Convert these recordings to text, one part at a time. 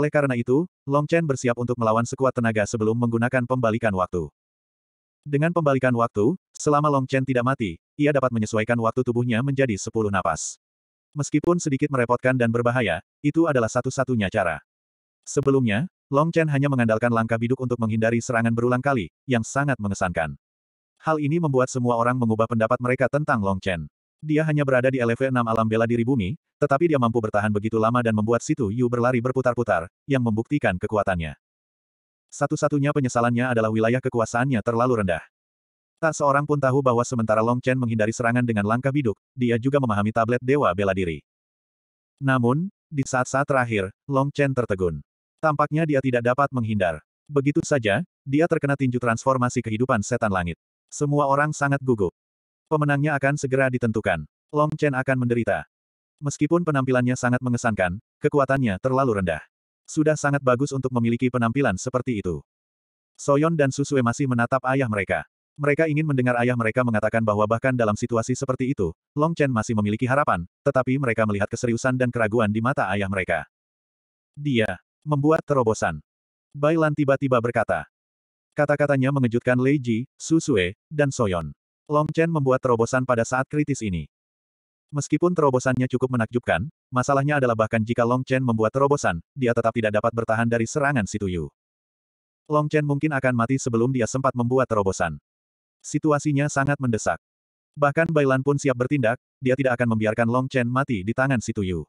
Oleh karena itu, Long Chen bersiap untuk melawan sekuat tenaga sebelum menggunakan pembalikan waktu. Dengan pembalikan waktu, selama Long Chen tidak mati, ia dapat menyesuaikan waktu tubuhnya menjadi 10 napas. Meskipun sedikit merepotkan dan berbahaya, itu adalah satu-satunya cara. Sebelumnya, Long Chen hanya mengandalkan langkah biduk untuk menghindari serangan berulang kali, yang sangat mengesankan. Hal ini membuat semua orang mengubah pendapat mereka tentang Long Chen. Dia hanya berada di LV 6 alam bela diri bumi, tetapi dia mampu bertahan begitu lama dan membuat Situ Yu berlari berputar-putar, yang membuktikan kekuatannya. Satu-satunya penyesalannya adalah wilayah kekuasaannya terlalu rendah. Tak seorang pun tahu bahwa sementara Long Chen menghindari serangan dengan langkah biduk, dia juga memahami tablet Dewa Bela Diri. Namun, di saat-saat terakhir, Long Chen tertegun. Tampaknya dia tidak dapat menghindar. Begitu saja, dia terkena tinju transformasi kehidupan setan langit. Semua orang sangat gugup. Pemenangnya akan segera ditentukan. Long Chen akan menderita. Meskipun penampilannya sangat mengesankan, kekuatannya terlalu rendah. Sudah sangat bagus untuk memiliki penampilan seperti itu. Soyon dan Susue masih menatap ayah mereka. Mereka ingin mendengar ayah mereka mengatakan bahwa bahkan dalam situasi seperti itu, Long Chen masih memiliki harapan, tetapi mereka melihat keseriusan dan keraguan di mata ayah mereka. Dia membuat terobosan. Bailan tiba-tiba berkata. Kata-katanya mengejutkan Lei Ji, Susue, dan Soyon. Long Chen membuat terobosan pada saat kritis ini. Meskipun terobosannya cukup menakjubkan, masalahnya adalah bahkan jika Long Chen membuat terobosan, dia tetap tidak dapat bertahan dari serangan Situ Yu. Long Chen mungkin akan mati sebelum dia sempat membuat terobosan. Situasinya sangat mendesak. Bahkan Bailan pun siap bertindak, dia tidak akan membiarkan Long Chen mati di tangan Situ Yu.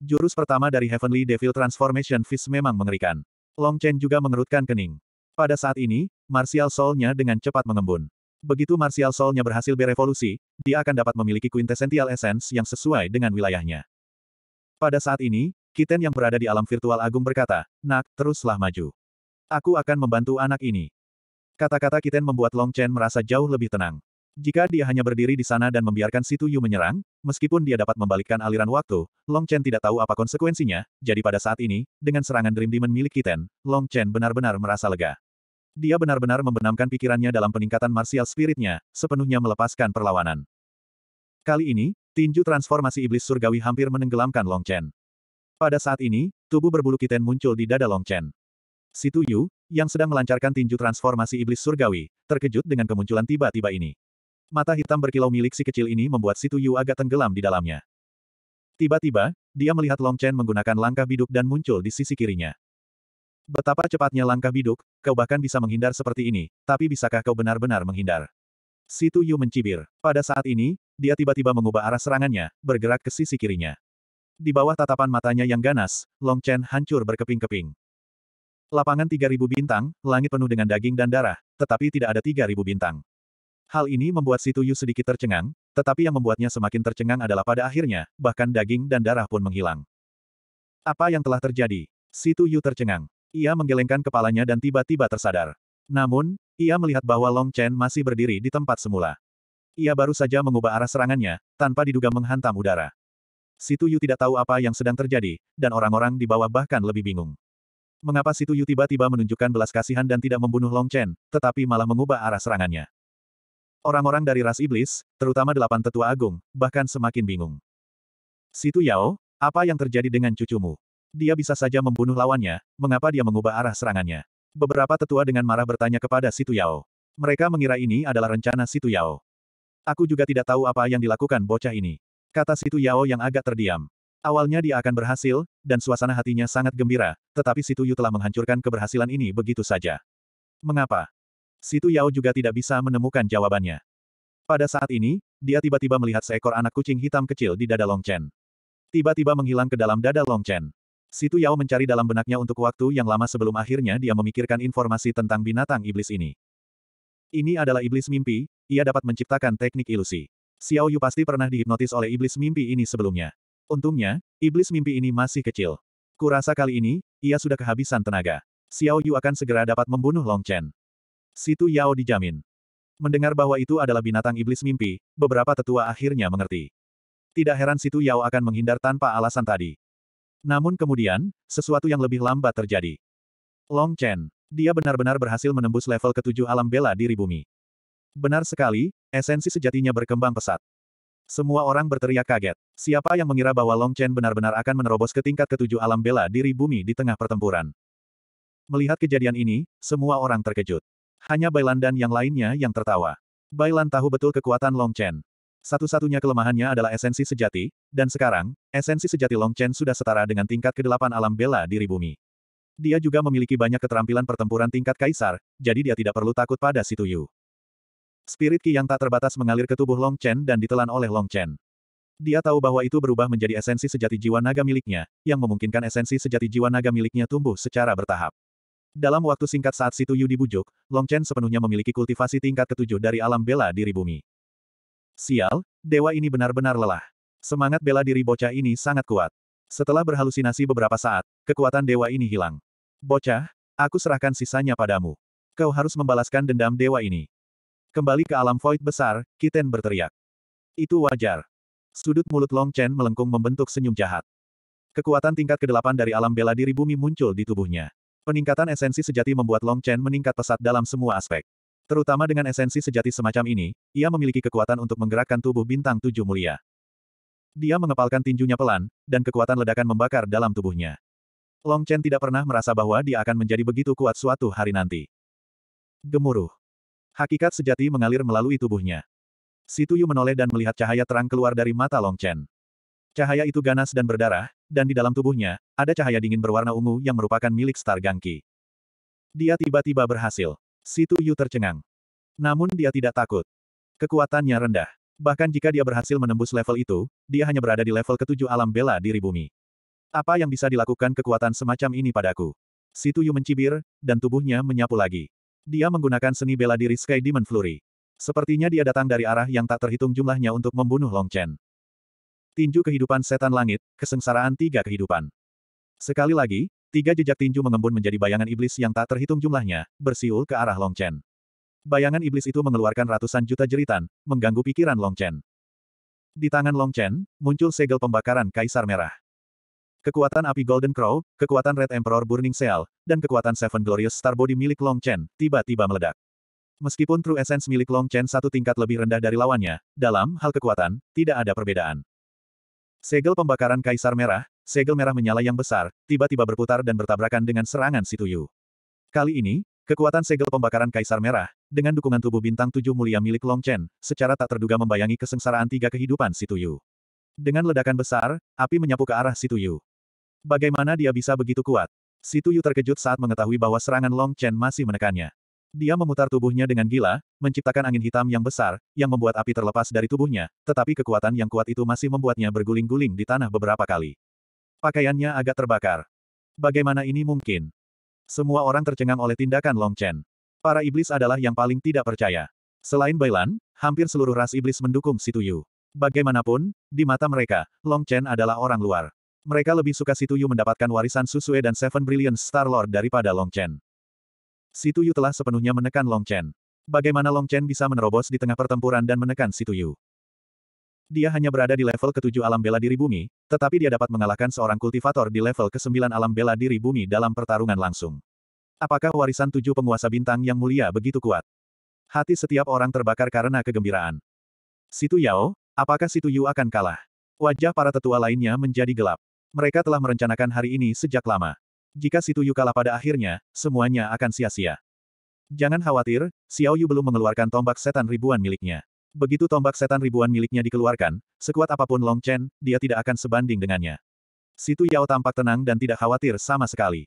Jurus pertama dari Heavenly Devil Transformation Fist memang mengerikan. Long Chen juga mengerutkan kening. Pada saat ini, martial soul-nya dengan cepat mengembun. Begitu Martial Soul-nya berhasil berevolusi, dia akan dapat memiliki quintessential essence yang sesuai dengan wilayahnya. Pada saat ini, Kiten yang berada di alam virtual agung berkata, Nak, teruslah maju. Aku akan membantu anak ini. Kata-kata Kiten membuat Long Chen merasa jauh lebih tenang. Jika dia hanya berdiri di sana dan membiarkan Situ Yu menyerang, meskipun dia dapat membalikkan aliran waktu, Long Chen tidak tahu apa konsekuensinya, jadi pada saat ini, dengan serangan Dream Demon milik Kiten, Long Chen benar-benar merasa lega. Dia benar-benar membenamkan pikirannya dalam peningkatan martial spiritnya, sepenuhnya melepaskan perlawanan. Kali ini, tinju transformasi iblis surgawi hampir menenggelamkan Long Chen. Pada saat ini, tubuh berbulu kiten muncul di dada Long Chen. Situ Yu, yang sedang melancarkan tinju transformasi iblis surgawi, terkejut dengan kemunculan tiba-tiba ini. Mata hitam berkilau milik si kecil ini membuat Situ Yu agak tenggelam di dalamnya. Tiba-tiba, dia melihat Long Chen menggunakan langkah biduk dan muncul di sisi kirinya. Betapa cepatnya langkah biduk, kau bahkan bisa menghindar seperti ini, tapi bisakah kau benar-benar menghindar? Situ Yu mencibir. Pada saat ini, dia tiba-tiba mengubah arah serangannya, bergerak ke sisi kirinya. Di bawah tatapan matanya yang ganas, Long Chen hancur berkeping-keping. Lapangan 3000 bintang, langit penuh dengan daging dan darah, tetapi tidak ada 3000 bintang. Hal ini membuat Situ Yu sedikit tercengang, tetapi yang membuatnya semakin tercengang adalah pada akhirnya, bahkan daging dan darah pun menghilang. Apa yang telah terjadi? Situ Yu tercengang. Ia menggelengkan kepalanya dan tiba-tiba tersadar. Namun, ia melihat bahwa Long Chen masih berdiri di tempat semula. Ia baru saja mengubah arah serangannya, tanpa diduga menghantam udara. Situ Yu tidak tahu apa yang sedang terjadi, dan orang-orang di bawah bahkan lebih bingung. Mengapa Situ Yu tiba-tiba menunjukkan belas kasihan dan tidak membunuh Long Chen, tetapi malah mengubah arah serangannya? Orang-orang dari ras iblis, terutama delapan tetua agung, bahkan semakin bingung. Situ Yao, apa yang terjadi dengan cucumu? Dia bisa saja membunuh lawannya, mengapa dia mengubah arah serangannya? Beberapa tetua dengan marah bertanya kepada Situ Yao. Mereka mengira ini adalah rencana Situ Yao. Aku juga tidak tahu apa yang dilakukan bocah ini. Kata Situ Yao yang agak terdiam. Awalnya dia akan berhasil, dan suasana hatinya sangat gembira, tetapi Situ Yu telah menghancurkan keberhasilan ini begitu saja. Mengapa? Situ Yao juga tidak bisa menemukan jawabannya. Pada saat ini, dia tiba-tiba melihat seekor anak kucing hitam kecil di dada Long Chen. Tiba-tiba menghilang ke dalam dada Long Chen. Situ Yao mencari dalam benaknya untuk waktu yang lama sebelum akhirnya dia memikirkan informasi tentang binatang iblis ini. Ini adalah iblis mimpi, ia dapat menciptakan teknik ilusi. Xiao Yu pasti pernah dihipnotis oleh iblis mimpi ini sebelumnya. Untungnya, iblis mimpi ini masih kecil. Kurasa kali ini, ia sudah kehabisan tenaga. Xiao Yu akan segera dapat membunuh Long Chen. Situ Yao dijamin. Mendengar bahwa itu adalah binatang iblis mimpi, beberapa tetua akhirnya mengerti. Tidak heran Situ Yao akan menghindar tanpa alasan tadi. Namun kemudian, sesuatu yang lebih lambat terjadi. Long Chen. Dia benar-benar berhasil menembus level ketujuh alam bela diri bumi. Benar sekali, esensi sejatinya berkembang pesat. Semua orang berteriak kaget. Siapa yang mengira bahwa Long Chen benar-benar akan menerobos ke tingkat ketujuh alam bela diri bumi di tengah pertempuran? Melihat kejadian ini, semua orang terkejut. Hanya Bailan dan yang lainnya yang tertawa. Bailan tahu betul kekuatan Long Chen. Satu-satunya kelemahannya adalah esensi sejati, dan sekarang, esensi sejati Long Chen sudah setara dengan tingkat ke kedelapan alam bela diri bumi. Dia juga memiliki banyak keterampilan pertempuran tingkat kaisar, jadi dia tidak perlu takut pada Situ Yu. Spirit Ki yang tak terbatas mengalir ke tubuh Long Chen dan ditelan oleh Long Chen. Dia tahu bahwa itu berubah menjadi esensi sejati jiwa naga miliknya, yang memungkinkan esensi sejati jiwa naga miliknya tumbuh secara bertahap. Dalam waktu singkat saat Situ Yu dibujuk, Long Chen sepenuhnya memiliki kultivasi tingkat ketujuh dari alam bela diri bumi. Sial, dewa ini benar-benar lelah. Semangat bela diri bocah ini sangat kuat. Setelah berhalusinasi beberapa saat, kekuatan dewa ini hilang. Bocah, aku serahkan sisanya padamu. Kau harus membalaskan dendam dewa ini. Kembali ke alam void besar, Kiten berteriak. Itu wajar. Sudut mulut Long Chen melengkung membentuk senyum jahat. Kekuatan tingkat ke-8 dari alam bela diri bumi muncul di tubuhnya. Peningkatan esensi sejati membuat Long Chen meningkat pesat dalam semua aspek. Terutama dengan esensi sejati semacam ini, ia memiliki kekuatan untuk menggerakkan tubuh bintang tujuh mulia. Dia mengepalkan tinjunya pelan, dan kekuatan ledakan membakar dalam tubuhnya. Long Chen tidak pernah merasa bahwa dia akan menjadi begitu kuat suatu hari nanti. Gemuruh. Hakikat sejati mengalir melalui tubuhnya. Situ Yu menoleh dan melihat cahaya terang keluar dari mata Long Chen. Cahaya itu ganas dan berdarah, dan di dalam tubuhnya, ada cahaya dingin berwarna ungu yang merupakan milik Star Gangki. Dia tiba-tiba berhasil. Situ Yu tercengang. Namun dia tidak takut. Kekuatannya rendah. Bahkan jika dia berhasil menembus level itu, dia hanya berada di level ketujuh alam bela diri bumi. Apa yang bisa dilakukan kekuatan semacam ini padaku? Situ Yu mencibir, dan tubuhnya menyapu lagi. Dia menggunakan seni bela diri Sky Demon Flurry. Sepertinya dia datang dari arah yang tak terhitung jumlahnya untuk membunuh Long Chen. Tinju kehidupan setan langit, kesengsaraan tiga kehidupan. Sekali lagi, Tiga jejak tinju mengembun menjadi bayangan iblis yang tak terhitung jumlahnya, bersiul ke arah Long Chen. Bayangan iblis itu mengeluarkan ratusan juta jeritan, mengganggu pikiran Long Chen. Di tangan Long Chen, muncul segel pembakaran Kaisar Merah. Kekuatan api Golden Crow, kekuatan Red Emperor Burning Seal, dan kekuatan Seven Glorious Star Body milik Long Chen, tiba-tiba meledak. Meskipun True Essence milik Long Chen satu tingkat lebih rendah dari lawannya, dalam hal kekuatan, tidak ada perbedaan. Segel pembakaran Kaisar Merah, Segel merah menyala yang besar, tiba-tiba berputar dan bertabrakan dengan serangan Situyu. Kali ini, kekuatan segel pembakaran Kaisar Merah, dengan dukungan tubuh bintang tujuh mulia milik Long Chen, secara tak terduga membayangi kesengsaraan tiga kehidupan Situyu. Dengan ledakan besar, api menyapu ke arah Situyu. Bagaimana dia bisa begitu kuat? Situyu terkejut saat mengetahui bahwa serangan Long Chen masih menekannya. Dia memutar tubuhnya dengan gila, menciptakan angin hitam yang besar, yang membuat api terlepas dari tubuhnya, tetapi kekuatan yang kuat itu masih membuatnya berguling-guling di tanah beberapa kali. Pakaiannya agak terbakar. Bagaimana ini mungkin? Semua orang tercengang oleh tindakan Long Chen. Para iblis adalah yang paling tidak percaya. Selain Bailan, hampir seluruh ras iblis mendukung Situ Yu. Bagaimanapun, di mata mereka, Long Chen adalah orang luar. Mereka lebih suka Situ Yu mendapatkan warisan Susue dan Seven Brilliant Star Lord daripada Long Chen. Situ Yu telah sepenuhnya menekan Long Chen. Bagaimana Long Chen bisa menerobos di tengah pertempuran dan menekan Situ Yu? Dia hanya berada di level ketujuh alam bela diri bumi, tetapi dia dapat mengalahkan seorang kultivator di level kesembilan alam bela diri bumi dalam pertarungan langsung. Apakah warisan tujuh penguasa bintang yang mulia begitu kuat? Hati setiap orang terbakar karena kegembiraan. Situ Yao, apakah Situ Yu akan kalah? Wajah para tetua lainnya menjadi gelap. Mereka telah merencanakan hari ini sejak lama. Jika Situ Yu kalah pada akhirnya, semuanya akan sia-sia. Jangan khawatir, Xiao Yu belum mengeluarkan tombak setan ribuan miliknya. Begitu tombak setan ribuan miliknya dikeluarkan, sekuat apapun Long Chen, dia tidak akan sebanding dengannya. Situ Yao tampak tenang dan tidak khawatir sama sekali.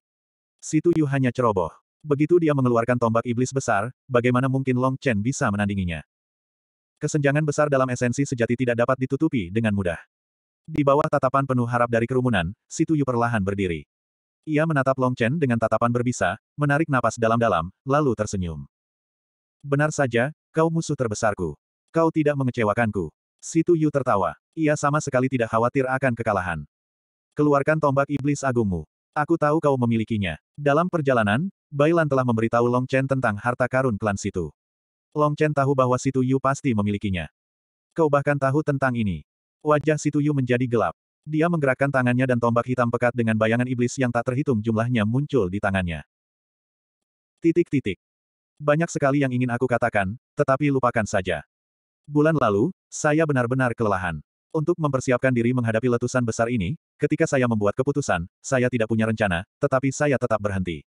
Situ Yu hanya ceroboh. Begitu dia mengeluarkan tombak iblis besar, bagaimana mungkin Long Chen bisa menandinginya? Kesenjangan besar dalam esensi sejati tidak dapat ditutupi dengan mudah. Di bawah tatapan penuh harap dari kerumunan, Situ Yu perlahan berdiri. Ia menatap Long Chen dengan tatapan berbisa, menarik napas dalam-dalam, lalu tersenyum. Benar saja, kau musuh terbesarku. Kau tidak mengecewakanku. Situ Yu tertawa. Ia sama sekali tidak khawatir akan kekalahan. Keluarkan tombak iblis agungmu. Aku tahu kau memilikinya. Dalam perjalanan, Bailan telah memberitahu Long Chen tentang harta karun klan Situ. Long Chen tahu bahwa Situ Yu pasti memilikinya. Kau bahkan tahu tentang ini. Wajah Situ Yu menjadi gelap. Dia menggerakkan tangannya dan tombak hitam pekat dengan bayangan iblis yang tak terhitung jumlahnya muncul di tangannya. Titik-titik. Banyak sekali yang ingin aku katakan, tetapi lupakan saja. Bulan lalu, saya benar-benar kelelahan. Untuk mempersiapkan diri menghadapi letusan besar ini, ketika saya membuat keputusan, saya tidak punya rencana, tetapi saya tetap berhenti.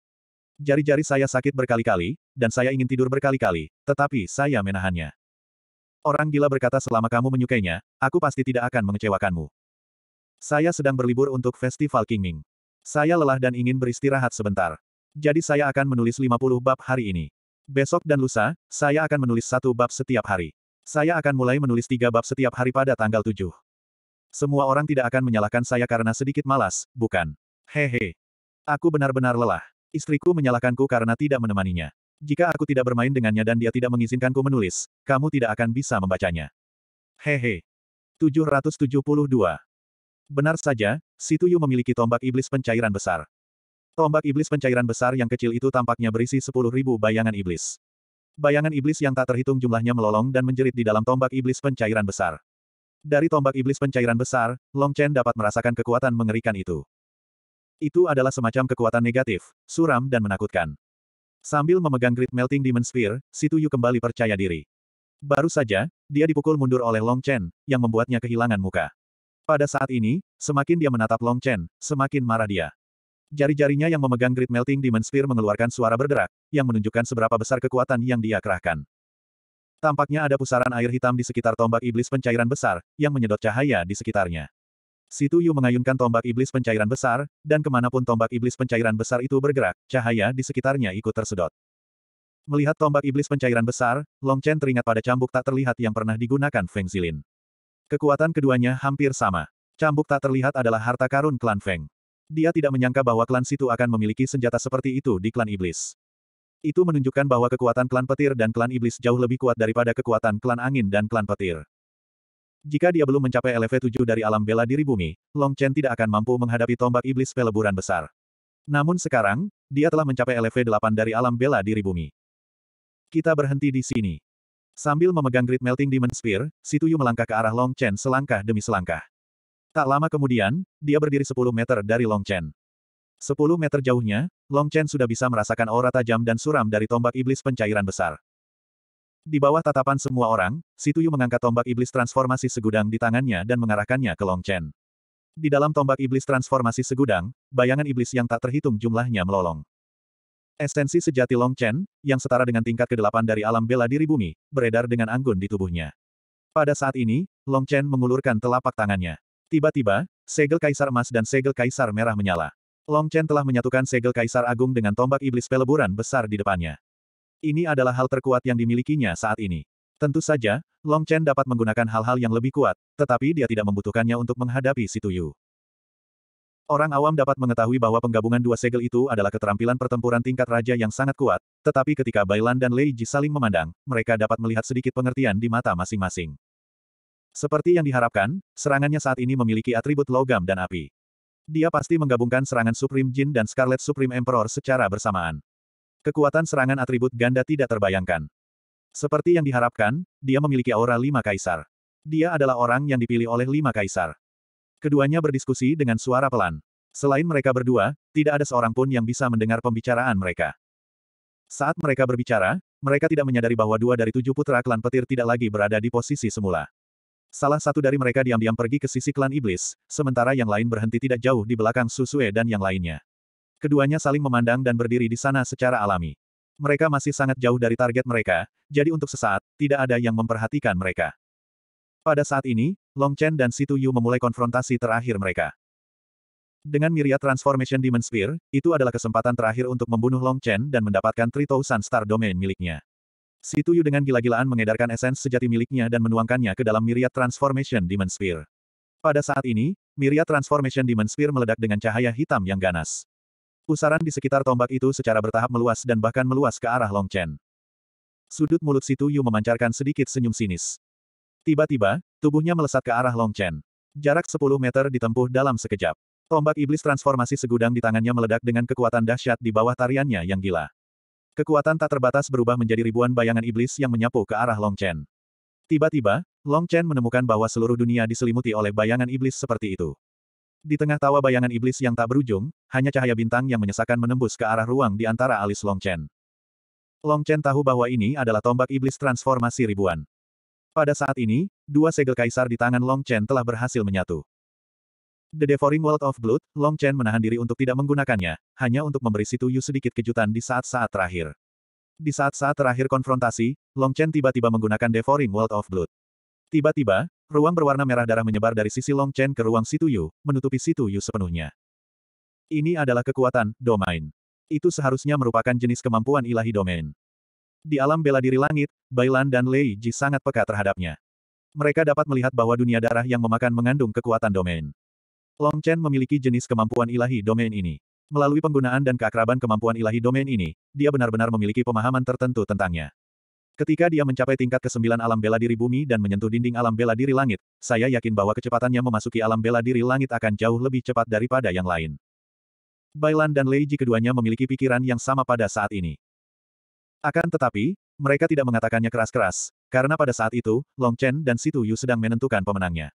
Jari-jari saya sakit berkali-kali, dan saya ingin tidur berkali-kali, tetapi saya menahannya. Orang gila berkata selama kamu menyukainya, aku pasti tidak akan mengecewakanmu. Saya sedang berlibur untuk Festival King Ming. Saya lelah dan ingin beristirahat sebentar. Jadi saya akan menulis 50 bab hari ini. Besok dan lusa, saya akan menulis satu bab setiap hari. Saya akan mulai menulis tiga bab setiap hari pada tanggal tujuh. Semua orang tidak akan menyalahkan saya karena sedikit malas, bukan? Hehe. Aku benar-benar lelah. Istriku menyalahkanku karena tidak menemaninya. Jika aku tidak bermain dengannya dan dia tidak mengizinkanku menulis, kamu tidak akan bisa membacanya. Hehe. 772. Benar saja, Situyu memiliki tombak iblis pencairan besar. Tombak iblis pencairan besar yang kecil itu tampaknya berisi 10.000 bayangan iblis. Bayangan iblis yang tak terhitung jumlahnya melolong dan menjerit di dalam tombak iblis pencairan besar. Dari tombak iblis pencairan besar, Long Chen dapat merasakan kekuatan mengerikan itu. Itu adalah semacam kekuatan negatif, suram dan menakutkan. Sambil memegang Great Melting Demon Spear, Yu kembali percaya diri. Baru saja, dia dipukul mundur oleh Long Chen, yang membuatnya kehilangan muka. Pada saat ini, semakin dia menatap Long Chen, semakin marah dia. Jari-jarinya yang memegang grid Melting Demon Spear mengeluarkan suara berderak, yang menunjukkan seberapa besar kekuatan yang dia kerahkan. Tampaknya ada pusaran air hitam di sekitar tombak iblis pencairan besar, yang menyedot cahaya di sekitarnya. Situ Yu mengayunkan tombak iblis pencairan besar, dan kemanapun tombak iblis pencairan besar itu bergerak, cahaya di sekitarnya ikut tersedot. Melihat tombak iblis pencairan besar, Long Chen teringat pada cambuk tak terlihat yang pernah digunakan Feng Zilin. Kekuatan keduanya hampir sama. Cambuk tak terlihat adalah harta karun klan Feng. Dia tidak menyangka bahwa klan situ akan memiliki senjata seperti itu di klan iblis. Itu menunjukkan bahwa kekuatan klan petir dan klan iblis jauh lebih kuat daripada kekuatan klan angin dan klan petir. Jika dia belum mencapai LV7 dari alam bela diri bumi, Long Chen tidak akan mampu menghadapi tombak iblis peleburan besar. Namun sekarang, dia telah mencapai LV8 dari alam bela diri bumi. Kita berhenti di sini. Sambil memegang Great Melting Demon Spear, Yu melangkah ke arah Long Chen selangkah demi selangkah. Tak lama kemudian, dia berdiri 10 meter dari Long Chen. 10 meter jauhnya, Long Chen sudah bisa merasakan aura tajam dan suram dari tombak iblis pencairan besar. Di bawah tatapan semua orang, Situ Yu mengangkat tombak iblis transformasi segudang di tangannya dan mengarahkannya ke Long Chen. Di dalam tombak iblis transformasi segudang, bayangan iblis yang tak terhitung jumlahnya melolong. Esensi sejati Long Chen, yang setara dengan tingkat ke-8 dari alam bela diri bumi, beredar dengan anggun di tubuhnya. Pada saat ini, Long Chen mengulurkan telapak tangannya. Tiba-tiba, segel kaisar emas dan segel kaisar merah menyala. Long Chen telah menyatukan segel kaisar agung dengan tombak iblis peleburan besar di depannya. Ini adalah hal terkuat yang dimilikinya saat ini. Tentu saja, Long Chen dapat menggunakan hal-hal yang lebih kuat, tetapi dia tidak membutuhkannya untuk menghadapi Situ Yu. Orang awam dapat mengetahui bahwa penggabungan dua segel itu adalah keterampilan pertempuran tingkat raja yang sangat kuat, tetapi ketika Bailan dan Lei Ji saling memandang, mereka dapat melihat sedikit pengertian di mata masing-masing. Seperti yang diharapkan, serangannya saat ini memiliki atribut logam dan api. Dia pasti menggabungkan serangan Supreme Jin dan Scarlet Supreme Emperor secara bersamaan. Kekuatan serangan atribut ganda tidak terbayangkan. Seperti yang diharapkan, dia memiliki aura lima kaisar. Dia adalah orang yang dipilih oleh lima kaisar. Keduanya berdiskusi dengan suara pelan. Selain mereka berdua, tidak ada seorang pun yang bisa mendengar pembicaraan mereka. Saat mereka berbicara, mereka tidak menyadari bahwa dua dari tujuh putra klan petir tidak lagi berada di posisi semula. Salah satu dari mereka diam-diam pergi ke sisi klan iblis, sementara yang lain berhenti tidak jauh di belakang Susue dan yang lainnya. Keduanya saling memandang dan berdiri di sana secara alami. Mereka masih sangat jauh dari target mereka, jadi untuk sesaat, tidak ada yang memperhatikan mereka. Pada saat ini, Long Chen dan Situ Yu memulai konfrontasi terakhir mereka. Dengan Miria Transformation Demon Spear, itu adalah kesempatan terakhir untuk membunuh Long Chen dan mendapatkan Tritousan Star Domain miliknya. Si Tuyu dengan gila-gilaan mengedarkan esens sejati miliknya dan menuangkannya ke dalam Myriad Transformation Demon Sphere. Pada saat ini, Myriad Transformation Demon Sphere meledak dengan cahaya hitam yang ganas. Pusaran di sekitar tombak itu secara bertahap meluas dan bahkan meluas ke arah Long Chen. Sudut mulut si Tuyu memancarkan sedikit senyum sinis. Tiba-tiba, tubuhnya melesat ke arah Long Chen. Jarak 10 meter ditempuh dalam sekejap. Tombak iblis transformasi segudang di tangannya meledak dengan kekuatan dahsyat di bawah tariannya yang gila. Kekuatan tak terbatas berubah menjadi ribuan bayangan iblis yang menyapu ke arah Long Chen. Tiba-tiba, Long Chen menemukan bahwa seluruh dunia diselimuti oleh bayangan iblis seperti itu. Di tengah tawa bayangan iblis yang tak berujung, hanya cahaya bintang yang menyesakan menembus ke arah ruang di antara alis Long Chen. Long Chen tahu bahwa ini adalah tombak iblis transformasi ribuan. Pada saat ini, dua segel kaisar di tangan Long Chen telah berhasil menyatu. The Devouring World of Blood, Long Chen menahan diri untuk tidak menggunakannya, hanya untuk memberi Situ Yu sedikit kejutan di saat-saat terakhir. Di saat-saat terakhir konfrontasi, Long Chen tiba-tiba menggunakan Devouring World of Blood. Tiba-tiba, ruang berwarna merah darah menyebar dari sisi Long Chen ke ruang Situ Yu, menutupi Situ Yu sepenuhnya. Ini adalah kekuatan, domain. Itu seharusnya merupakan jenis kemampuan ilahi domain. Di alam bela diri langit, Bailan dan Lei Ji sangat peka terhadapnya. Mereka dapat melihat bahwa dunia darah yang memakan mengandung kekuatan domain. Long Chen memiliki jenis kemampuan ilahi domain ini. Melalui penggunaan dan keakraban kemampuan ilahi domain ini, dia benar-benar memiliki pemahaman tertentu tentangnya. Ketika dia mencapai tingkat ke-9 alam bela diri bumi dan menyentuh dinding alam bela diri langit, saya yakin bahwa kecepatannya memasuki alam bela diri langit akan jauh lebih cepat daripada yang lain. Bailan dan Leiji keduanya memiliki pikiran yang sama pada saat ini. Akan tetapi, mereka tidak mengatakannya keras-keras, karena pada saat itu, Long Chen dan Situ Yu sedang menentukan pemenangnya.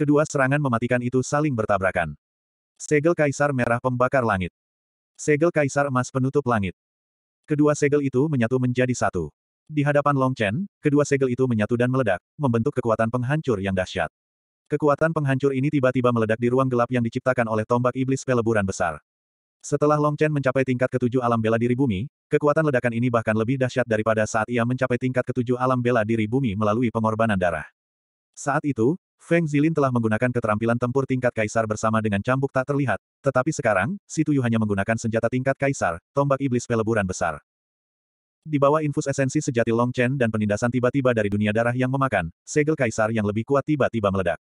Kedua serangan mematikan itu saling bertabrakan. Segel Kaisar Merah Pembakar Langit. Segel Kaisar Emas Penutup Langit. Kedua segel itu menyatu menjadi satu. Di hadapan Long Chen, kedua segel itu menyatu dan meledak, membentuk kekuatan penghancur yang dahsyat. Kekuatan penghancur ini tiba-tiba meledak di ruang gelap yang diciptakan oleh tombak iblis peleburan besar. Setelah Long Chen mencapai tingkat ketujuh alam bela diri bumi, kekuatan ledakan ini bahkan lebih dahsyat daripada saat ia mencapai tingkat ketujuh alam bela diri bumi melalui pengorbanan darah. Saat itu, Feng Zilin telah menggunakan keterampilan tempur tingkat kaisar bersama dengan cambuk tak terlihat, tetapi sekarang, si Tuyu hanya menggunakan senjata tingkat kaisar, tombak iblis peleburan besar. Di bawah infus esensi sejati Long Chen dan penindasan tiba-tiba dari dunia darah yang memakan, segel kaisar yang lebih kuat tiba-tiba meledak.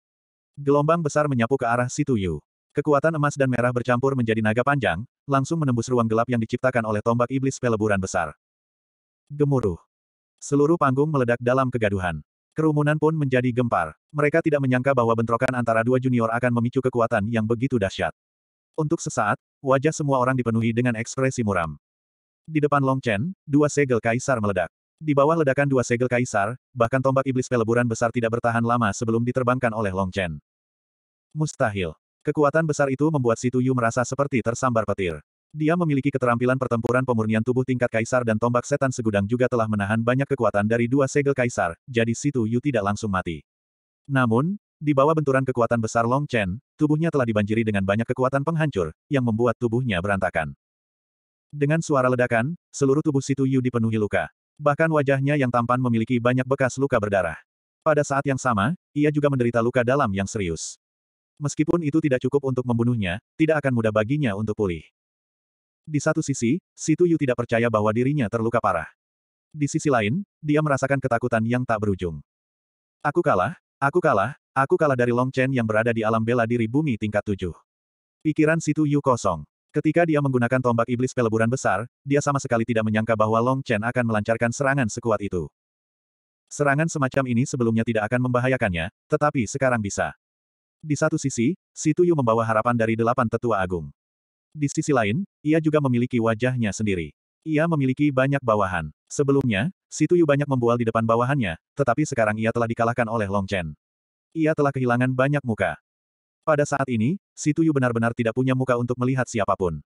Gelombang besar menyapu ke arah si Tuyu. Kekuatan emas dan merah bercampur menjadi naga panjang, langsung menembus ruang gelap yang diciptakan oleh tombak iblis peleburan besar. Gemuruh. Seluruh panggung meledak dalam kegaduhan. Kerumunan pun menjadi gempar. Mereka tidak menyangka bahwa bentrokan antara dua junior akan memicu kekuatan yang begitu dahsyat. Untuk sesaat, wajah semua orang dipenuhi dengan ekspresi muram. Di depan Long Chen, dua segel kaisar meledak. Di bawah ledakan dua segel kaisar, bahkan tombak iblis peleburan besar tidak bertahan lama sebelum diterbangkan oleh Long Chen. Mustahil. Kekuatan besar itu membuat Situ Yu merasa seperti tersambar petir. Dia memiliki keterampilan pertempuran pemurnian tubuh tingkat kaisar dan tombak setan segudang juga telah menahan banyak kekuatan dari dua segel kaisar, jadi Situ Yu tidak langsung mati. Namun, di bawah benturan kekuatan besar Long Chen, tubuhnya telah dibanjiri dengan banyak kekuatan penghancur, yang membuat tubuhnya berantakan. Dengan suara ledakan, seluruh tubuh Situ Yu dipenuhi luka. Bahkan wajahnya yang tampan memiliki banyak bekas luka berdarah. Pada saat yang sama, ia juga menderita luka dalam yang serius. Meskipun itu tidak cukup untuk membunuhnya, tidak akan mudah baginya untuk pulih. Di satu sisi, Situ Yu tidak percaya bahwa dirinya terluka parah. Di sisi lain, dia merasakan ketakutan yang tak berujung. Aku kalah, aku kalah, aku kalah dari Long Chen yang berada di alam bela diri bumi tingkat tujuh. Pikiran Situ Yu kosong. Ketika dia menggunakan tombak iblis peleburan besar, dia sama sekali tidak menyangka bahwa Long Chen akan melancarkan serangan sekuat itu. Serangan semacam ini sebelumnya tidak akan membahayakannya, tetapi sekarang bisa. Di satu sisi, Situ Yu membawa harapan dari delapan tetua agung. Di sisi lain, ia juga memiliki wajahnya sendiri. Ia memiliki banyak bawahan. Sebelumnya, Situ Yu banyak membual di depan bawahannya, tetapi sekarang ia telah dikalahkan oleh Long Chen. Ia telah kehilangan banyak muka. Pada saat ini, Situ Yu benar-benar tidak punya muka untuk melihat siapapun.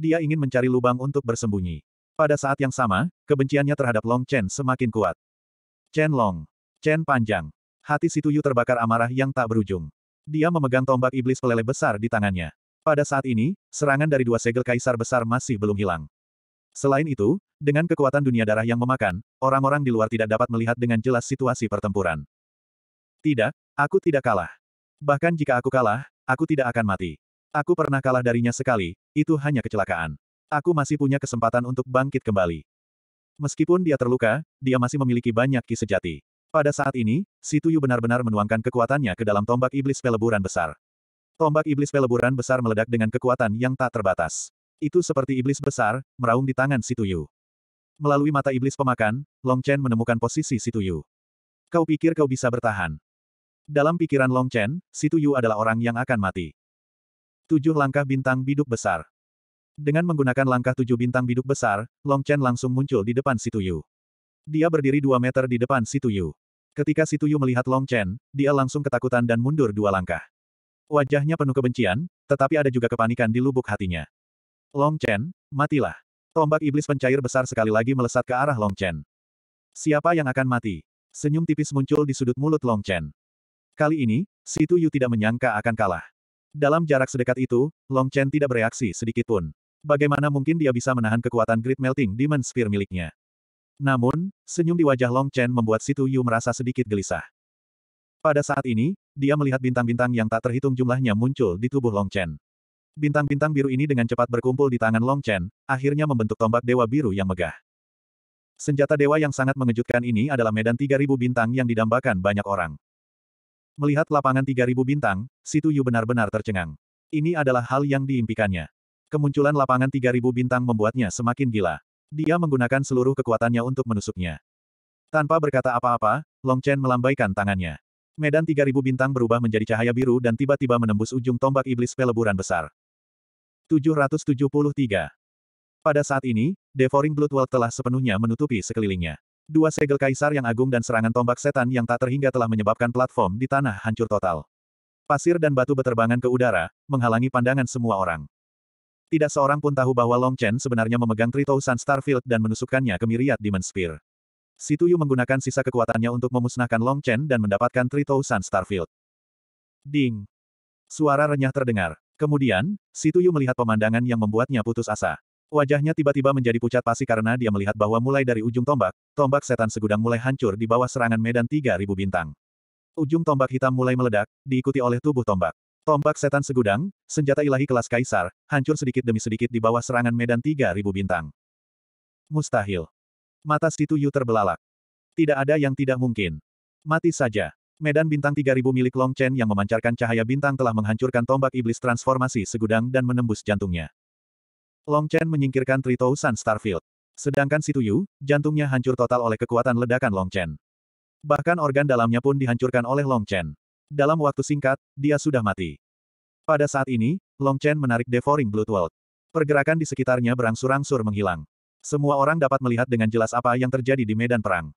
Dia ingin mencari lubang untuk bersembunyi. Pada saat yang sama, kebenciannya terhadap Long Chen semakin kuat. Chen Long. Chen panjang. Hati Situ Yu terbakar amarah yang tak berujung. Dia memegang tombak iblis pelele besar di tangannya. Pada saat ini, serangan dari dua segel kaisar besar masih belum hilang. Selain itu, dengan kekuatan dunia darah yang memakan, orang-orang di luar tidak dapat melihat dengan jelas situasi pertempuran. Tidak, aku tidak kalah. Bahkan jika aku kalah, aku tidak akan mati. Aku pernah kalah darinya sekali, itu hanya kecelakaan. Aku masih punya kesempatan untuk bangkit kembali. Meskipun dia terluka, dia masih memiliki banyak ki sejati. Pada saat ini, Situyu benar-benar menuangkan kekuatannya ke dalam tombak iblis peleburan besar. Tombak iblis peleburan besar meledak dengan kekuatan yang tak terbatas. Itu seperti iblis besar, meraung di tangan Situyu. Yu. Melalui mata iblis pemakan, Long Chen menemukan posisi Situyu. Yu. Kau pikir kau bisa bertahan. Dalam pikiran Long Chen, Situyu Yu adalah orang yang akan mati. Tujuh langkah bintang biduk besar. Dengan menggunakan langkah tujuh bintang biduk besar, Long Chen langsung muncul di depan Situyu. Yu. Dia berdiri dua meter di depan Situyu. Yu. Ketika Situyu Yu melihat Long Chen, dia langsung ketakutan dan mundur dua langkah. Wajahnya penuh kebencian, tetapi ada juga kepanikan di lubuk hatinya. Long Chen, matilah. Tombak iblis pencair besar sekali lagi melesat ke arah Long Chen. Siapa yang akan mati? Senyum tipis muncul di sudut mulut Long Chen. Kali ini, Situ Yu tidak menyangka akan kalah. Dalam jarak sedekat itu, Long Chen tidak bereaksi sedikit pun. Bagaimana mungkin dia bisa menahan kekuatan Great Melting Demon Spear miliknya? Namun, senyum di wajah Long Chen membuat Situ Yu merasa sedikit gelisah. Pada saat ini, dia melihat bintang-bintang yang tak terhitung jumlahnya muncul di tubuh Long Chen. Bintang-bintang biru ini dengan cepat berkumpul di tangan Long Chen, akhirnya membentuk tombak dewa biru yang megah. Senjata dewa yang sangat mengejutkan ini adalah medan 3000 bintang yang didambakan banyak orang. Melihat lapangan 3000 bintang, Situ Yu benar-benar tercengang. Ini adalah hal yang diimpikannya. Kemunculan lapangan 3000 bintang membuatnya semakin gila. Dia menggunakan seluruh kekuatannya untuk menusuknya. Tanpa berkata apa-apa, Long Chen melambaikan tangannya. Medan 3000 bintang berubah menjadi cahaya biru dan tiba-tiba menembus ujung tombak iblis peleburan besar. 773. Pada saat ini, Devouring Blood World telah sepenuhnya menutupi sekelilingnya. Dua segel kaisar yang agung dan serangan tombak setan yang tak terhingga telah menyebabkan platform di tanah hancur total. Pasir dan batu beterbangan ke udara, menghalangi pandangan semua orang. Tidak seorang pun tahu bahwa Long Chen sebenarnya memegang Three Starfield dan menusukkannya ke Myriad Demon Spear. Situyu menggunakan sisa kekuatannya untuk memusnahkan Long Chen dan mendapatkan Tritousan Starfield. Ding! Suara renyah terdengar. Kemudian, Situyu melihat pemandangan yang membuatnya putus asa. Wajahnya tiba-tiba menjadi pucat pasi karena dia melihat bahwa mulai dari ujung tombak, tombak setan segudang mulai hancur di bawah serangan medan 3000 bintang. Ujung tombak hitam mulai meledak, diikuti oleh tubuh tombak. Tombak setan segudang, senjata ilahi kelas kaisar, hancur sedikit demi sedikit di bawah serangan medan 3000 bintang. Mustahil. Mata Situ Yu terbelalak. Tidak ada yang tidak mungkin. Mati saja. Medan bintang 3000 milik Long Chen yang memancarkan cahaya bintang telah menghancurkan tombak iblis transformasi segudang dan menembus jantungnya. Long Chen menyingkirkan Tritousan Starfield. Sedangkan Situ Yu, jantungnya hancur total oleh kekuatan ledakan Long Chen. Bahkan organ dalamnya pun dihancurkan oleh Long Chen. Dalam waktu singkat, dia sudah mati. Pada saat ini, Long Chen menarik Devouring Blood World. Pergerakan di sekitarnya berangsur-angsur menghilang. Semua orang dapat melihat dengan jelas apa yang terjadi di medan perang.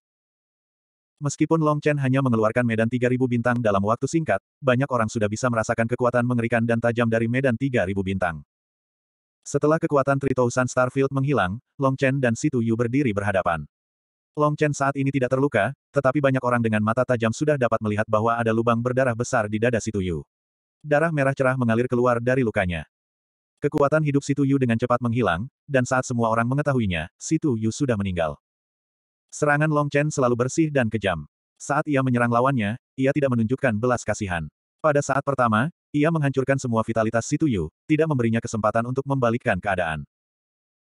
Meskipun Long Chen hanya mengeluarkan medan 3000 bintang dalam waktu singkat, banyak orang sudah bisa merasakan kekuatan mengerikan dan tajam dari medan 3000 bintang. Setelah kekuatan Tritousan Starfield menghilang, Long Chen dan Situ Yu berdiri berhadapan. Long Chen saat ini tidak terluka, tetapi banyak orang dengan mata tajam sudah dapat melihat bahwa ada lubang berdarah besar di dada Situ Yu. Darah merah cerah mengalir keluar dari lukanya. Kekuatan hidup Situ Yu dengan cepat menghilang, dan saat semua orang mengetahuinya, Situ Yu sudah meninggal. Serangan Long Chen selalu bersih dan kejam. Saat ia menyerang lawannya, ia tidak menunjukkan belas kasihan. Pada saat pertama, ia menghancurkan semua vitalitas Situ Yu, tidak memberinya kesempatan untuk membalikkan keadaan.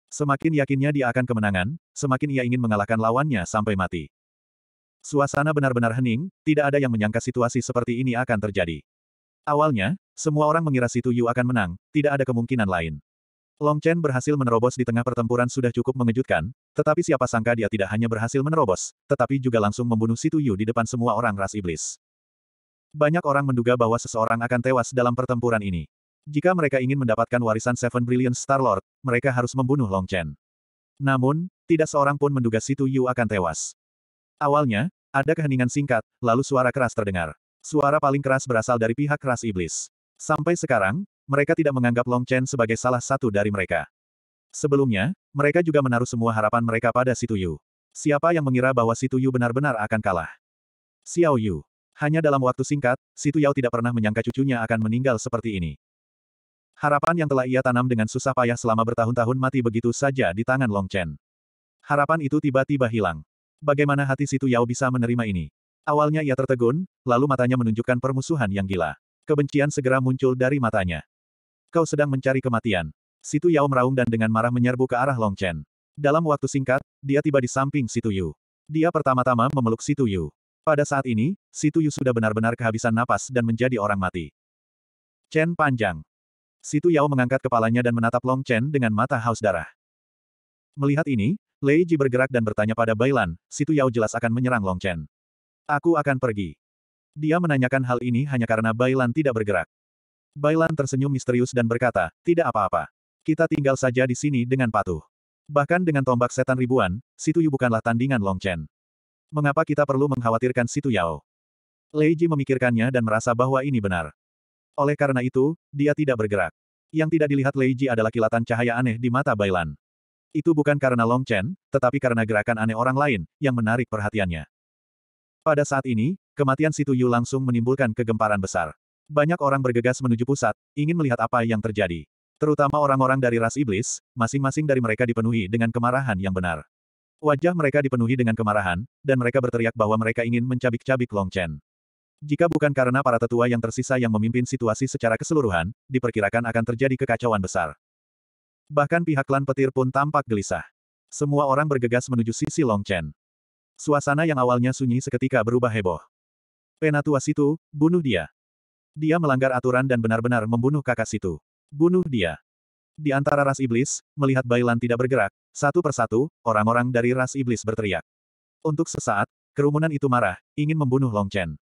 Semakin yakinnya dia akan kemenangan, semakin ia ingin mengalahkan lawannya sampai mati. Suasana benar-benar hening, tidak ada yang menyangka situasi seperti ini akan terjadi. Awalnya, semua orang mengira Situ Yu akan menang, tidak ada kemungkinan lain. Long Chen berhasil menerobos di tengah pertempuran sudah cukup mengejutkan, tetapi siapa sangka dia tidak hanya berhasil menerobos, tetapi juga langsung membunuh Situ Yu di depan semua orang ras iblis. Banyak orang menduga bahwa seseorang akan tewas dalam pertempuran ini. Jika mereka ingin mendapatkan warisan Seven Brilliant Star Lord, mereka harus membunuh Long Chen. Namun, tidak seorang pun menduga Situ Yu akan tewas. Awalnya, ada keheningan singkat, lalu suara keras terdengar. Suara paling keras berasal dari pihak ras iblis. Sampai sekarang, mereka tidak menganggap Long Chen sebagai salah satu dari mereka. Sebelumnya, mereka juga menaruh semua harapan mereka pada Situ Yu. Siapa yang mengira bahwa Situ Yu benar-benar akan kalah? Xiao Yu. Hanya dalam waktu singkat, Situ Yao tidak pernah menyangka cucunya akan meninggal seperti ini. Harapan yang telah ia tanam dengan susah payah selama bertahun-tahun mati begitu saja di tangan Long Chen. Harapan itu tiba-tiba hilang. Bagaimana hati Situ Yao bisa menerima ini? Awalnya ia tertegun, lalu matanya menunjukkan permusuhan yang gila. Kebencian segera muncul dari matanya. Kau sedang mencari kematian. Situ Yao meraung dan dengan marah menyerbu ke arah Long Chen. Dalam waktu singkat, dia tiba di samping Situ Yu. Dia pertama-tama memeluk Situ Yu. Pada saat ini, Situ Yu sudah benar-benar kehabisan napas dan menjadi orang mati. Chen panjang. Situ Yao mengangkat kepalanya dan menatap Long Chen dengan mata haus darah. Melihat ini, Lei Ji bergerak dan bertanya pada Bailan, Situ Yao jelas akan menyerang Long Chen. Aku akan pergi. Dia menanyakan hal ini hanya karena Bailan tidak bergerak. Bailan tersenyum misterius dan berkata, tidak apa-apa. Kita tinggal saja di sini dengan patuh. Bahkan dengan tombak setan ribuan, Situ Yu bukanlah tandingan Long Chen. Mengapa kita perlu mengkhawatirkan Situ Yao? Lei Ji memikirkannya dan merasa bahwa ini benar. Oleh karena itu, dia tidak bergerak. Yang tidak dilihat Lei Ji adalah kilatan cahaya aneh di mata Bailan. Itu bukan karena Long Chen, tetapi karena gerakan aneh orang lain, yang menarik perhatiannya. Pada saat ini, kematian Situ Yu langsung menimbulkan kegemparan besar. Banyak orang bergegas menuju pusat, ingin melihat apa yang terjadi. Terutama orang-orang dari ras iblis, masing-masing dari mereka dipenuhi dengan kemarahan yang benar. Wajah mereka dipenuhi dengan kemarahan, dan mereka berteriak bahwa mereka ingin mencabik-cabik Long Chen. Jika bukan karena para tetua yang tersisa yang memimpin situasi secara keseluruhan, diperkirakan akan terjadi kekacauan besar. Bahkan pihak klan petir pun tampak gelisah. Semua orang bergegas menuju sisi Long Chen. Suasana yang awalnya sunyi seketika berubah heboh. Penatua situ, bunuh dia. Dia melanggar aturan dan benar-benar membunuh kakak situ. Bunuh dia. Di antara ras iblis, melihat Bailan tidak bergerak, satu persatu, orang-orang dari ras iblis berteriak. Untuk sesaat, kerumunan itu marah, ingin membunuh Long Chen.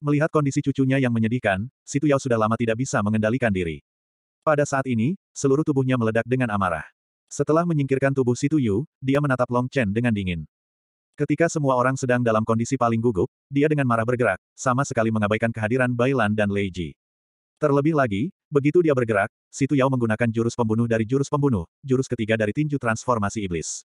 Melihat kondisi cucunya yang menyedihkan, Situ Yao sudah lama tidak bisa mengendalikan diri. Pada saat ini, seluruh tubuhnya meledak dengan amarah. Setelah menyingkirkan tubuh Situ Yu, dia menatap Long Chen dengan dingin. Ketika semua orang sedang dalam kondisi paling gugup, dia dengan marah bergerak, sama sekali mengabaikan kehadiran Bailan dan Lei Ji. Terlebih lagi, begitu dia bergerak, Situ Yao menggunakan jurus pembunuh dari jurus pembunuh, jurus ketiga dari tinju transformasi iblis.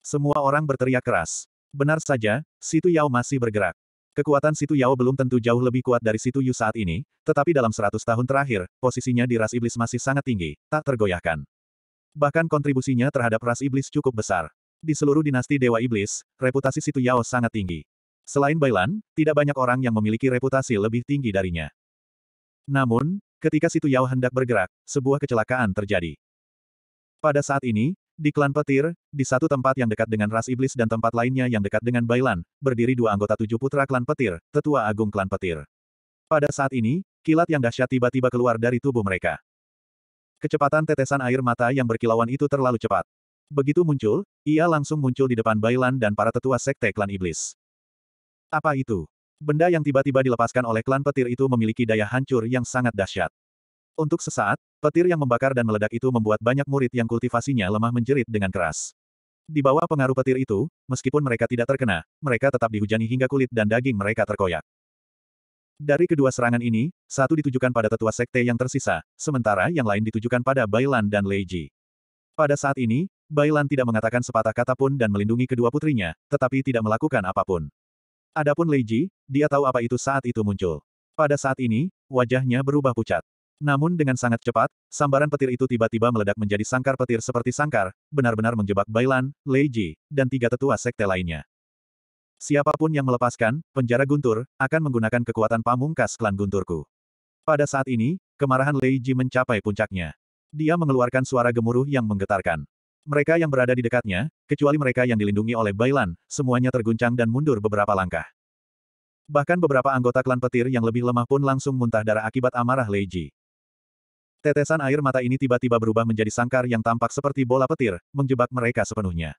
Semua orang berteriak keras. Benar saja, Situ Yao masih bergerak. Kekuatan Situ Yao belum tentu jauh lebih kuat dari Situ Yu saat ini, tetapi dalam 100 tahun terakhir, posisinya di ras iblis masih sangat tinggi, tak tergoyahkan. Bahkan kontribusinya terhadap ras iblis cukup besar. Di seluruh dinasti Dewa Iblis, reputasi Situ Yao sangat tinggi. Selain Bailan, tidak banyak orang yang memiliki reputasi lebih tinggi darinya. Namun, ketika Situ Yao hendak bergerak, sebuah kecelakaan terjadi. Pada saat ini, di klan petir, di satu tempat yang dekat dengan ras iblis dan tempat lainnya yang dekat dengan Bailan, berdiri dua anggota tujuh putra klan petir, tetua agung klan petir. Pada saat ini, kilat yang dahsyat tiba-tiba keluar dari tubuh mereka. Kecepatan tetesan air mata yang berkilauan itu terlalu cepat, Begitu muncul, ia langsung muncul di depan Bailan dan para tetua sekte klan iblis. Apa itu? Benda yang tiba-tiba dilepaskan oleh klan petir itu memiliki daya hancur yang sangat dahsyat. Untuk sesaat, petir yang membakar dan meledak itu membuat banyak murid yang kultivasinya lemah menjerit dengan keras. Di bawah pengaruh petir itu, meskipun mereka tidak terkena, mereka tetap dihujani hingga kulit dan daging mereka terkoyak. Dari kedua serangan ini, satu ditujukan pada tetua sekte yang tersisa, sementara yang lain ditujukan pada Bailan dan Leiji. Pada saat ini, Bailan tidak mengatakan sepatah kata pun dan melindungi kedua putrinya, tetapi tidak melakukan apapun. Adapun Lei Ji, dia tahu apa itu saat itu muncul. Pada saat ini, wajahnya berubah pucat. Namun dengan sangat cepat, sambaran petir itu tiba-tiba meledak menjadi sangkar petir seperti sangkar, benar-benar menjebak Bailan, Lei Ji, dan tiga tetua sekte lainnya. Siapapun yang melepaskan, penjara guntur, akan menggunakan kekuatan pamungkas klan gunturku. Pada saat ini, kemarahan Lei Ji mencapai puncaknya. Dia mengeluarkan suara gemuruh yang menggetarkan. Mereka yang berada di dekatnya, kecuali mereka yang dilindungi oleh Bailan, semuanya terguncang dan mundur beberapa langkah. Bahkan beberapa anggota klan petir yang lebih lemah pun langsung muntah darah akibat amarah Lei Ji. Tetesan air mata ini tiba-tiba berubah menjadi sangkar yang tampak seperti bola petir, menjebak mereka sepenuhnya.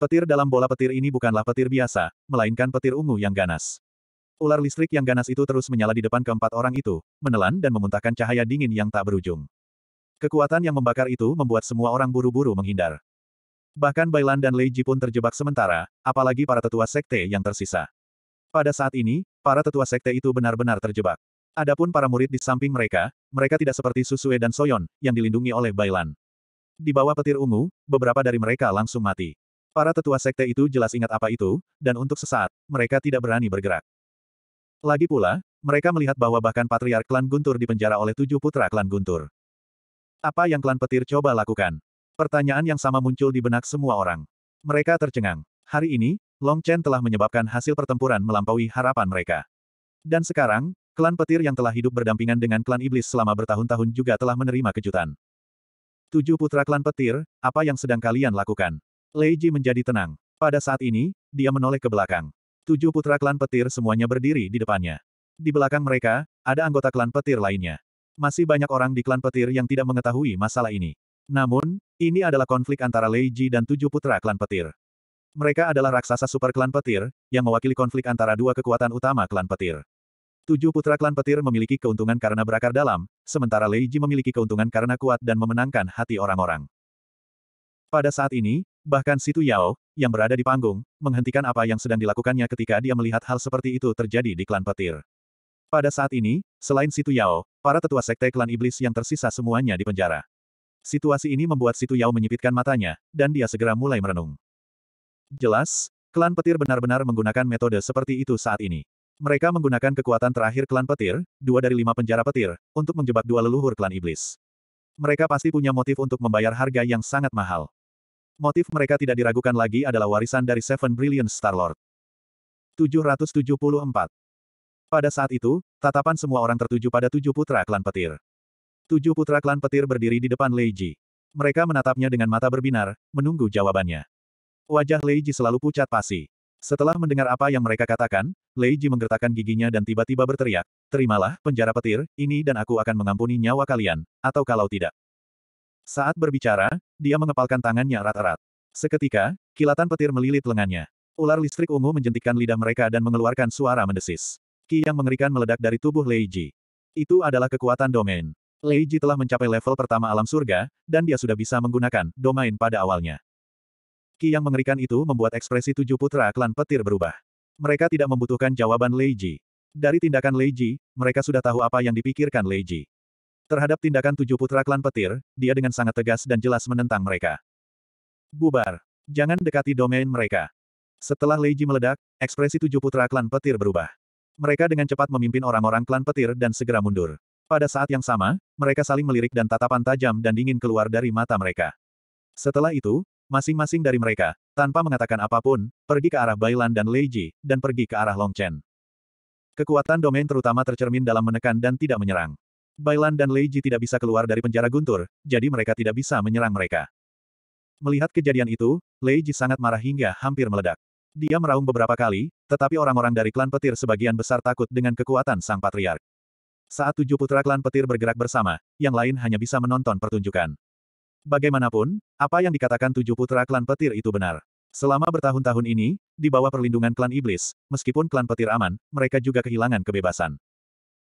Petir dalam bola petir ini bukanlah petir biasa, melainkan petir ungu yang ganas. Ular listrik yang ganas itu terus menyala di depan keempat orang itu, menelan dan memuntahkan cahaya dingin yang tak berujung. Kekuatan yang membakar itu membuat semua orang buru-buru menghindar. Bahkan Bailan dan Lei Ji pun terjebak sementara, apalagi para tetua sekte yang tersisa. Pada saat ini, para tetua sekte itu benar-benar terjebak. Adapun para murid di samping mereka, mereka tidak seperti Susue dan Soyon, yang dilindungi oleh Bailan. Di bawah petir ungu, beberapa dari mereka langsung mati. Para tetua sekte itu jelas ingat apa itu, dan untuk sesaat, mereka tidak berani bergerak. Lagi pula, mereka melihat bahwa bahkan patriark klan Guntur dipenjara oleh tujuh putra klan Guntur. Apa yang klan petir coba lakukan? Pertanyaan yang sama muncul di benak semua orang. Mereka tercengang. Hari ini, Long Chen telah menyebabkan hasil pertempuran melampaui harapan mereka. Dan sekarang, klan petir yang telah hidup berdampingan dengan klan iblis selama bertahun-tahun juga telah menerima kejutan. Tujuh putra klan petir, apa yang sedang kalian lakukan? Lei Ji menjadi tenang. Pada saat ini, dia menoleh ke belakang. Tujuh putra klan petir semuanya berdiri di depannya. Di belakang mereka, ada anggota klan petir lainnya. Masih banyak orang di klan petir yang tidak mengetahui masalah ini. Namun, ini adalah konflik antara Lei Ji dan tujuh putra klan petir. Mereka adalah raksasa super klan petir, yang mewakili konflik antara dua kekuatan utama klan petir. Tujuh putra klan petir memiliki keuntungan karena berakar dalam, sementara Lei Ji memiliki keuntungan karena kuat dan memenangkan hati orang-orang. Pada saat ini, bahkan Situ Yao, yang berada di panggung, menghentikan apa yang sedang dilakukannya ketika dia melihat hal seperti itu terjadi di klan petir. Pada saat ini, selain Situ Yao, para tetua sekte klan iblis yang tersisa semuanya di penjara. Situasi ini membuat Situ Yao menyipitkan matanya, dan dia segera mulai merenung. Jelas, klan petir benar-benar menggunakan metode seperti itu saat ini. Mereka menggunakan kekuatan terakhir klan petir, dua dari lima penjara petir, untuk menjebak dua leluhur klan iblis. Mereka pasti punya motif untuk membayar harga yang sangat mahal. Motif mereka tidak diragukan lagi adalah warisan dari Seven Brilliant Star Lord. 774 pada saat itu, tatapan semua orang tertuju pada tujuh putra klan petir. Tujuh putra klan petir berdiri di depan Lei Ji. Mereka menatapnya dengan mata berbinar, menunggu jawabannya. Wajah Lei Ji selalu pucat pasi. Setelah mendengar apa yang mereka katakan, Lei Ji menggertakkan giginya dan tiba-tiba berteriak, Terimalah, penjara petir, ini dan aku akan mengampuni nyawa kalian, atau kalau tidak. Saat berbicara, dia mengepalkan tangannya erat-erat. Seketika, kilatan petir melilit lengannya. Ular listrik ungu menjentikkan lidah mereka dan mengeluarkan suara mendesis. Ki yang mengerikan meledak dari tubuh Lei Ji. Itu adalah kekuatan domain. Lei Ji telah mencapai level pertama alam surga, dan dia sudah bisa menggunakan domain pada awalnya. Ki yang mengerikan itu membuat ekspresi tujuh putra klan petir berubah. Mereka tidak membutuhkan jawaban Lei Ji. Dari tindakan Lei Ji, mereka sudah tahu apa yang dipikirkan Lei Ji. Terhadap tindakan tujuh putra klan petir, dia dengan sangat tegas dan jelas menentang mereka. Bubar. Jangan dekati domain mereka. Setelah Lei Ji meledak, ekspresi tujuh putra klan petir berubah. Mereka dengan cepat memimpin orang-orang klan petir dan segera mundur. Pada saat yang sama, mereka saling melirik dan tatapan tajam dan dingin keluar dari mata mereka. Setelah itu, masing-masing dari mereka, tanpa mengatakan apapun, pergi ke arah Bailan dan Leiji, dan pergi ke arah Longchen. Kekuatan domain terutama tercermin dalam menekan dan tidak menyerang. Bailan dan Leiji tidak bisa keluar dari penjara guntur, jadi mereka tidak bisa menyerang mereka. Melihat kejadian itu, Leiji sangat marah hingga hampir meledak. Dia meraung beberapa kali, tetapi orang-orang dari klan petir sebagian besar takut dengan kekuatan sang patriark. Saat tujuh putra klan petir bergerak bersama, yang lain hanya bisa menonton pertunjukan. Bagaimanapun, apa yang dikatakan tujuh putra klan petir itu benar. Selama bertahun-tahun ini, di bawah perlindungan klan iblis, meskipun klan petir aman, mereka juga kehilangan kebebasan.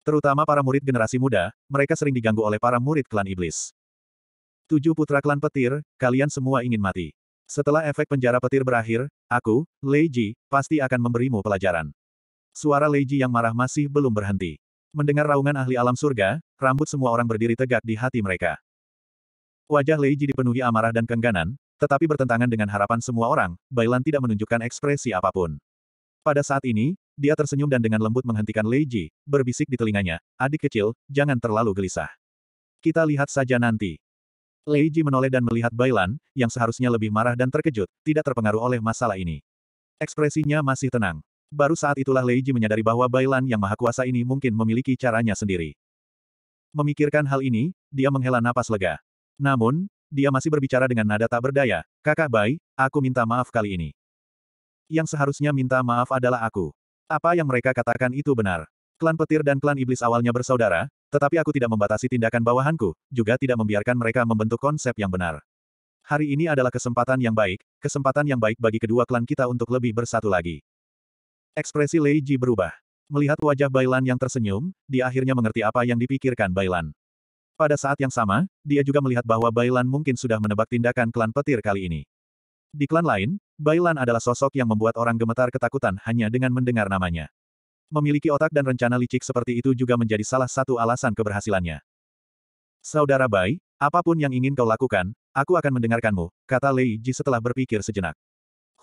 Terutama para murid generasi muda, mereka sering diganggu oleh para murid klan iblis. Tujuh putra klan petir, kalian semua ingin mati. Setelah efek penjara petir berakhir, aku, Lei Ji, pasti akan memberimu pelajaran. Suara Lei Ji yang marah masih belum berhenti. Mendengar raungan ahli alam surga, rambut semua orang berdiri tegak di hati mereka. Wajah Lei Ji dipenuhi amarah dan kengganan, tetapi bertentangan dengan harapan semua orang, Bailan tidak menunjukkan ekspresi apapun. Pada saat ini, dia tersenyum dan dengan lembut menghentikan Lei Ji, berbisik di telinganya, adik kecil, jangan terlalu gelisah. Kita lihat saja nanti. Lei Ji menoleh dan melihat Bailan, yang seharusnya lebih marah dan terkejut, tidak terpengaruh oleh masalah ini. Ekspresinya masih tenang. Baru saat itulah Lei Ji menyadari bahwa Bailan yang maha kuasa ini mungkin memiliki caranya sendiri. Memikirkan hal ini, dia menghela napas lega. Namun, dia masih berbicara dengan nada tak berdaya, kakak Bai, aku minta maaf kali ini. Yang seharusnya minta maaf adalah aku. Apa yang mereka katakan itu benar. Klan petir dan klan iblis awalnya bersaudara, tetapi aku tidak membatasi tindakan bawahanku, juga tidak membiarkan mereka membentuk konsep yang benar. Hari ini adalah kesempatan yang baik, kesempatan yang baik bagi kedua klan kita untuk lebih bersatu lagi. Ekspresi Lei Ji berubah. Melihat wajah Bailan yang tersenyum, dia akhirnya mengerti apa yang dipikirkan Bailan. Pada saat yang sama, dia juga melihat bahwa Bailan mungkin sudah menebak tindakan klan petir kali ini. Di klan lain, Bailan adalah sosok yang membuat orang gemetar ketakutan hanya dengan mendengar namanya. Memiliki otak dan rencana licik seperti itu juga menjadi salah satu alasan keberhasilannya. Saudara Bai, apapun yang ingin kau lakukan, aku akan mendengarkanmu, kata Lei Ji setelah berpikir sejenak.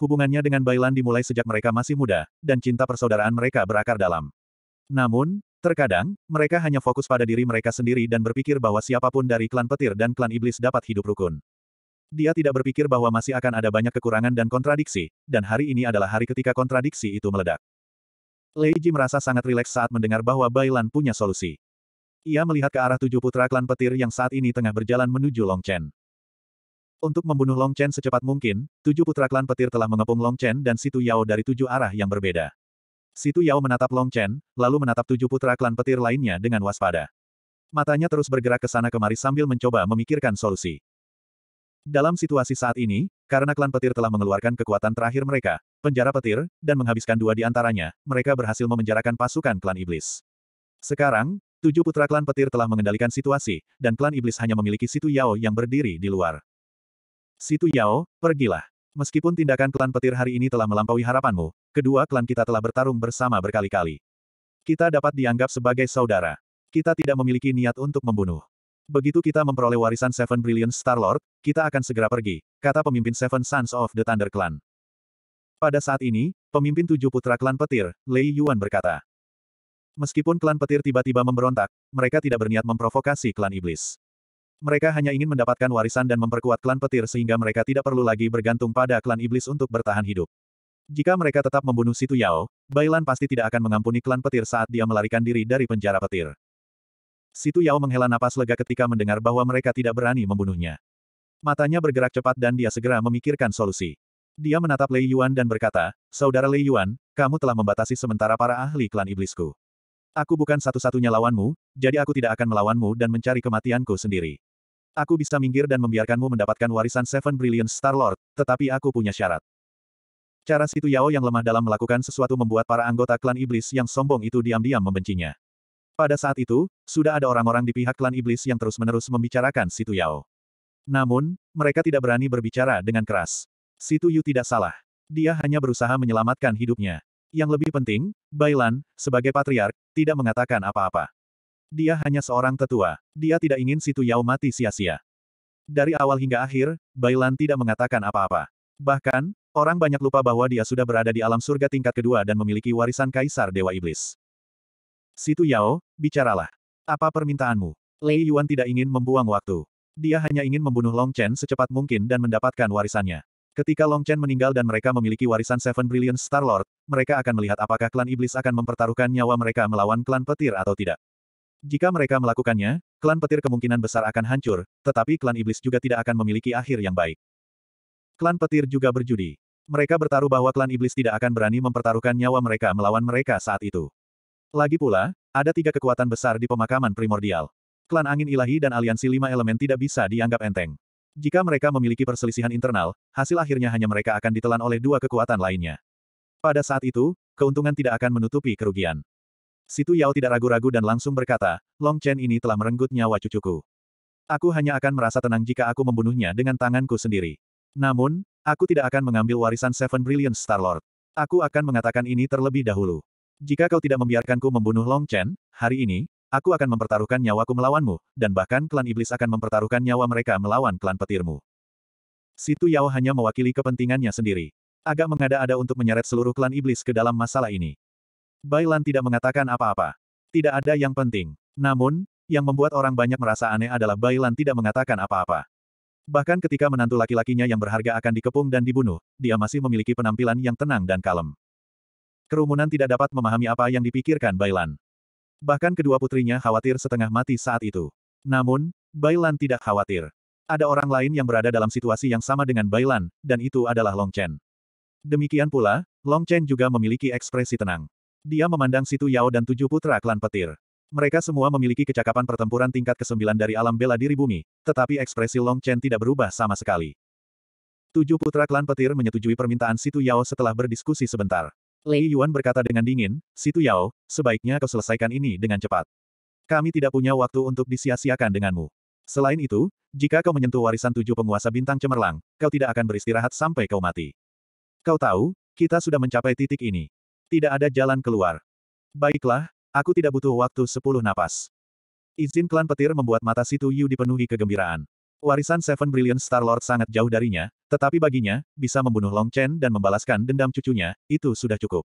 Hubungannya dengan Bailan dimulai sejak mereka masih muda, dan cinta persaudaraan mereka berakar dalam. Namun, terkadang, mereka hanya fokus pada diri mereka sendiri dan berpikir bahwa siapapun dari klan petir dan klan iblis dapat hidup rukun. Dia tidak berpikir bahwa masih akan ada banyak kekurangan dan kontradiksi, dan hari ini adalah hari ketika kontradiksi itu meledak. Lei Ji merasa sangat rileks saat mendengar bahwa Bailan punya solusi. Ia melihat ke arah tujuh putra klan petir yang saat ini tengah berjalan menuju Long Chen. Untuk membunuh Long Chen secepat mungkin, tujuh putra klan petir telah mengepung Long Chen dan Situ Yao dari tujuh arah yang berbeda. Situ Yao menatap Long Chen, lalu menatap tujuh putra klan petir lainnya dengan waspada. Matanya terus bergerak ke sana kemari sambil mencoba memikirkan solusi. Dalam situasi saat ini, karena klan petir telah mengeluarkan kekuatan terakhir mereka, penjara petir, dan menghabiskan dua di antaranya, mereka berhasil memenjarakan pasukan klan iblis. Sekarang, tujuh putra klan petir telah mengendalikan situasi, dan klan iblis hanya memiliki situ Yao yang berdiri di luar. Situ Yao, pergilah. Meskipun tindakan klan petir hari ini telah melampaui harapanmu, kedua klan kita telah bertarung bersama berkali-kali. Kita dapat dianggap sebagai saudara. Kita tidak memiliki niat untuk membunuh. Begitu kita memperoleh warisan Seven Brilliant Star-Lord, kita akan segera pergi, kata pemimpin Seven Sons of the Thunder Clan. Pada saat ini, pemimpin tujuh putra klan petir, Lei Yuan berkata. Meskipun klan petir tiba-tiba memberontak, mereka tidak berniat memprovokasi klan iblis. Mereka hanya ingin mendapatkan warisan dan memperkuat klan petir sehingga mereka tidak perlu lagi bergantung pada klan iblis untuk bertahan hidup. Jika mereka tetap membunuh Situ Yao, Bailan pasti tidak akan mengampuni klan petir saat dia melarikan diri dari penjara petir. Situ Yao menghela napas lega ketika mendengar bahwa mereka tidak berani membunuhnya. Matanya bergerak cepat dan dia segera memikirkan solusi. Dia menatap Lei Yuan dan berkata, Saudara Lei Yuan, kamu telah membatasi sementara para ahli klan iblisku. Aku bukan satu-satunya lawanmu, jadi aku tidak akan melawanmu dan mencari kematianku sendiri. Aku bisa minggir dan membiarkanmu mendapatkan warisan Seven Brilliant Star Lord, tetapi aku punya syarat. Cara Situ Yao yang lemah dalam melakukan sesuatu membuat para anggota klan iblis yang sombong itu diam-diam membencinya. Pada saat itu, sudah ada orang-orang di pihak klan iblis yang terus-menerus membicarakan Situ Yao. Namun, mereka tidak berani berbicara dengan keras. Situ Yu tidak salah. Dia hanya berusaha menyelamatkan hidupnya. Yang lebih penting, Bailan, sebagai patriark, tidak mengatakan apa-apa. Dia hanya seorang tetua. Dia tidak ingin Situ Yao mati sia-sia. Dari awal hingga akhir, Bailan tidak mengatakan apa-apa. Bahkan, orang banyak lupa bahwa dia sudah berada di alam surga tingkat kedua dan memiliki warisan kaisar Dewa Iblis. Situ Yao, bicaralah. Apa permintaanmu? Lei Yuan tidak ingin membuang waktu. Dia hanya ingin membunuh Long Chen secepat mungkin dan mendapatkan warisannya. Ketika Long Chen meninggal dan mereka memiliki warisan Seven Brilliant Star Lord, mereka akan melihat apakah klan iblis akan mempertaruhkan nyawa mereka melawan klan petir atau tidak. Jika mereka melakukannya, klan petir kemungkinan besar akan hancur, tetapi klan iblis juga tidak akan memiliki akhir yang baik. Klan petir juga berjudi. Mereka bertaruh bahwa klan iblis tidak akan berani mempertaruhkan nyawa mereka melawan mereka saat itu. Lagi pula, ada tiga kekuatan besar di pemakaman primordial. Klan Angin Ilahi dan aliansi lima elemen tidak bisa dianggap enteng. Jika mereka memiliki perselisihan internal, hasil akhirnya hanya mereka akan ditelan oleh dua kekuatan lainnya. Pada saat itu, keuntungan tidak akan menutupi kerugian. Situ Yao tidak ragu-ragu dan langsung berkata, Long Chen ini telah merenggut nyawa cucuku. Aku hanya akan merasa tenang jika aku membunuhnya dengan tanganku sendiri. Namun, aku tidak akan mengambil warisan Seven Brilliant Star-Lord. Aku akan mengatakan ini terlebih dahulu. Jika kau tidak membiarkanku membunuh Long Chen, hari ini, aku akan mempertaruhkan nyawaku melawanmu, dan bahkan klan iblis akan mempertaruhkan nyawa mereka melawan klan petirmu. Situ Yao hanya mewakili kepentingannya sendiri. Agak mengada-ada untuk menyeret seluruh klan iblis ke dalam masalah ini. Bailan tidak mengatakan apa-apa. Tidak ada yang penting. Namun, yang membuat orang banyak merasa aneh adalah Bailan tidak mengatakan apa-apa. Bahkan ketika menantu laki-lakinya yang berharga akan dikepung dan dibunuh, dia masih memiliki penampilan yang tenang dan kalem. Kerumunan tidak dapat memahami apa yang dipikirkan Bailan. Bahkan kedua putrinya khawatir setengah mati saat itu. Namun, Bailan tidak khawatir. Ada orang lain yang berada dalam situasi yang sama dengan Bailan, dan itu adalah Long Chen. Demikian pula, Long Chen juga memiliki ekspresi tenang. Dia memandang Situ Yao dan tujuh putra klan petir. Mereka semua memiliki kecakapan pertempuran tingkat ke-9 dari alam bela diri bumi, tetapi ekspresi Long Chen tidak berubah sama sekali. Tujuh putra klan petir menyetujui permintaan Situ Yao setelah berdiskusi sebentar. Lei Yuan berkata dengan dingin, Situ Yao, sebaiknya kau selesaikan ini dengan cepat. Kami tidak punya waktu untuk disia-siakan denganmu. Selain itu, jika kau menyentuh warisan tujuh penguasa bintang cemerlang, kau tidak akan beristirahat sampai kau mati. Kau tahu, kita sudah mencapai titik ini. Tidak ada jalan keluar. Baiklah, aku tidak butuh waktu sepuluh napas. Izin klan petir membuat mata Situ Yu dipenuhi kegembiraan. Warisan Seven Brilliant Star Lord sangat jauh darinya, tetapi baginya, bisa membunuh Long Chen dan membalaskan dendam cucunya, itu sudah cukup.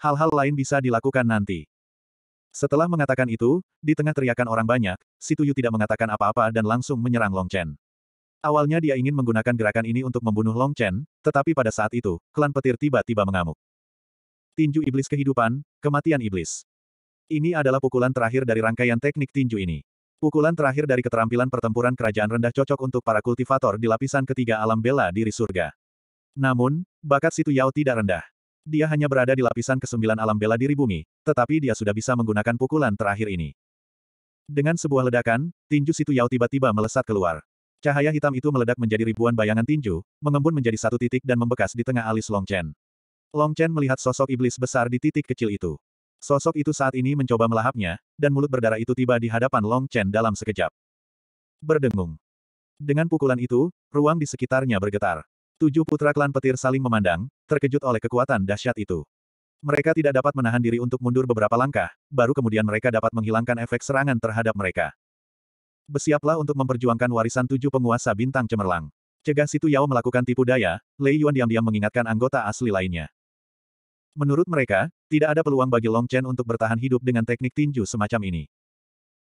Hal-hal lain bisa dilakukan nanti. Setelah mengatakan itu, di tengah teriakan orang banyak, Situ Yu tidak mengatakan apa-apa dan langsung menyerang Long Chen. Awalnya dia ingin menggunakan gerakan ini untuk membunuh Long Chen, tetapi pada saat itu, klan petir tiba-tiba mengamuk. Tinju iblis kehidupan, kematian iblis. Ini adalah pukulan terakhir dari rangkaian teknik tinju ini. Pukulan terakhir dari keterampilan pertempuran kerajaan rendah cocok untuk para kultivator di lapisan ketiga alam bela diri surga. Namun, bakat Situ Yao tidak rendah. Dia hanya berada di lapisan kesembilan alam bela diri bumi, tetapi dia sudah bisa menggunakan pukulan terakhir ini. Dengan sebuah ledakan, tinju Situ Yao tiba-tiba melesat keluar. Cahaya hitam itu meledak menjadi ribuan bayangan tinju, mengembun menjadi satu titik dan membekas di tengah alis Long Chen. Long Chen melihat sosok iblis besar di titik kecil itu. Sosok itu saat ini mencoba melahapnya, dan mulut berdarah itu tiba di hadapan Long Chen dalam sekejap. Berdengung. Dengan pukulan itu, ruang di sekitarnya bergetar. Tujuh putra klan petir saling memandang, terkejut oleh kekuatan dahsyat itu. Mereka tidak dapat menahan diri untuk mundur beberapa langkah, baru kemudian mereka dapat menghilangkan efek serangan terhadap mereka. Bersiaplah untuk memperjuangkan warisan tujuh penguasa bintang cemerlang. Cegah Situ Yao melakukan tipu daya, Lei Yuan diam-diam mengingatkan anggota asli lainnya. Menurut mereka, tidak ada peluang bagi Long Chen untuk bertahan hidup dengan teknik tinju semacam ini.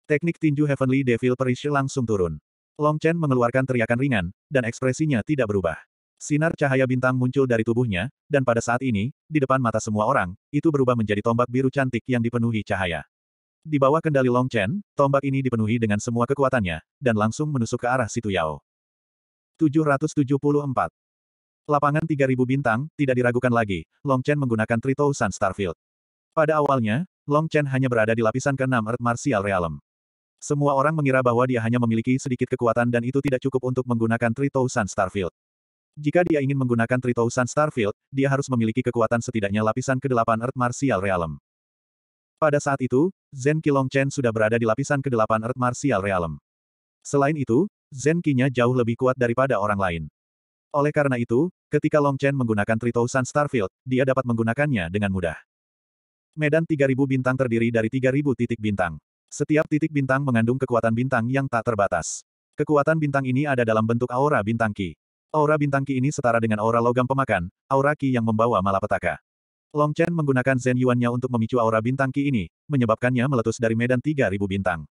Teknik tinju Heavenly Devil Perish langsung turun. Long Chen mengeluarkan teriakan ringan, dan ekspresinya tidak berubah. Sinar cahaya bintang muncul dari tubuhnya, dan pada saat ini, di depan mata semua orang, itu berubah menjadi tombak biru cantik yang dipenuhi cahaya. Di bawah kendali Long Chen, tombak ini dipenuhi dengan semua kekuatannya, dan langsung menusuk ke arah situ Yao. 774. Lapangan 3000 bintang, tidak diragukan lagi, Long Chen menggunakan Trito Sun Starfield. Pada awalnya, Long Chen hanya berada di lapisan ke-6 Earth Martial Realm. Semua orang mengira bahwa dia hanya memiliki sedikit kekuatan dan itu tidak cukup untuk menggunakan Trito Sun Starfield. Jika dia ingin menggunakan Trito Sun Starfield, dia harus memiliki kekuatan setidaknya lapisan ke-8 Earth Martial Realm. Pada saat itu, Zen Qi Long Chen sudah berada di lapisan ke-8 Earth Martial Realm. Selain itu, Zen Qi-nya jauh lebih kuat daripada orang lain. Oleh karena itu, ketika Long Chen menggunakan Tritousan Starfield, dia dapat menggunakannya dengan mudah. Medan 3000 bintang terdiri dari 3000 titik bintang. Setiap titik bintang mengandung kekuatan bintang yang tak terbatas. Kekuatan bintang ini ada dalam bentuk aura bintang ki. Aura bintang ki ini setara dengan aura logam pemakan, aura ki yang membawa malapetaka. Long Chen menggunakan Zen Yuan-nya untuk memicu aura bintang ki ini, menyebabkannya meletus dari medan 3000 bintang.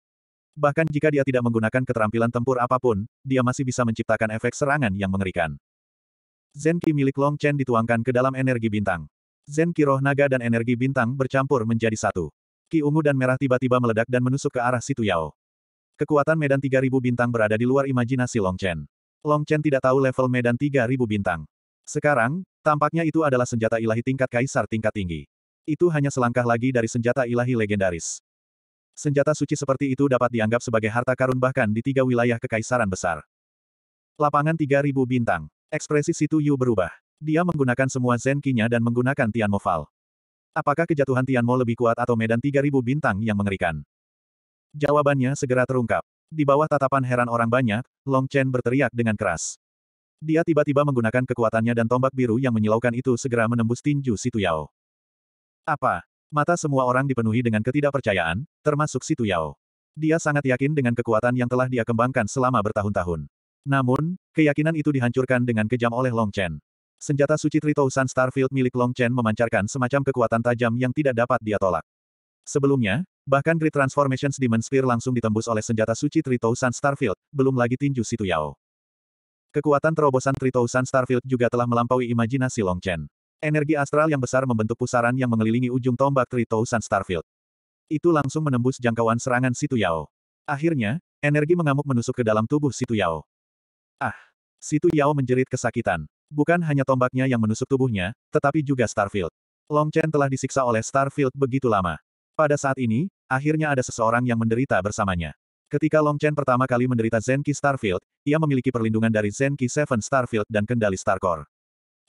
Bahkan jika dia tidak menggunakan keterampilan tempur apapun, dia masih bisa menciptakan efek serangan yang mengerikan. Zen Ki milik Long Chen dituangkan ke dalam energi bintang. Zen Ki roh naga dan energi bintang bercampur menjadi satu. Ki ungu dan merah tiba-tiba meledak dan menusuk ke arah Situ Yao. Kekuatan medan 3000 bintang berada di luar imajinasi Long Chen. Long Chen tidak tahu level medan 3000 bintang. Sekarang, tampaknya itu adalah senjata ilahi tingkat kaisar tingkat tinggi. Itu hanya selangkah lagi dari senjata ilahi legendaris. Senjata suci seperti itu dapat dianggap sebagai harta karun bahkan di tiga wilayah kekaisaran besar. Lapangan 3000 bintang. Ekspresi Situ Yu berubah. Dia menggunakan semua Zen nya dan menggunakan Mo Val. Apakah kejatuhan Tian Mo lebih kuat atau medan 3000 bintang yang mengerikan? Jawabannya segera terungkap. Di bawah tatapan heran orang banyak, Long Chen berteriak dengan keras. Dia tiba-tiba menggunakan kekuatannya dan tombak biru yang menyilaukan itu segera menembus tinju Situ Yao. Apa? Mata semua orang dipenuhi dengan ketidakpercayaan, termasuk Situ Yao. Dia sangat yakin dengan kekuatan yang telah dia kembangkan selama bertahun-tahun. Namun, keyakinan itu dihancurkan dengan kejam oleh Long Chen. Senjata suci Tritousan Starfield milik Long Chen memancarkan semacam kekuatan tajam yang tidak dapat dia tolak. Sebelumnya, bahkan Great Transformations Demon Spear langsung ditembus oleh senjata suci Tritousan Starfield, belum lagi tinju Situ Yao. Kekuatan terobosan Tritousan Starfield juga telah melampaui imajinasi Long Chen. Energi astral yang besar membentuk pusaran yang mengelilingi ujung tombak Tritousan Starfield. Itu langsung menembus jangkauan serangan Situ Yao. Akhirnya, energi mengamuk menusuk ke dalam tubuh Situ Yao. Ah! Situ Yao menjerit kesakitan. Bukan hanya tombaknya yang menusuk tubuhnya, tetapi juga Starfield. Long Chen telah disiksa oleh Starfield begitu lama. Pada saat ini, akhirnya ada seseorang yang menderita bersamanya. Ketika Long Chen pertama kali menderita Zenki Starfield, ia memiliki perlindungan dari Zenki Seven Starfield dan kendali Starcore.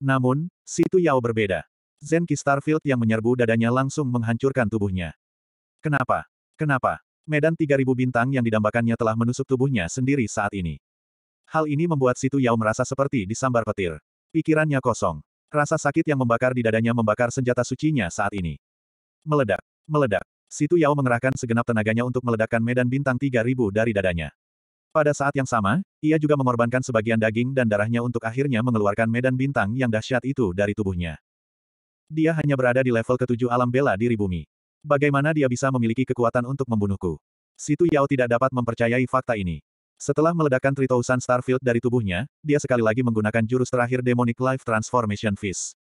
Namun, Situ Yao berbeda. Zenki Starfield yang menyerbu dadanya langsung menghancurkan tubuhnya. Kenapa? Kenapa? Medan 3000 bintang yang didambakannya telah menusuk tubuhnya sendiri saat ini. Hal ini membuat Situ Yao merasa seperti disambar petir. Pikirannya kosong. Rasa sakit yang membakar di dadanya membakar senjata sucinya saat ini. Meledak. Meledak. Situ Yao mengerahkan segenap tenaganya untuk meledakkan medan bintang 3000 dari dadanya. Pada saat yang sama, ia juga mengorbankan sebagian daging dan darahnya untuk akhirnya mengeluarkan medan bintang yang dahsyat itu dari tubuhnya. Dia hanya berada di level ketujuh alam bela diri bumi. Bagaimana dia bisa memiliki kekuatan untuk membunuhku? Situ Yao tidak dapat mempercayai fakta ini. Setelah meledakkan Tritousan Starfield dari tubuhnya, dia sekali lagi menggunakan jurus terakhir Demonic Life Transformation Fist.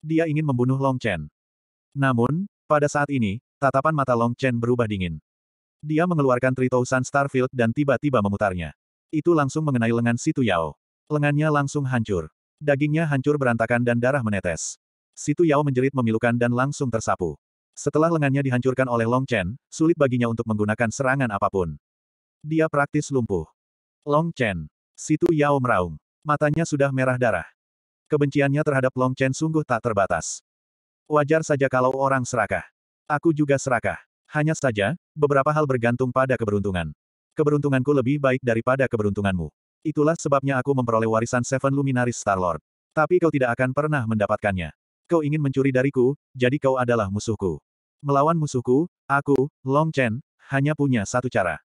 Dia ingin membunuh Long Chen. Namun, pada saat ini, tatapan mata Long Chen berubah dingin. Dia mengeluarkan Tritousan Starfield dan tiba-tiba memutarnya. Itu langsung mengenai lengan Situ Yao. Lengannya langsung hancur. Dagingnya hancur berantakan dan darah menetes. Situ Yao menjerit memilukan dan langsung tersapu. Setelah lengannya dihancurkan oleh Long Chen, sulit baginya untuk menggunakan serangan apapun. Dia praktis lumpuh. Long Chen. Situ Yao meraung. Matanya sudah merah darah. Kebenciannya terhadap Long Chen sungguh tak terbatas. Wajar saja kalau orang serakah. Aku juga serakah. Hanya saja, beberapa hal bergantung pada keberuntungan. Keberuntunganku lebih baik daripada keberuntunganmu. Itulah sebabnya aku memperoleh warisan Seven Luminaris Star-Lord. Tapi kau tidak akan pernah mendapatkannya. Kau ingin mencuri dariku, jadi kau adalah musuhku. Melawan musuhku, aku, Long Chen, hanya punya satu cara.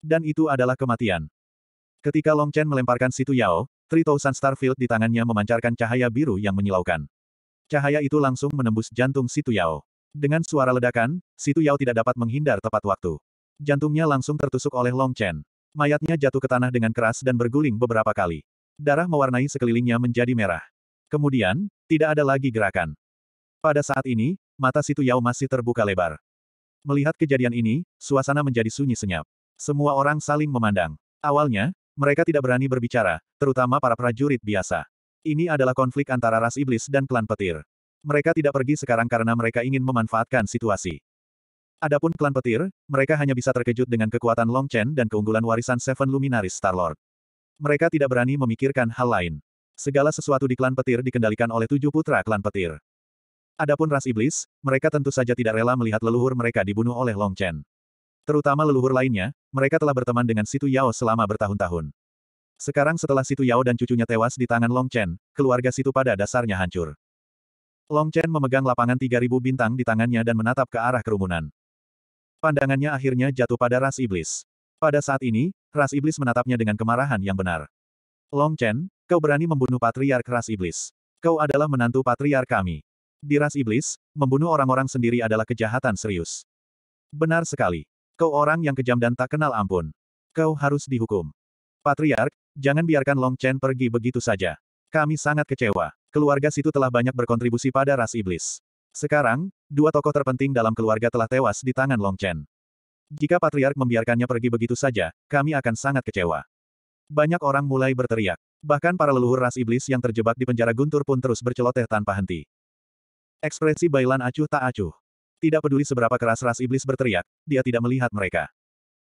Dan itu adalah kematian. Ketika Long Chen melemparkan Situ Yao, Tritousan Starfield di tangannya memancarkan cahaya biru yang menyilaukan. Cahaya itu langsung menembus jantung Situ Yao. Dengan suara ledakan, Situ Yao tidak dapat menghindar tepat waktu. Jantungnya langsung tertusuk oleh Long Chen. Mayatnya jatuh ke tanah dengan keras dan berguling beberapa kali. Darah mewarnai sekelilingnya menjadi merah. Kemudian, tidak ada lagi gerakan. Pada saat ini, mata Situ Yao masih terbuka lebar. Melihat kejadian ini, suasana menjadi sunyi senyap. Semua orang saling memandang. Awalnya, mereka tidak berani berbicara, terutama para prajurit biasa. Ini adalah konflik antara ras iblis dan klan petir. Mereka tidak pergi sekarang karena mereka ingin memanfaatkan situasi. Adapun klan petir, mereka hanya bisa terkejut dengan kekuatan Long Chen dan keunggulan warisan Seven Luminaris Star-Lord. Mereka tidak berani memikirkan hal lain. Segala sesuatu di klan petir dikendalikan oleh tujuh putra klan petir. Adapun ras iblis, mereka tentu saja tidak rela melihat leluhur mereka dibunuh oleh Long Chen. Terutama leluhur lainnya, mereka telah berteman dengan Situ Yao selama bertahun-tahun. Sekarang setelah Situ Yao dan cucunya tewas di tangan Long Chen, keluarga Situ pada dasarnya hancur. Long Chen memegang lapangan 3000 bintang di tangannya dan menatap ke arah kerumunan. Pandangannya akhirnya jatuh pada ras iblis. Pada saat ini, ras iblis menatapnya dengan kemarahan yang benar. Long Chen, kau berani membunuh patriark ras iblis. Kau adalah menantu patriark kami. Di ras iblis, membunuh orang-orang sendiri adalah kejahatan serius. Benar sekali. Kau orang yang kejam dan tak kenal ampun. Kau harus dihukum. Patriark, jangan biarkan Long Chen pergi begitu saja. Kami sangat kecewa. Keluarga situ telah banyak berkontribusi pada ras iblis. Sekarang, dua tokoh terpenting dalam keluarga telah tewas di tangan Long Chen. Jika Patriark membiarkannya pergi begitu saja, kami akan sangat kecewa. Banyak orang mulai berteriak. Bahkan para leluhur ras iblis yang terjebak di penjara guntur pun terus berceloteh tanpa henti. Ekspresi Bailan acuh tak acuh. Tidak peduli seberapa keras ras iblis berteriak, dia tidak melihat mereka.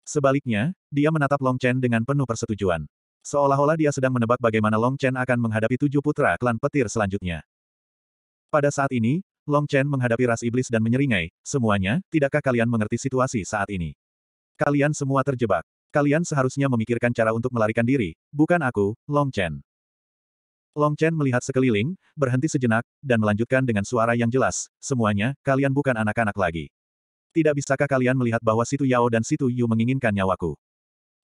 Sebaliknya, dia menatap Long Chen dengan penuh persetujuan. Seolah-olah dia sedang menebak bagaimana Long Chen akan menghadapi tujuh putra klan petir selanjutnya. Pada saat ini, Long Chen menghadapi ras iblis dan menyeringai, semuanya, tidakkah kalian mengerti situasi saat ini? Kalian semua terjebak. Kalian seharusnya memikirkan cara untuk melarikan diri, bukan aku, Long Chen. Long Chen melihat sekeliling, berhenti sejenak, dan melanjutkan dengan suara yang jelas, semuanya, kalian bukan anak-anak lagi. Tidak bisakah kalian melihat bahwa Situ Yao dan Situ Yu menginginkan nyawaku?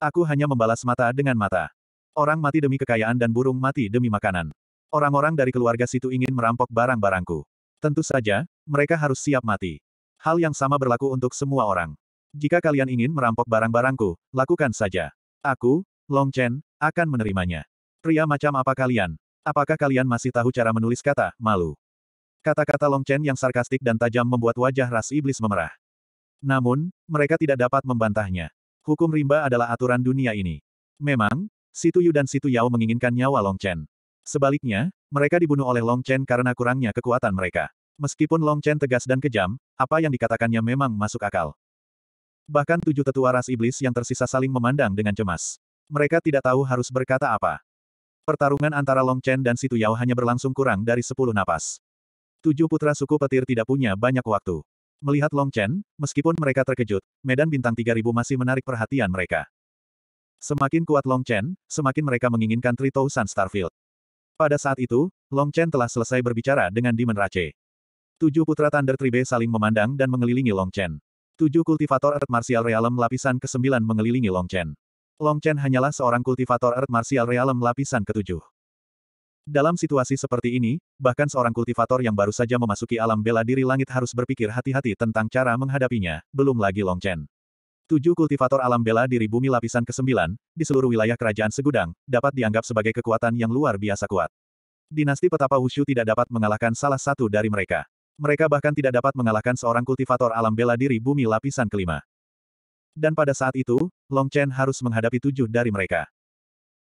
Aku hanya membalas mata dengan mata. Orang mati demi kekayaan dan burung mati demi makanan. Orang-orang dari keluarga Situ ingin merampok barang-barangku. Tentu saja, mereka harus siap mati. Hal yang sama berlaku untuk semua orang. Jika kalian ingin merampok barang-barangku, lakukan saja. Aku, Long Chen, akan menerimanya. Pria macam apa kalian? Apakah kalian masih tahu cara menulis kata, malu? Kata-kata Long Chen yang sarkastik dan tajam membuat wajah ras iblis memerah. Namun, mereka tidak dapat membantahnya. Hukum rimba adalah aturan dunia ini. Memang, Situ Yu dan Situ Yao menginginkan nyawa Long Chen. Sebaliknya, mereka dibunuh oleh Long Chen karena kurangnya kekuatan mereka. Meskipun Long Chen tegas dan kejam, apa yang dikatakannya memang masuk akal. Bahkan tujuh tetua ras iblis yang tersisa saling memandang dengan cemas. Mereka tidak tahu harus berkata apa. Pertarungan antara Long Chen dan Situ Yao hanya berlangsung kurang dari sepuluh napas. Tujuh putra suku petir tidak punya banyak waktu. Melihat Long Chen, meskipun mereka terkejut, medan bintang 3000 masih menarik perhatian mereka. Semakin kuat Long Chen, semakin mereka menginginkan Tritousan Starfield. Pada saat itu, Long Chen telah selesai berbicara dengan Demon Rache. Tujuh putra Thunder Tribe saling memandang dan mengelilingi Long Chen. Tujuh kultivator Earth Martial Realm lapisan ke-9 mengelilingi Long Chen. Long Chen hanyalah seorang kultivator Earth Martial Realm lapisan ketujuh. Dalam situasi seperti ini, bahkan seorang kultivator yang baru saja memasuki alam bela diri langit harus berpikir hati-hati tentang cara menghadapinya, belum lagi Long Chen. Tujuh kultivator alam bela diri bumi lapisan ke-9, di seluruh wilayah kerajaan segudang, dapat dianggap sebagai kekuatan yang luar biasa kuat. Dinasti petapa Wushu tidak dapat mengalahkan salah satu dari mereka. Mereka bahkan tidak dapat mengalahkan seorang kultivator alam bela diri bumi lapisan kelima dan pada saat itu, Long Chen harus menghadapi tujuh dari mereka.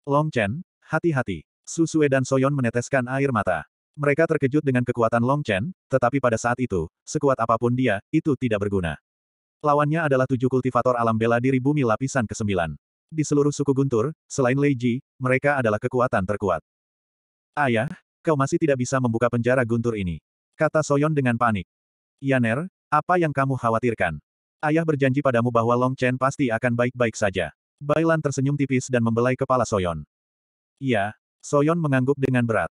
Long Chen, hati-hati. Susue dan Soyon meneteskan air mata. Mereka terkejut dengan kekuatan Long Chen, tetapi pada saat itu, sekuat apapun dia, itu tidak berguna. Lawannya adalah tujuh kultivator alam bela diri bumi lapisan ke-9. Di seluruh suku Guntur, selain Lei Ji, mereka adalah kekuatan terkuat. Ayah, kau masih tidak bisa membuka penjara Guntur ini. Kata Soyon dengan panik. Yaner, apa yang kamu khawatirkan? Ayah berjanji padamu bahwa Long Chen pasti akan baik-baik saja. Bailan tersenyum tipis dan membelai kepala Soyon. Ya, Soyon mengangguk dengan berat.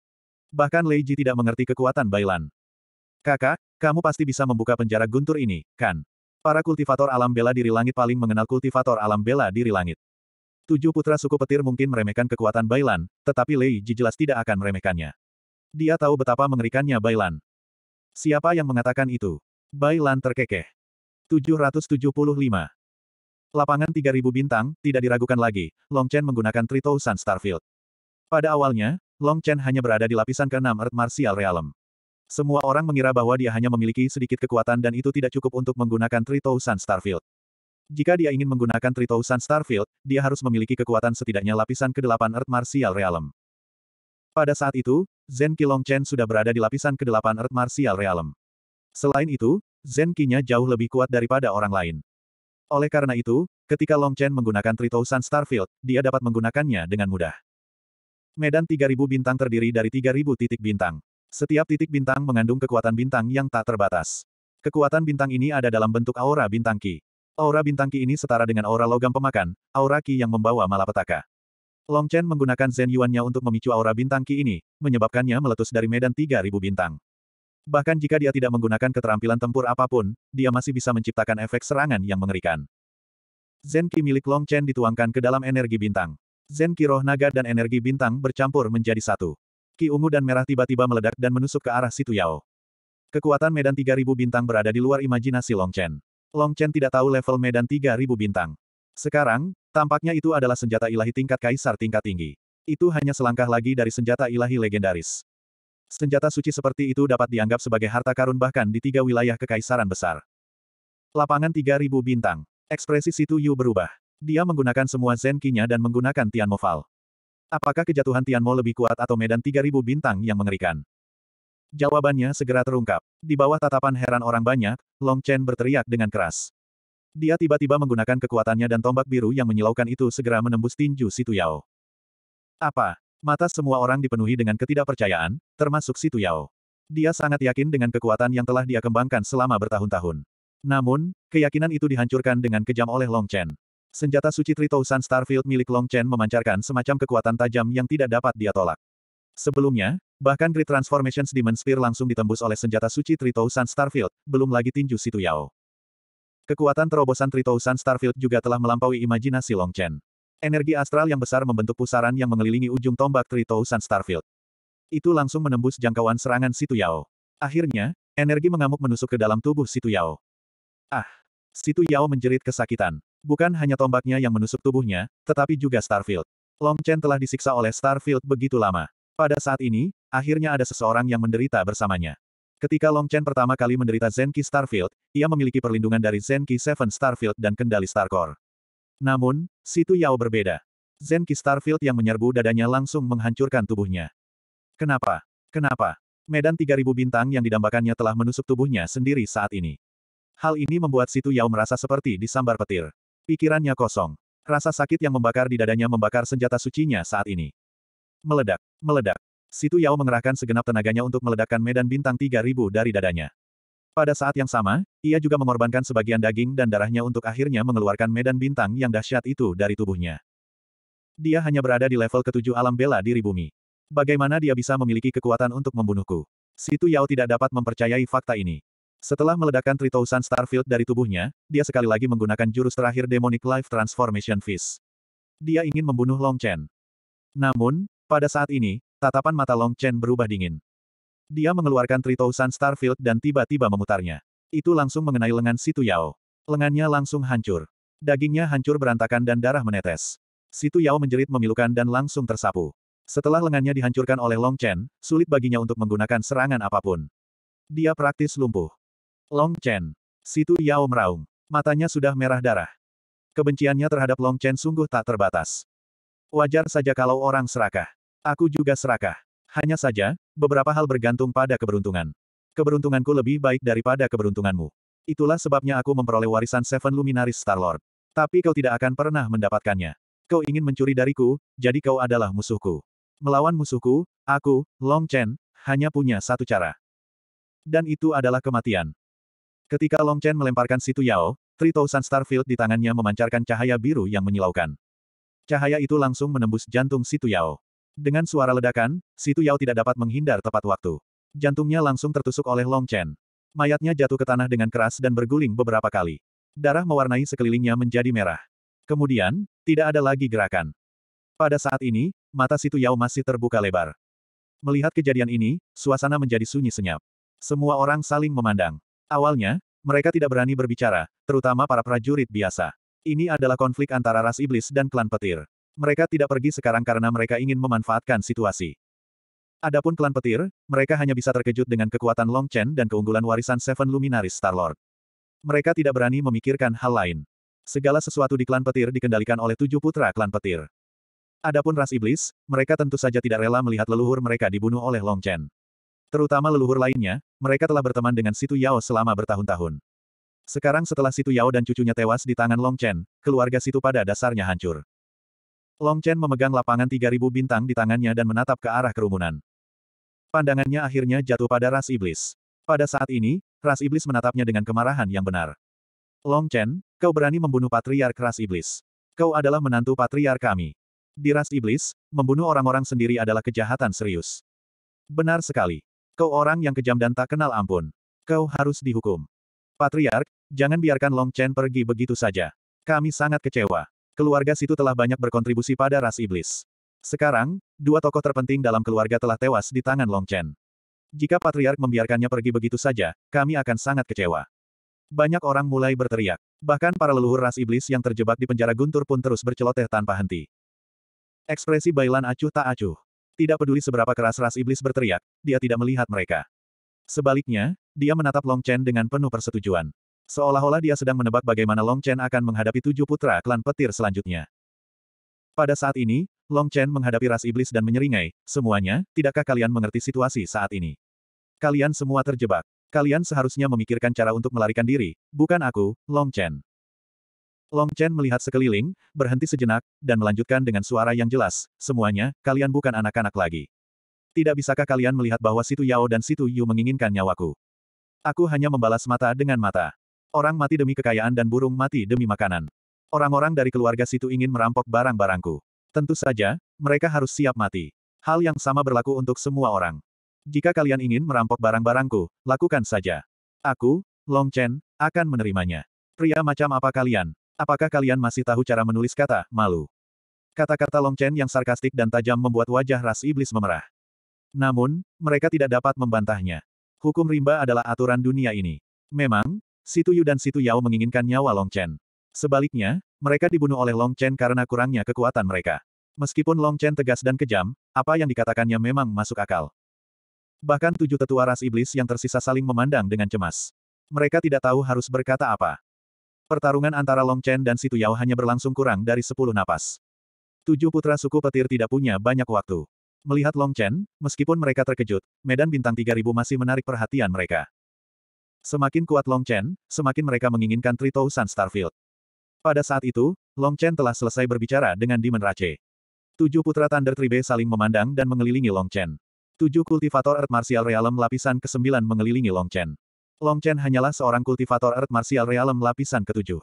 Bahkan Lei Ji tidak mengerti kekuatan Bailan. Kakak, kamu pasti bisa membuka penjara guntur ini, kan? Para kultivator alam bela diri langit paling mengenal kultivator alam bela diri langit. Tujuh putra suku petir mungkin meremehkan kekuatan Bailan, tetapi Lei Ji jelas tidak akan meremehkannya. Dia tahu betapa mengerikannya Bailan. Siapa yang mengatakan itu? Bailan terkekeh. 775. Lapangan 3000 bintang, tidak diragukan lagi, Long Chen menggunakan Trito Sun Starfield. Pada awalnya, Long Chen hanya berada di lapisan ke-6 Earth Martial Realm. Semua orang mengira bahwa dia hanya memiliki sedikit kekuatan dan itu tidak cukup untuk menggunakan Trito Sun Starfield. Jika dia ingin menggunakan Trito Sun Starfield, dia harus memiliki kekuatan setidaknya lapisan ke-8 Earth Martial Realm. Pada saat itu, Zen Long Chen sudah berada di lapisan ke-8 Earth Martial Realm. Selain itu, Zen qi nya jauh lebih kuat daripada orang lain. Oleh karena itu, ketika Long Chen menggunakan Tritousan Starfield, dia dapat menggunakannya dengan mudah. Medan 3000 bintang terdiri dari 3000 titik bintang. Setiap titik bintang mengandung kekuatan bintang yang tak terbatas. Kekuatan bintang ini ada dalam bentuk aura bintang Qi. Aura bintang Qi ini setara dengan aura logam pemakan, aura Ki yang membawa malapetaka. Long Chen menggunakan Zen Yuan-nya untuk memicu aura bintang Qi ini, menyebabkannya meletus dari medan 3000 bintang. Bahkan jika dia tidak menggunakan keterampilan tempur apapun, dia masih bisa menciptakan efek serangan yang mengerikan. Zenki milik Long Chen dituangkan ke dalam energi bintang. Zenki roh naga dan energi bintang bercampur menjadi satu. Ki ungu dan merah tiba-tiba meledak dan menusuk ke arah situ Yao. Kekuatan medan 3000 bintang berada di luar imajinasi Long Chen. Long Chen tidak tahu level medan 3000 bintang. Sekarang, tampaknya itu adalah senjata ilahi tingkat kaisar tingkat tinggi. Itu hanya selangkah lagi dari senjata ilahi legendaris. Senjata suci seperti itu dapat dianggap sebagai harta karun bahkan di tiga wilayah kekaisaran besar. Lapangan 3000 bintang. Ekspresi Situ Yu berubah. Dia menggunakan semua Zen nya dan menggunakan Mo Val. Apakah kejatuhan Tian Mo lebih kuat atau medan 3000 bintang yang mengerikan? Jawabannya segera terungkap. Di bawah tatapan heran orang banyak, Long Chen berteriak dengan keras. Dia tiba-tiba menggunakan kekuatannya dan tombak biru yang menyilaukan itu segera menembus tinju Situ Yao. Apa? Mata semua orang dipenuhi dengan ketidakpercayaan, termasuk Situ Yao. Dia sangat yakin dengan kekuatan yang telah dia kembangkan selama bertahun-tahun. Namun, keyakinan itu dihancurkan dengan kejam oleh Long Chen. Senjata suci Tritousan Starfield milik Long Chen memancarkan semacam kekuatan tajam yang tidak dapat dia tolak. Sebelumnya, bahkan Great Transformations Demon Spear langsung ditembus oleh senjata suci Tritousan Starfield, belum lagi tinju Situ Yao. Kekuatan terobosan Tritousan Starfield juga telah melampaui imajinasi Long Chen. Energi astral yang besar membentuk pusaran yang mengelilingi ujung tombak Tritousan Starfield. Itu langsung menembus jangkauan serangan Situ Yao. Akhirnya, energi mengamuk menusuk ke dalam tubuh Situ Yao. Ah! Situ Yao menjerit kesakitan. Bukan hanya tombaknya yang menusuk tubuhnya, tetapi juga Starfield. Long Chen telah disiksa oleh Starfield begitu lama. Pada saat ini, akhirnya ada seseorang yang menderita bersamanya. Ketika Long Chen pertama kali menderita Zenki Starfield, ia memiliki perlindungan dari Zenki Seven Starfield dan kendali Starcore. Namun, Situ Yao berbeda. Zenki Starfield yang menyerbu dadanya langsung menghancurkan tubuhnya. Kenapa? Kenapa? Medan 3000 bintang yang didambakannya telah menusuk tubuhnya sendiri saat ini. Hal ini membuat Situ Yao merasa seperti disambar petir. Pikirannya kosong. Rasa sakit yang membakar di dadanya membakar senjata sucinya saat ini. Meledak, meledak. Situ Yao mengerahkan segenap tenaganya untuk meledakkan medan bintang 3000 dari dadanya. Pada saat yang sama, ia juga mengorbankan sebagian daging dan darahnya untuk akhirnya mengeluarkan medan bintang yang dahsyat itu dari tubuhnya. Dia hanya berada di level ketujuh alam bela diri bumi. Bagaimana dia bisa memiliki kekuatan untuk membunuhku? Situ Yao tidak dapat mempercayai fakta ini. Setelah meledakkan Tritousan Starfield dari tubuhnya, dia sekali lagi menggunakan jurus terakhir Demonic Life Transformation Fist. Dia ingin membunuh Long Chen. Namun, pada saat ini, tatapan mata Long Chen berubah dingin. Dia mengeluarkan Tritousan Starfield dan tiba-tiba memutarnya. Itu langsung mengenai lengan Situ Yao. Lengannya langsung hancur. Dagingnya hancur berantakan dan darah menetes. Situ Yao menjerit memilukan dan langsung tersapu. Setelah lengannya dihancurkan oleh Long Chen, sulit baginya untuk menggunakan serangan apapun. Dia praktis lumpuh. Long Chen. Situ Yao meraung. Matanya sudah merah darah. Kebenciannya terhadap Long Chen sungguh tak terbatas. Wajar saja kalau orang serakah. Aku juga serakah. Hanya saja, beberapa hal bergantung pada keberuntungan. Keberuntunganku lebih baik daripada keberuntunganmu. Itulah sebabnya aku memperoleh warisan Seven Luminaris Star-Lord. Tapi kau tidak akan pernah mendapatkannya. Kau ingin mencuri dariku, jadi kau adalah musuhku. Melawan musuhku, aku, Long Chen, hanya punya satu cara. Dan itu adalah kematian. Ketika Long Chen melemparkan situ Yao, Tritosan Starfield di tangannya memancarkan cahaya biru yang menyilaukan. Cahaya itu langsung menembus jantung situ Yao. Dengan suara ledakan, Situ Yao tidak dapat menghindar tepat waktu. Jantungnya langsung tertusuk oleh Long Chen. Mayatnya jatuh ke tanah dengan keras dan berguling beberapa kali. Darah mewarnai sekelilingnya menjadi merah. Kemudian, tidak ada lagi gerakan. Pada saat ini, mata Situ Yao masih terbuka lebar. Melihat kejadian ini, suasana menjadi sunyi senyap. Semua orang saling memandang. Awalnya, mereka tidak berani berbicara, terutama para prajurit biasa. Ini adalah konflik antara ras iblis dan klan petir. Mereka tidak pergi sekarang karena mereka ingin memanfaatkan situasi. Adapun klan petir, mereka hanya bisa terkejut dengan kekuatan Long Chen dan keunggulan warisan Seven Luminaris Starlord. Mereka tidak berani memikirkan hal lain. Segala sesuatu di klan petir dikendalikan oleh tujuh putra klan petir. Adapun ras iblis, mereka tentu saja tidak rela melihat leluhur mereka dibunuh oleh Long Chen. Terutama leluhur lainnya, mereka telah berteman dengan Situ Yao selama bertahun-tahun. Sekarang setelah Situ Yao dan cucunya tewas di tangan Long Chen, keluarga Situ pada dasarnya hancur. Long Chen memegang lapangan 3000 bintang di tangannya dan menatap ke arah kerumunan. Pandangannya akhirnya jatuh pada ras iblis. Pada saat ini, ras iblis menatapnya dengan kemarahan yang benar. Long Chen, kau berani membunuh patriark ras iblis. Kau adalah menantu patriark kami. Di ras iblis, membunuh orang-orang sendiri adalah kejahatan serius. Benar sekali. Kau orang yang kejam dan tak kenal ampun. Kau harus dihukum. Patriark, jangan biarkan Long Chen pergi begitu saja. Kami sangat kecewa. Keluarga situ telah banyak berkontribusi pada ras iblis. Sekarang, dua tokoh terpenting dalam keluarga telah tewas di tangan Long Chen. Jika Patriark membiarkannya pergi begitu saja, kami akan sangat kecewa. Banyak orang mulai berteriak. Bahkan para leluhur ras iblis yang terjebak di penjara guntur pun terus berceloteh tanpa henti. Ekspresi Bailan acuh tak acuh. Tidak peduli seberapa keras ras iblis berteriak, dia tidak melihat mereka. Sebaliknya, dia menatap Long Chen dengan penuh persetujuan. Seolah-olah dia sedang menebak bagaimana Long Chen akan menghadapi tujuh putra klan petir selanjutnya. Pada saat ini, Long Chen menghadapi ras iblis dan menyeringai, semuanya, tidakkah kalian mengerti situasi saat ini? Kalian semua terjebak. Kalian seharusnya memikirkan cara untuk melarikan diri, bukan aku, Long Chen. Long Chen melihat sekeliling, berhenti sejenak, dan melanjutkan dengan suara yang jelas, semuanya, kalian bukan anak-anak lagi. Tidak bisakah kalian melihat bahwa Situ Yao dan Situ Yu menginginkan nyawaku? Aku hanya membalas mata dengan mata. Orang mati demi kekayaan dan burung mati demi makanan. Orang-orang dari keluarga situ ingin merampok barang-barangku. Tentu saja, mereka harus siap mati. Hal yang sama berlaku untuk semua orang. Jika kalian ingin merampok barang-barangku, lakukan saja. Aku, Long Chen, akan menerimanya. Pria macam apa kalian? Apakah kalian masih tahu cara menulis kata, malu? Kata-kata Long Chen yang sarkastik dan tajam membuat wajah ras iblis memerah. Namun, mereka tidak dapat membantahnya. Hukum rimba adalah aturan dunia ini. Memang, Situ Yu dan Situ Yao menginginkan nyawa Long Chen. Sebaliknya, mereka dibunuh oleh Long Chen karena kurangnya kekuatan mereka. Meskipun Long Chen tegas dan kejam, apa yang dikatakannya memang masuk akal. Bahkan tujuh tetua ras iblis yang tersisa saling memandang dengan cemas. Mereka tidak tahu harus berkata apa. Pertarungan antara Long Chen dan Situ Yao hanya berlangsung kurang dari sepuluh napas. Tujuh putra suku petir tidak punya banyak waktu. Melihat Long Chen, meskipun mereka terkejut, medan bintang 3000 masih menarik perhatian mereka. Semakin kuat Long Chen, semakin mereka menginginkan Tritou San Starfield. Pada saat itu, Long Chen telah selesai berbicara dengan Demon Rache. Tujuh putra Thunder Tribe saling memandang dan mengelilingi Long Chen. Tujuh kultivator Earth Martial Realm lapisan ke-9 mengelilingi Long Chen. Long Chen hanyalah seorang kultivator Earth Martial Realm lapisan ke-7.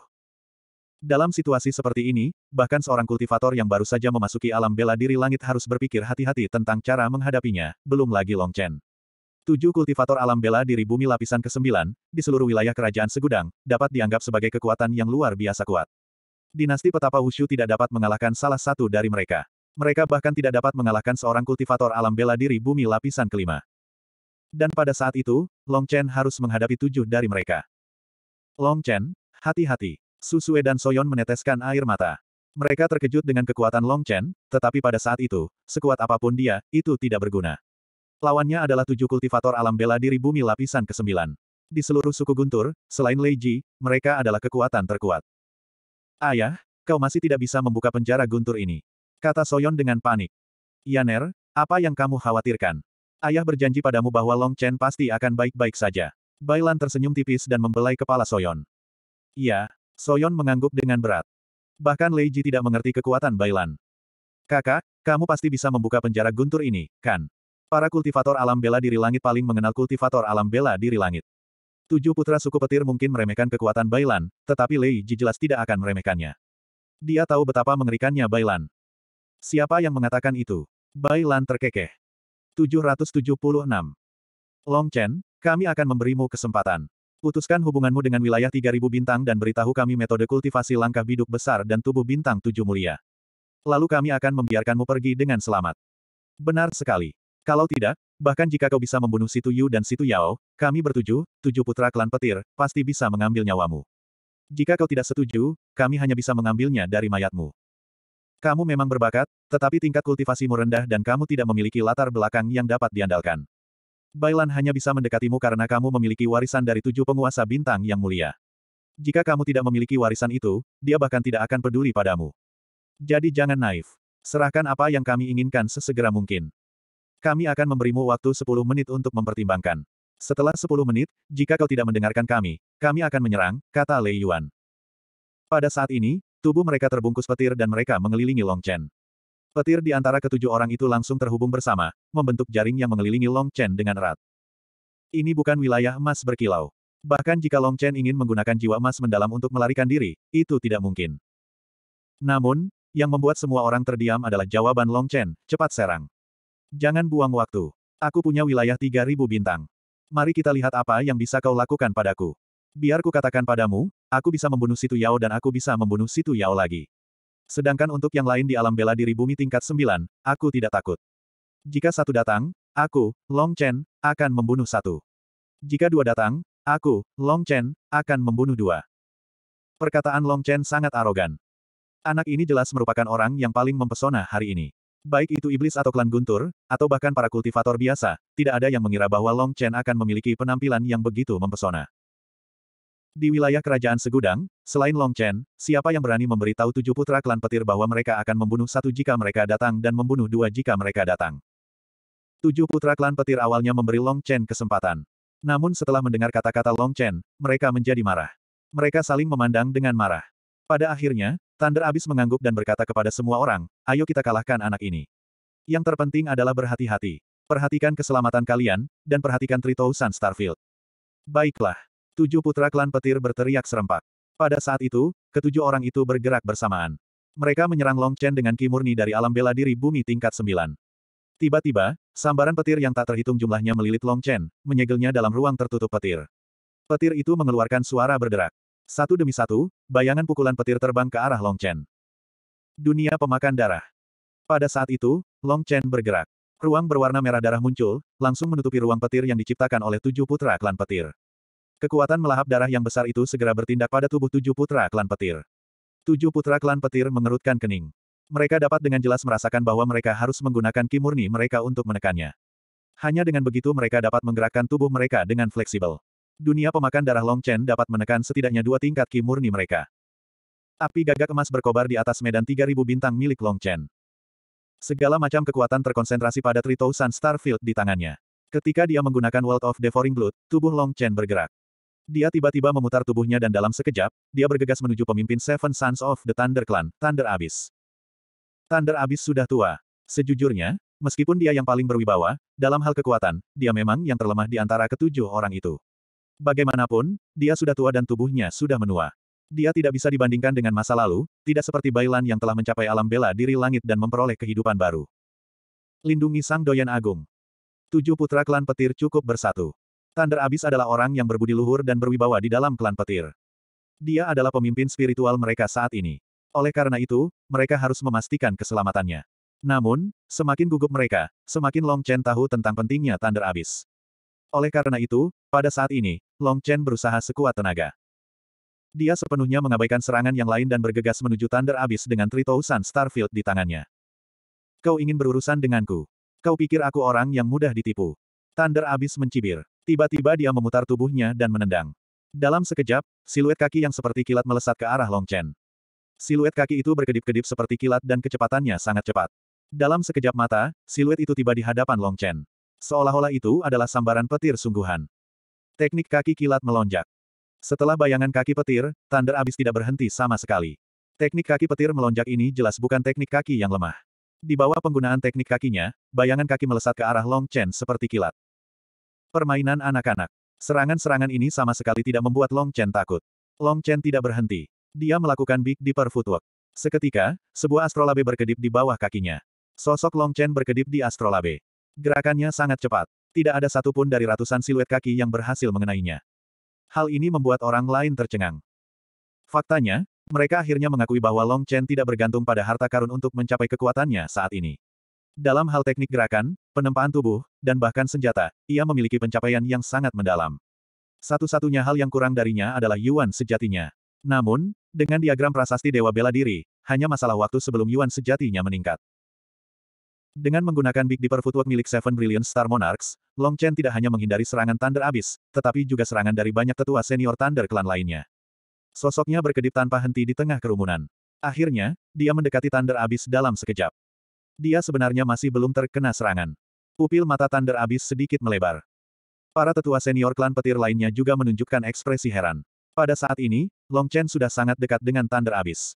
Dalam situasi seperti ini, bahkan seorang kultivator yang baru saja memasuki alam bela diri langit harus berpikir hati-hati tentang cara menghadapinya, belum lagi Long Chen. Tujuh kultivator alam bela diri bumi lapisan ke-9, di seluruh wilayah kerajaan segudang, dapat dianggap sebagai kekuatan yang luar biasa kuat. Dinasti petapa Wushu tidak dapat mengalahkan salah satu dari mereka. Mereka bahkan tidak dapat mengalahkan seorang kultivator alam bela diri bumi lapisan kelima. Dan pada saat itu, Long Chen harus menghadapi tujuh dari mereka. Long Chen, hati-hati. Susue dan Soyon meneteskan air mata. Mereka terkejut dengan kekuatan Long Chen, tetapi pada saat itu, sekuat apapun dia, itu tidak berguna. Lawannya adalah tujuh kultivator alam bela diri bumi lapisan ke-9. Di seluruh suku Guntur, selain Lei Ji, mereka adalah kekuatan terkuat. Ayah, kau masih tidak bisa membuka penjara Guntur ini. Kata Soyon dengan panik. Yaner, apa yang kamu khawatirkan? Ayah berjanji padamu bahwa Long Chen pasti akan baik-baik saja. Bailan tersenyum tipis dan membelai kepala Soyon. Ya, Soyon mengangguk dengan berat. Bahkan Lei Ji tidak mengerti kekuatan Bailan. Kakak, kamu pasti bisa membuka penjara guntur ini, kan? Para kultivator alam bela diri langit paling mengenal kultivator alam bela diri langit. Tujuh putra suku petir mungkin meremehkan kekuatan Bailan, tetapi Lei Ji jelas tidak akan meremehkannya. Dia tahu betapa mengerikannya Bailan. Siapa yang mengatakan itu? Bailan terkekeh. 776. Long Chen, kami akan memberimu kesempatan. Putuskan hubunganmu dengan wilayah 3000 bintang dan beritahu kami metode kultivasi langkah biduk besar dan tubuh bintang tujuh mulia. Lalu kami akan membiarkanmu pergi dengan selamat. Benar sekali. Kalau tidak, bahkan jika kau bisa membunuh Situ Yu dan Situ Yao, kami bertujuh, tujuh putra klan petir, pasti bisa mengambil nyawamu. Jika kau tidak setuju, kami hanya bisa mengambilnya dari mayatmu. Kamu memang berbakat, tetapi tingkat kultivasimu rendah dan kamu tidak memiliki latar belakang yang dapat diandalkan. Bailan hanya bisa mendekatimu karena kamu memiliki warisan dari tujuh penguasa bintang yang mulia. Jika kamu tidak memiliki warisan itu, dia bahkan tidak akan peduli padamu. Jadi jangan naif. Serahkan apa yang kami inginkan sesegera mungkin. Kami akan memberimu waktu 10 menit untuk mempertimbangkan. Setelah 10 menit, jika kau tidak mendengarkan kami, kami akan menyerang, kata Lei Yuan. Pada saat ini, tubuh mereka terbungkus petir dan mereka mengelilingi Long Chen. Petir di antara ketujuh orang itu langsung terhubung bersama, membentuk jaring yang mengelilingi Long Chen dengan erat. Ini bukan wilayah emas berkilau. Bahkan jika Long Chen ingin menggunakan jiwa emas mendalam untuk melarikan diri, itu tidak mungkin. Namun, yang membuat semua orang terdiam adalah jawaban Long Chen, cepat serang. Jangan buang waktu. Aku punya wilayah 3000 bintang. Mari kita lihat apa yang bisa kau lakukan padaku. Biar ku katakan padamu, aku bisa membunuh Situ Yao dan aku bisa membunuh Situ Yao lagi. Sedangkan untuk yang lain di alam bela diri bumi tingkat 9, aku tidak takut. Jika satu datang, aku, Long Chen, akan membunuh satu. Jika dua datang, aku, Long Chen, akan membunuh dua. Perkataan Long Chen sangat arogan. Anak ini jelas merupakan orang yang paling mempesona hari ini. Baik itu iblis atau klan guntur, atau bahkan para kultivator biasa, tidak ada yang mengira bahwa Long Chen akan memiliki penampilan yang begitu mempesona. Di wilayah kerajaan Segudang, selain Long Chen, siapa yang berani memberitahu tujuh putra klan petir bahwa mereka akan membunuh satu jika mereka datang dan membunuh dua jika mereka datang. Tujuh putra klan petir awalnya memberi Long Chen kesempatan. Namun setelah mendengar kata-kata Long Chen, mereka menjadi marah. Mereka saling memandang dengan marah. Pada akhirnya, Thunder Abyss mengangguk dan berkata kepada semua orang, ayo kita kalahkan anak ini. Yang terpenting adalah berhati-hati. Perhatikan keselamatan kalian, dan perhatikan Tritousan Starfield. Baiklah. Tujuh putra klan petir berteriak serempak. Pada saat itu, ketujuh orang itu bergerak bersamaan. Mereka menyerang Long Chen dengan kimurni dari alam bela diri bumi tingkat sembilan. Tiba-tiba, sambaran petir yang tak terhitung jumlahnya melilit Long Chen, menyegelnya dalam ruang tertutup petir. Petir itu mengeluarkan suara berderak. Satu demi satu, bayangan pukulan petir terbang ke arah Long Chen. Dunia pemakan darah. Pada saat itu, Long Chen bergerak. Ruang berwarna merah darah muncul, langsung menutupi ruang petir yang diciptakan oleh tujuh putra klan petir. Kekuatan melahap darah yang besar itu segera bertindak pada tubuh tujuh putra klan petir. Tujuh putra klan petir mengerutkan kening. Mereka dapat dengan jelas merasakan bahwa mereka harus menggunakan kimurni mereka untuk menekannya. Hanya dengan begitu mereka dapat menggerakkan tubuh mereka dengan fleksibel. Dunia pemakan darah Long Chen dapat menekan setidaknya dua tingkat ki murni mereka. Api gagak emas berkobar di atas medan 3000 bintang milik Long Chen. Segala macam kekuatan terkonsentrasi pada Tritou Sun Starfield di tangannya. Ketika dia menggunakan World of Devouring Blood, tubuh Long Chen bergerak. Dia tiba-tiba memutar tubuhnya dan dalam sekejap, dia bergegas menuju pemimpin Seven Sons of the Thunder Clan, Thunder Abyss. Thunder Abyss sudah tua. Sejujurnya, meskipun dia yang paling berwibawa, dalam hal kekuatan, dia memang yang terlemah di antara ketujuh orang itu. Bagaimanapun, dia sudah tua dan tubuhnya sudah menua. Dia tidak bisa dibandingkan dengan masa lalu, tidak seperti Bailan yang telah mencapai alam bela diri langit dan memperoleh kehidupan baru. Lindungi Sang Doyan Agung. Tujuh putra klan petir cukup bersatu. Thunder Abyss adalah orang yang berbudi luhur dan berwibawa di dalam klan petir. Dia adalah pemimpin spiritual mereka saat ini. Oleh karena itu, mereka harus memastikan keselamatannya. Namun, semakin gugup mereka, semakin Long Chen tahu tentang pentingnya Thunder Abyss. Oleh karena itu, pada saat ini, Long Chen berusaha sekuat tenaga. Dia sepenuhnya mengabaikan serangan yang lain dan bergegas menuju Thunder Abyss dengan Tritousan Starfield di tangannya. Kau ingin berurusan denganku. Kau pikir aku orang yang mudah ditipu. Thunder Abyss mencibir. Tiba-tiba dia memutar tubuhnya dan menendang. Dalam sekejap, siluet kaki yang seperti kilat melesat ke arah Long Chen. Siluet kaki itu berkedip-kedip seperti kilat dan kecepatannya sangat cepat. Dalam sekejap mata, siluet itu tiba di hadapan Long Chen. Seolah-olah itu adalah sambaran petir sungguhan. Teknik kaki kilat melonjak. Setelah bayangan kaki petir, Thunder Abyss tidak berhenti sama sekali. Teknik kaki petir melonjak ini jelas bukan teknik kaki yang lemah. Di bawah penggunaan teknik kakinya, bayangan kaki melesat ke arah Long Chen seperti kilat. Permainan anak-anak. Serangan-serangan ini sama sekali tidak membuat Long Chen takut. Long Chen tidak berhenti. Dia melakukan Big Dipper footwork. Seketika, sebuah astrolabe berkedip di bawah kakinya. Sosok Long Chen berkedip di astrolabe. Gerakannya sangat cepat. Tidak ada satupun dari ratusan siluet kaki yang berhasil mengenainya. Hal ini membuat orang lain tercengang. Faktanya, mereka akhirnya mengakui bahwa Long Chen tidak bergantung pada harta karun untuk mencapai kekuatannya saat ini. Dalam hal teknik gerakan, penempaan tubuh, dan bahkan senjata, ia memiliki pencapaian yang sangat mendalam. Satu-satunya hal yang kurang darinya adalah Yuan sejatinya. Namun, dengan diagram prasasti Dewa Bela Diri, hanya masalah waktu sebelum Yuan sejatinya meningkat. Dengan menggunakan Big Dipper Footwork milik Seven Brilliant Star Monarchs, Long Chen tidak hanya menghindari serangan Thunder Abyss, tetapi juga serangan dari banyak tetua senior Thunder Clan lainnya. Sosoknya berkedip tanpa henti di tengah kerumunan. Akhirnya, dia mendekati Thunder Abyss dalam sekejap. Dia sebenarnya masih belum terkena serangan. Pupil mata Thunder Abyss sedikit melebar. Para tetua senior klan petir lainnya juga menunjukkan ekspresi heran. Pada saat ini, Long Chen sudah sangat dekat dengan Thunder Abyss.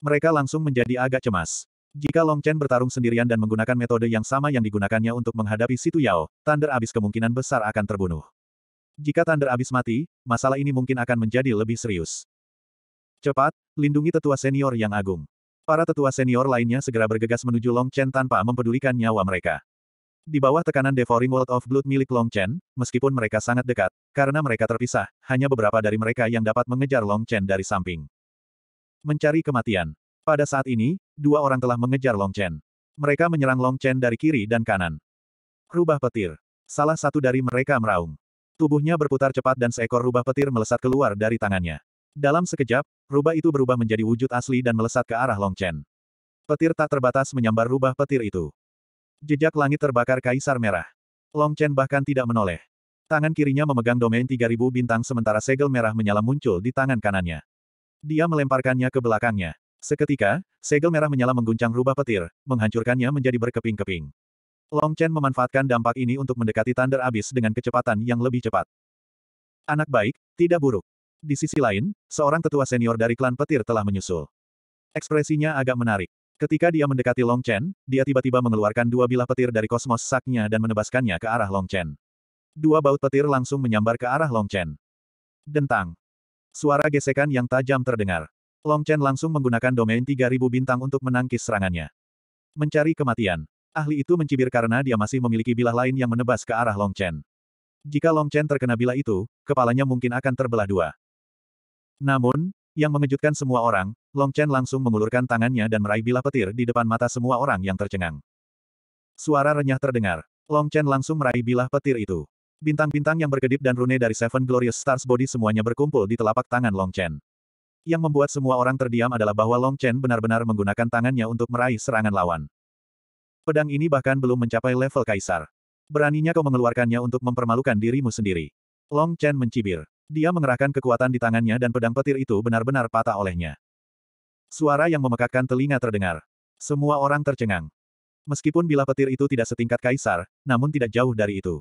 Mereka langsung menjadi agak cemas. Jika Long Chen bertarung sendirian dan menggunakan metode yang sama yang digunakannya untuk menghadapi Situ Yao, Thunder Abis kemungkinan besar akan terbunuh. Jika Thunder Abis mati, masalah ini mungkin akan menjadi lebih serius. Cepat, lindungi tetua senior yang agung. Para tetua senior lainnya segera bergegas menuju Long Chen tanpa mempedulikan nyawa mereka. Di bawah tekanan Devouring World of Blood milik Long Chen, meskipun mereka sangat dekat, karena mereka terpisah, hanya beberapa dari mereka yang dapat mengejar Long Chen dari samping. Mencari kematian. Pada saat ini, dua orang telah mengejar Long Chen. Mereka menyerang Long Chen dari kiri dan kanan. Rubah petir. Salah satu dari mereka meraung. Tubuhnya berputar cepat dan seekor rubah petir melesat keluar dari tangannya. Dalam sekejap, rubah itu berubah menjadi wujud asli dan melesat ke arah Long Chen. Petir tak terbatas menyambar rubah petir itu. Jejak langit terbakar kaisar merah. Long Chen bahkan tidak menoleh. Tangan kirinya memegang domain 3000 bintang sementara segel merah menyala muncul di tangan kanannya. Dia melemparkannya ke belakangnya. Seketika, segel merah menyala mengguncang rubah petir, menghancurkannya menjadi berkeping-keping. Long Chen memanfaatkan dampak ini untuk mendekati Thunder Abyss dengan kecepatan yang lebih cepat. Anak baik, tidak buruk. Di sisi lain, seorang tetua senior dari klan petir telah menyusul. Ekspresinya agak menarik. Ketika dia mendekati Long Chen, dia tiba-tiba mengeluarkan dua bilah petir dari kosmos saknya dan menebaskannya ke arah Long Chen. Dua baut petir langsung menyambar ke arah Long Chen. Dentang. Suara gesekan yang tajam terdengar. Long Chen langsung menggunakan domain 3000 bintang untuk menangkis serangannya. Mencari kematian. Ahli itu mencibir karena dia masih memiliki bilah lain yang menebas ke arah Long Chen. Jika Long Chen terkena bilah itu, kepalanya mungkin akan terbelah dua. Namun, yang mengejutkan semua orang, Long Chen langsung mengulurkan tangannya dan meraih bilah petir di depan mata semua orang yang tercengang. Suara renyah terdengar. Long Chen langsung meraih bilah petir itu. Bintang-bintang yang berkedip dan rune dari Seven Glorious Stars Body semuanya berkumpul di telapak tangan Long Chen. Yang membuat semua orang terdiam adalah bahwa Long Chen benar-benar menggunakan tangannya untuk meraih serangan lawan. Pedang ini bahkan belum mencapai level kaisar. Beraninya kau mengeluarkannya untuk mempermalukan dirimu sendiri. Long Chen mencibir. Dia mengerahkan kekuatan di tangannya dan pedang petir itu benar-benar patah olehnya. Suara yang memekakkan telinga terdengar. Semua orang tercengang. Meskipun bila petir itu tidak setingkat kaisar, namun tidak jauh dari itu.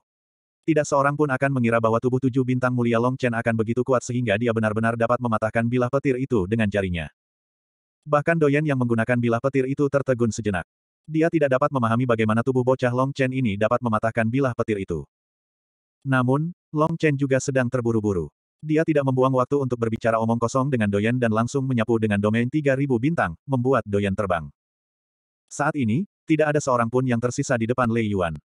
Tidak seorang pun akan mengira bahwa tubuh tujuh bintang mulia Long Chen akan begitu kuat sehingga dia benar-benar dapat mematahkan bilah petir itu dengan jarinya. Bahkan Doyen yang menggunakan bilah petir itu tertegun sejenak. Dia tidak dapat memahami bagaimana tubuh bocah Long Chen ini dapat mematahkan bilah petir itu. Namun, Long Chen juga sedang terburu-buru. Dia tidak membuang waktu untuk berbicara omong kosong dengan Doyen dan langsung menyapu dengan domain 3000 bintang, membuat Doyen terbang. Saat ini, tidak ada seorang pun yang tersisa di depan Lei Yuan.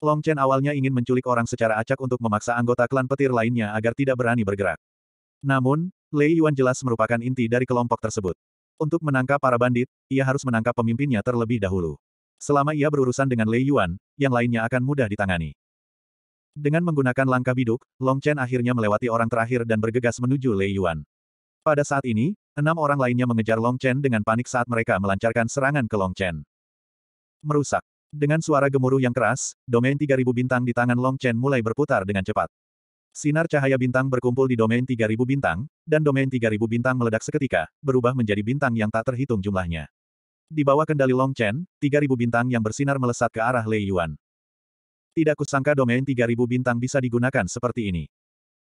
Long Chen awalnya ingin menculik orang secara acak untuk memaksa anggota klan petir lainnya agar tidak berani bergerak. Namun, Lei Yuan jelas merupakan inti dari kelompok tersebut. Untuk menangkap para bandit, ia harus menangkap pemimpinnya terlebih dahulu. Selama ia berurusan dengan Lei Yuan, yang lainnya akan mudah ditangani. Dengan menggunakan langkah biduk, Long Chen akhirnya melewati orang terakhir dan bergegas menuju Lei Yuan. Pada saat ini, enam orang lainnya mengejar Long Chen dengan panik saat mereka melancarkan serangan ke Long Chen. Merusak. Dengan suara gemuruh yang keras, domain 3000 bintang di tangan Long Chen mulai berputar dengan cepat. Sinar cahaya bintang berkumpul di domain 3000 bintang, dan domain 3000 bintang meledak seketika, berubah menjadi bintang yang tak terhitung jumlahnya. Di bawah kendali Long Chen, 3000 bintang yang bersinar melesat ke arah Lei Yuan. Tidak kusangka domain 3000 bintang bisa digunakan seperti ini.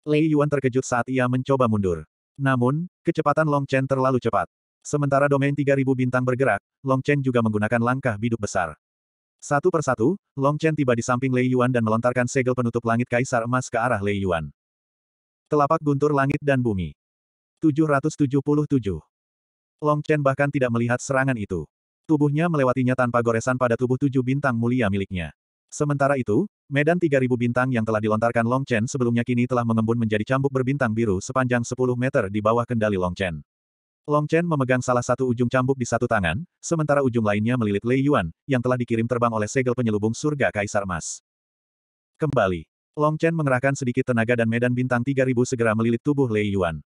Lei Yuan terkejut saat ia mencoba mundur. Namun, kecepatan Long Chen terlalu cepat. Sementara domain 3000 bintang bergerak, Long Chen juga menggunakan langkah biduk besar. Satu persatu, Long Chen tiba di samping Lei Yuan dan melontarkan segel penutup langit kaisar emas ke arah Lei Yuan. Telapak guntur langit dan bumi. 777. Long Chen bahkan tidak melihat serangan itu. Tubuhnya melewatinya tanpa goresan pada tubuh tujuh bintang mulia miliknya. Sementara itu, medan 3000 bintang yang telah dilontarkan Long Chen sebelumnya kini telah mengembun menjadi cambuk berbintang biru sepanjang 10 meter di bawah kendali Long Chen. Long Chen memegang salah satu ujung cambuk di satu tangan, sementara ujung lainnya melilit Lei Yuan, yang telah dikirim terbang oleh segel penyelubung surga Kaisar Emas. Kembali. Long Chen mengerahkan sedikit tenaga dan medan bintang 3000 segera melilit tubuh Lei Yuan.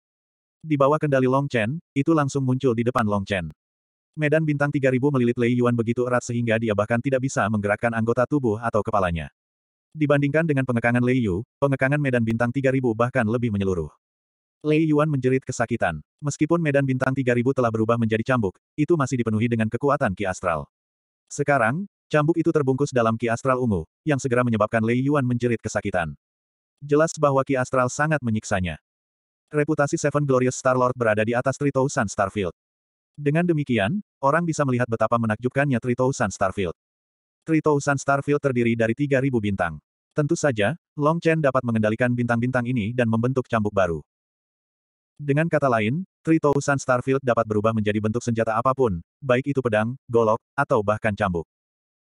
Di bawah kendali Long Chen, itu langsung muncul di depan Long Chen. Medan bintang 3000 melilit Lei Yuan begitu erat sehingga dia bahkan tidak bisa menggerakkan anggota tubuh atau kepalanya. Dibandingkan dengan pengekangan Lei Yu, pengekangan medan bintang 3000 bahkan lebih menyeluruh. Lei Yuan menjerit kesakitan. Meskipun medan bintang 3000 telah berubah menjadi cambuk, itu masih dipenuhi dengan kekuatan ki astral. Sekarang, cambuk itu terbungkus dalam ki astral ungu, yang segera menyebabkan Lei Yuan menjerit kesakitan. Jelas bahwa ki astral sangat menyiksanya. Reputasi Seven Glorious Star-Lord berada di atas Tritousan Starfield. Dengan demikian, orang bisa melihat betapa menakjubkannya Tritousan Starfield. Tritousan Starfield terdiri dari 3000 bintang. Tentu saja, Long Chen dapat mengendalikan bintang-bintang ini dan membentuk cambuk baru. Dengan kata lain, Tritousan Starfield dapat berubah menjadi bentuk senjata apapun, baik itu pedang, golok, atau bahkan cambuk.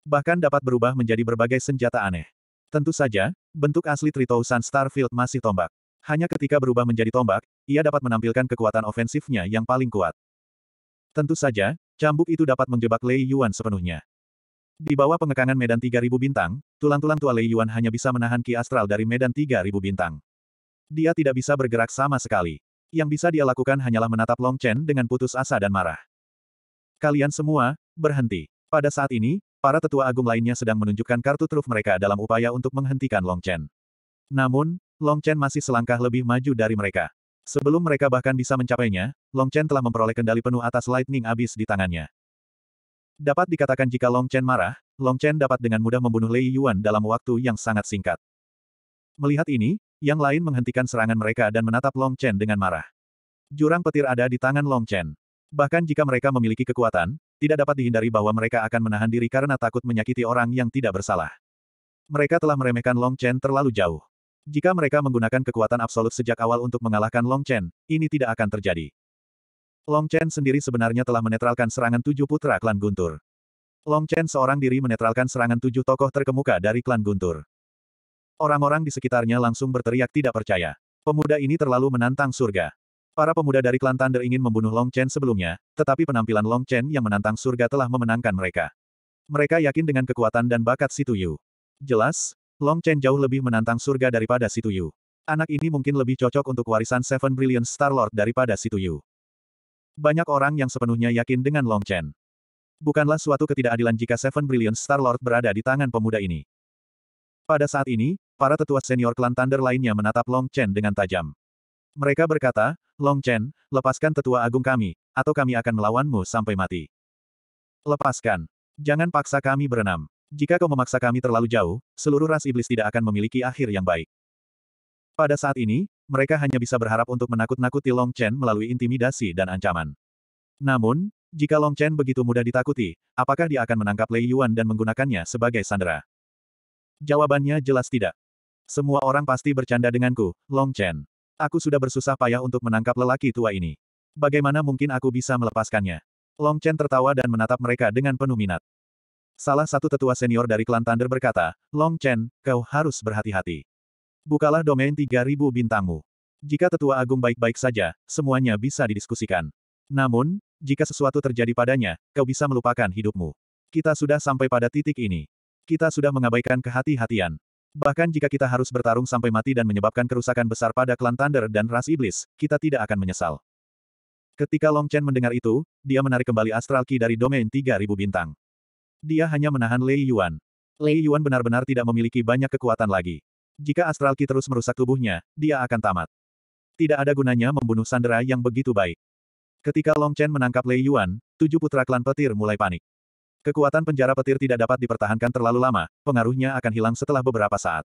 Bahkan dapat berubah menjadi berbagai senjata aneh. Tentu saja, bentuk asli Tritousan Starfield masih tombak. Hanya ketika berubah menjadi tombak, ia dapat menampilkan kekuatan ofensifnya yang paling kuat. Tentu saja, cambuk itu dapat menjebak Lei Yuan sepenuhnya. Di bawah pengekangan medan 3000 bintang, tulang-tulang tua Lei Yuan hanya bisa menahan ki astral dari medan 3000 bintang. Dia tidak bisa bergerak sama sekali yang bisa dia lakukan hanyalah menatap Long Chen dengan putus asa dan marah. Kalian semua, berhenti. Pada saat ini, para tetua agung lainnya sedang menunjukkan kartu truf mereka dalam upaya untuk menghentikan Long Chen. Namun, Long Chen masih selangkah lebih maju dari mereka. Sebelum mereka bahkan bisa mencapainya, Long Chen telah memperoleh kendali penuh atas Lightning Abyss di tangannya. Dapat dikatakan jika Long Chen marah, Long Chen dapat dengan mudah membunuh Lei Yuan dalam waktu yang sangat singkat. Melihat ini, yang lain menghentikan serangan mereka dan menatap Long Chen dengan marah. Jurang petir ada di tangan Long Chen. Bahkan jika mereka memiliki kekuatan, tidak dapat dihindari bahwa mereka akan menahan diri karena takut menyakiti orang yang tidak bersalah. Mereka telah meremehkan Long Chen terlalu jauh. Jika mereka menggunakan kekuatan absolut sejak awal untuk mengalahkan Long Chen, ini tidak akan terjadi. Long Chen sendiri sebenarnya telah menetralkan serangan tujuh putra klan Guntur. Long Chen seorang diri menetralkan serangan tujuh tokoh terkemuka dari klan Guntur. Orang-orang di sekitarnya langsung berteriak tidak percaya. Pemuda ini terlalu menantang surga. Para pemuda dari klan Thunder ingin membunuh Long Chen sebelumnya, tetapi penampilan Long Chen yang menantang surga telah memenangkan mereka. Mereka yakin dengan kekuatan dan bakat Situ Yu. Jelas, Long Chen jauh lebih menantang surga daripada Situ Yu. Anak ini mungkin lebih cocok untuk warisan Seven Brilliant Star-Lord daripada Situ Yu. Banyak orang yang sepenuhnya yakin dengan Long Chen. Bukanlah suatu ketidakadilan jika Seven Brilliant Star-Lord berada di tangan pemuda ini. Pada saat ini, Para tetua senior klan Thunder lainnya menatap Long Chen dengan tajam. Mereka berkata, Long Chen, lepaskan tetua agung kami, atau kami akan melawanmu sampai mati. Lepaskan. Jangan paksa kami berenam. Jika kau memaksa kami terlalu jauh, seluruh ras iblis tidak akan memiliki akhir yang baik. Pada saat ini, mereka hanya bisa berharap untuk menakut-nakuti Long Chen melalui intimidasi dan ancaman. Namun, jika Long Chen begitu mudah ditakuti, apakah dia akan menangkap Lei Yuan dan menggunakannya sebagai sandera? Jawabannya jelas tidak. Semua orang pasti bercanda denganku, Long Chen. Aku sudah bersusah payah untuk menangkap lelaki tua ini. Bagaimana mungkin aku bisa melepaskannya? Long Chen tertawa dan menatap mereka dengan penuh minat. Salah satu tetua senior dari klan Thunder berkata, Long Chen, kau harus berhati-hati. Bukalah domain 3000 bintangmu. Jika tetua agung baik-baik saja, semuanya bisa didiskusikan. Namun, jika sesuatu terjadi padanya, kau bisa melupakan hidupmu. Kita sudah sampai pada titik ini. Kita sudah mengabaikan kehati-hatian. Bahkan jika kita harus bertarung sampai mati dan menyebabkan kerusakan besar pada klan Thunder dan ras iblis, kita tidak akan menyesal. Ketika Long Chen mendengar itu, dia menarik kembali Astral Ki dari domain 3000 bintang. Dia hanya menahan Lei Yuan. Lei Yuan benar-benar tidak memiliki banyak kekuatan lagi. Jika Astral Ki terus merusak tubuhnya, dia akan tamat. Tidak ada gunanya membunuh sandera yang begitu baik. Ketika Long Chen menangkap Lei Yuan, tujuh putra klan petir mulai panik. Kekuatan penjara petir tidak dapat dipertahankan terlalu lama, pengaruhnya akan hilang setelah beberapa saat.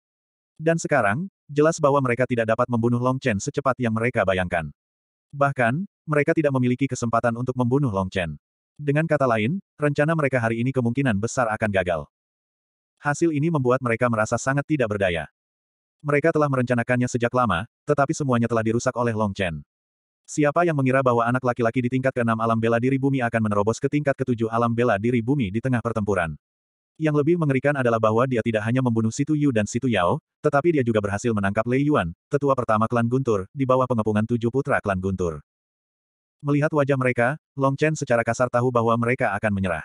Dan sekarang, jelas bahwa mereka tidak dapat membunuh Long Chen secepat yang mereka bayangkan. Bahkan, mereka tidak memiliki kesempatan untuk membunuh Long Chen. Dengan kata lain, rencana mereka hari ini kemungkinan besar akan gagal. Hasil ini membuat mereka merasa sangat tidak berdaya. Mereka telah merencanakannya sejak lama, tetapi semuanya telah dirusak oleh Long Chen. Siapa yang mengira bahwa anak laki-laki di tingkat keenam alam bela diri bumi akan menerobos ke tingkat ketujuh alam bela diri bumi di tengah pertempuran? Yang lebih mengerikan adalah bahwa dia tidak hanya membunuh Situ Yu dan Situ Yao, tetapi dia juga berhasil menangkap Lei Yuan, tetua pertama klan Guntur, di bawah pengepungan tujuh putra klan Guntur. Melihat wajah mereka, Long Chen secara kasar tahu bahwa mereka akan menyerah.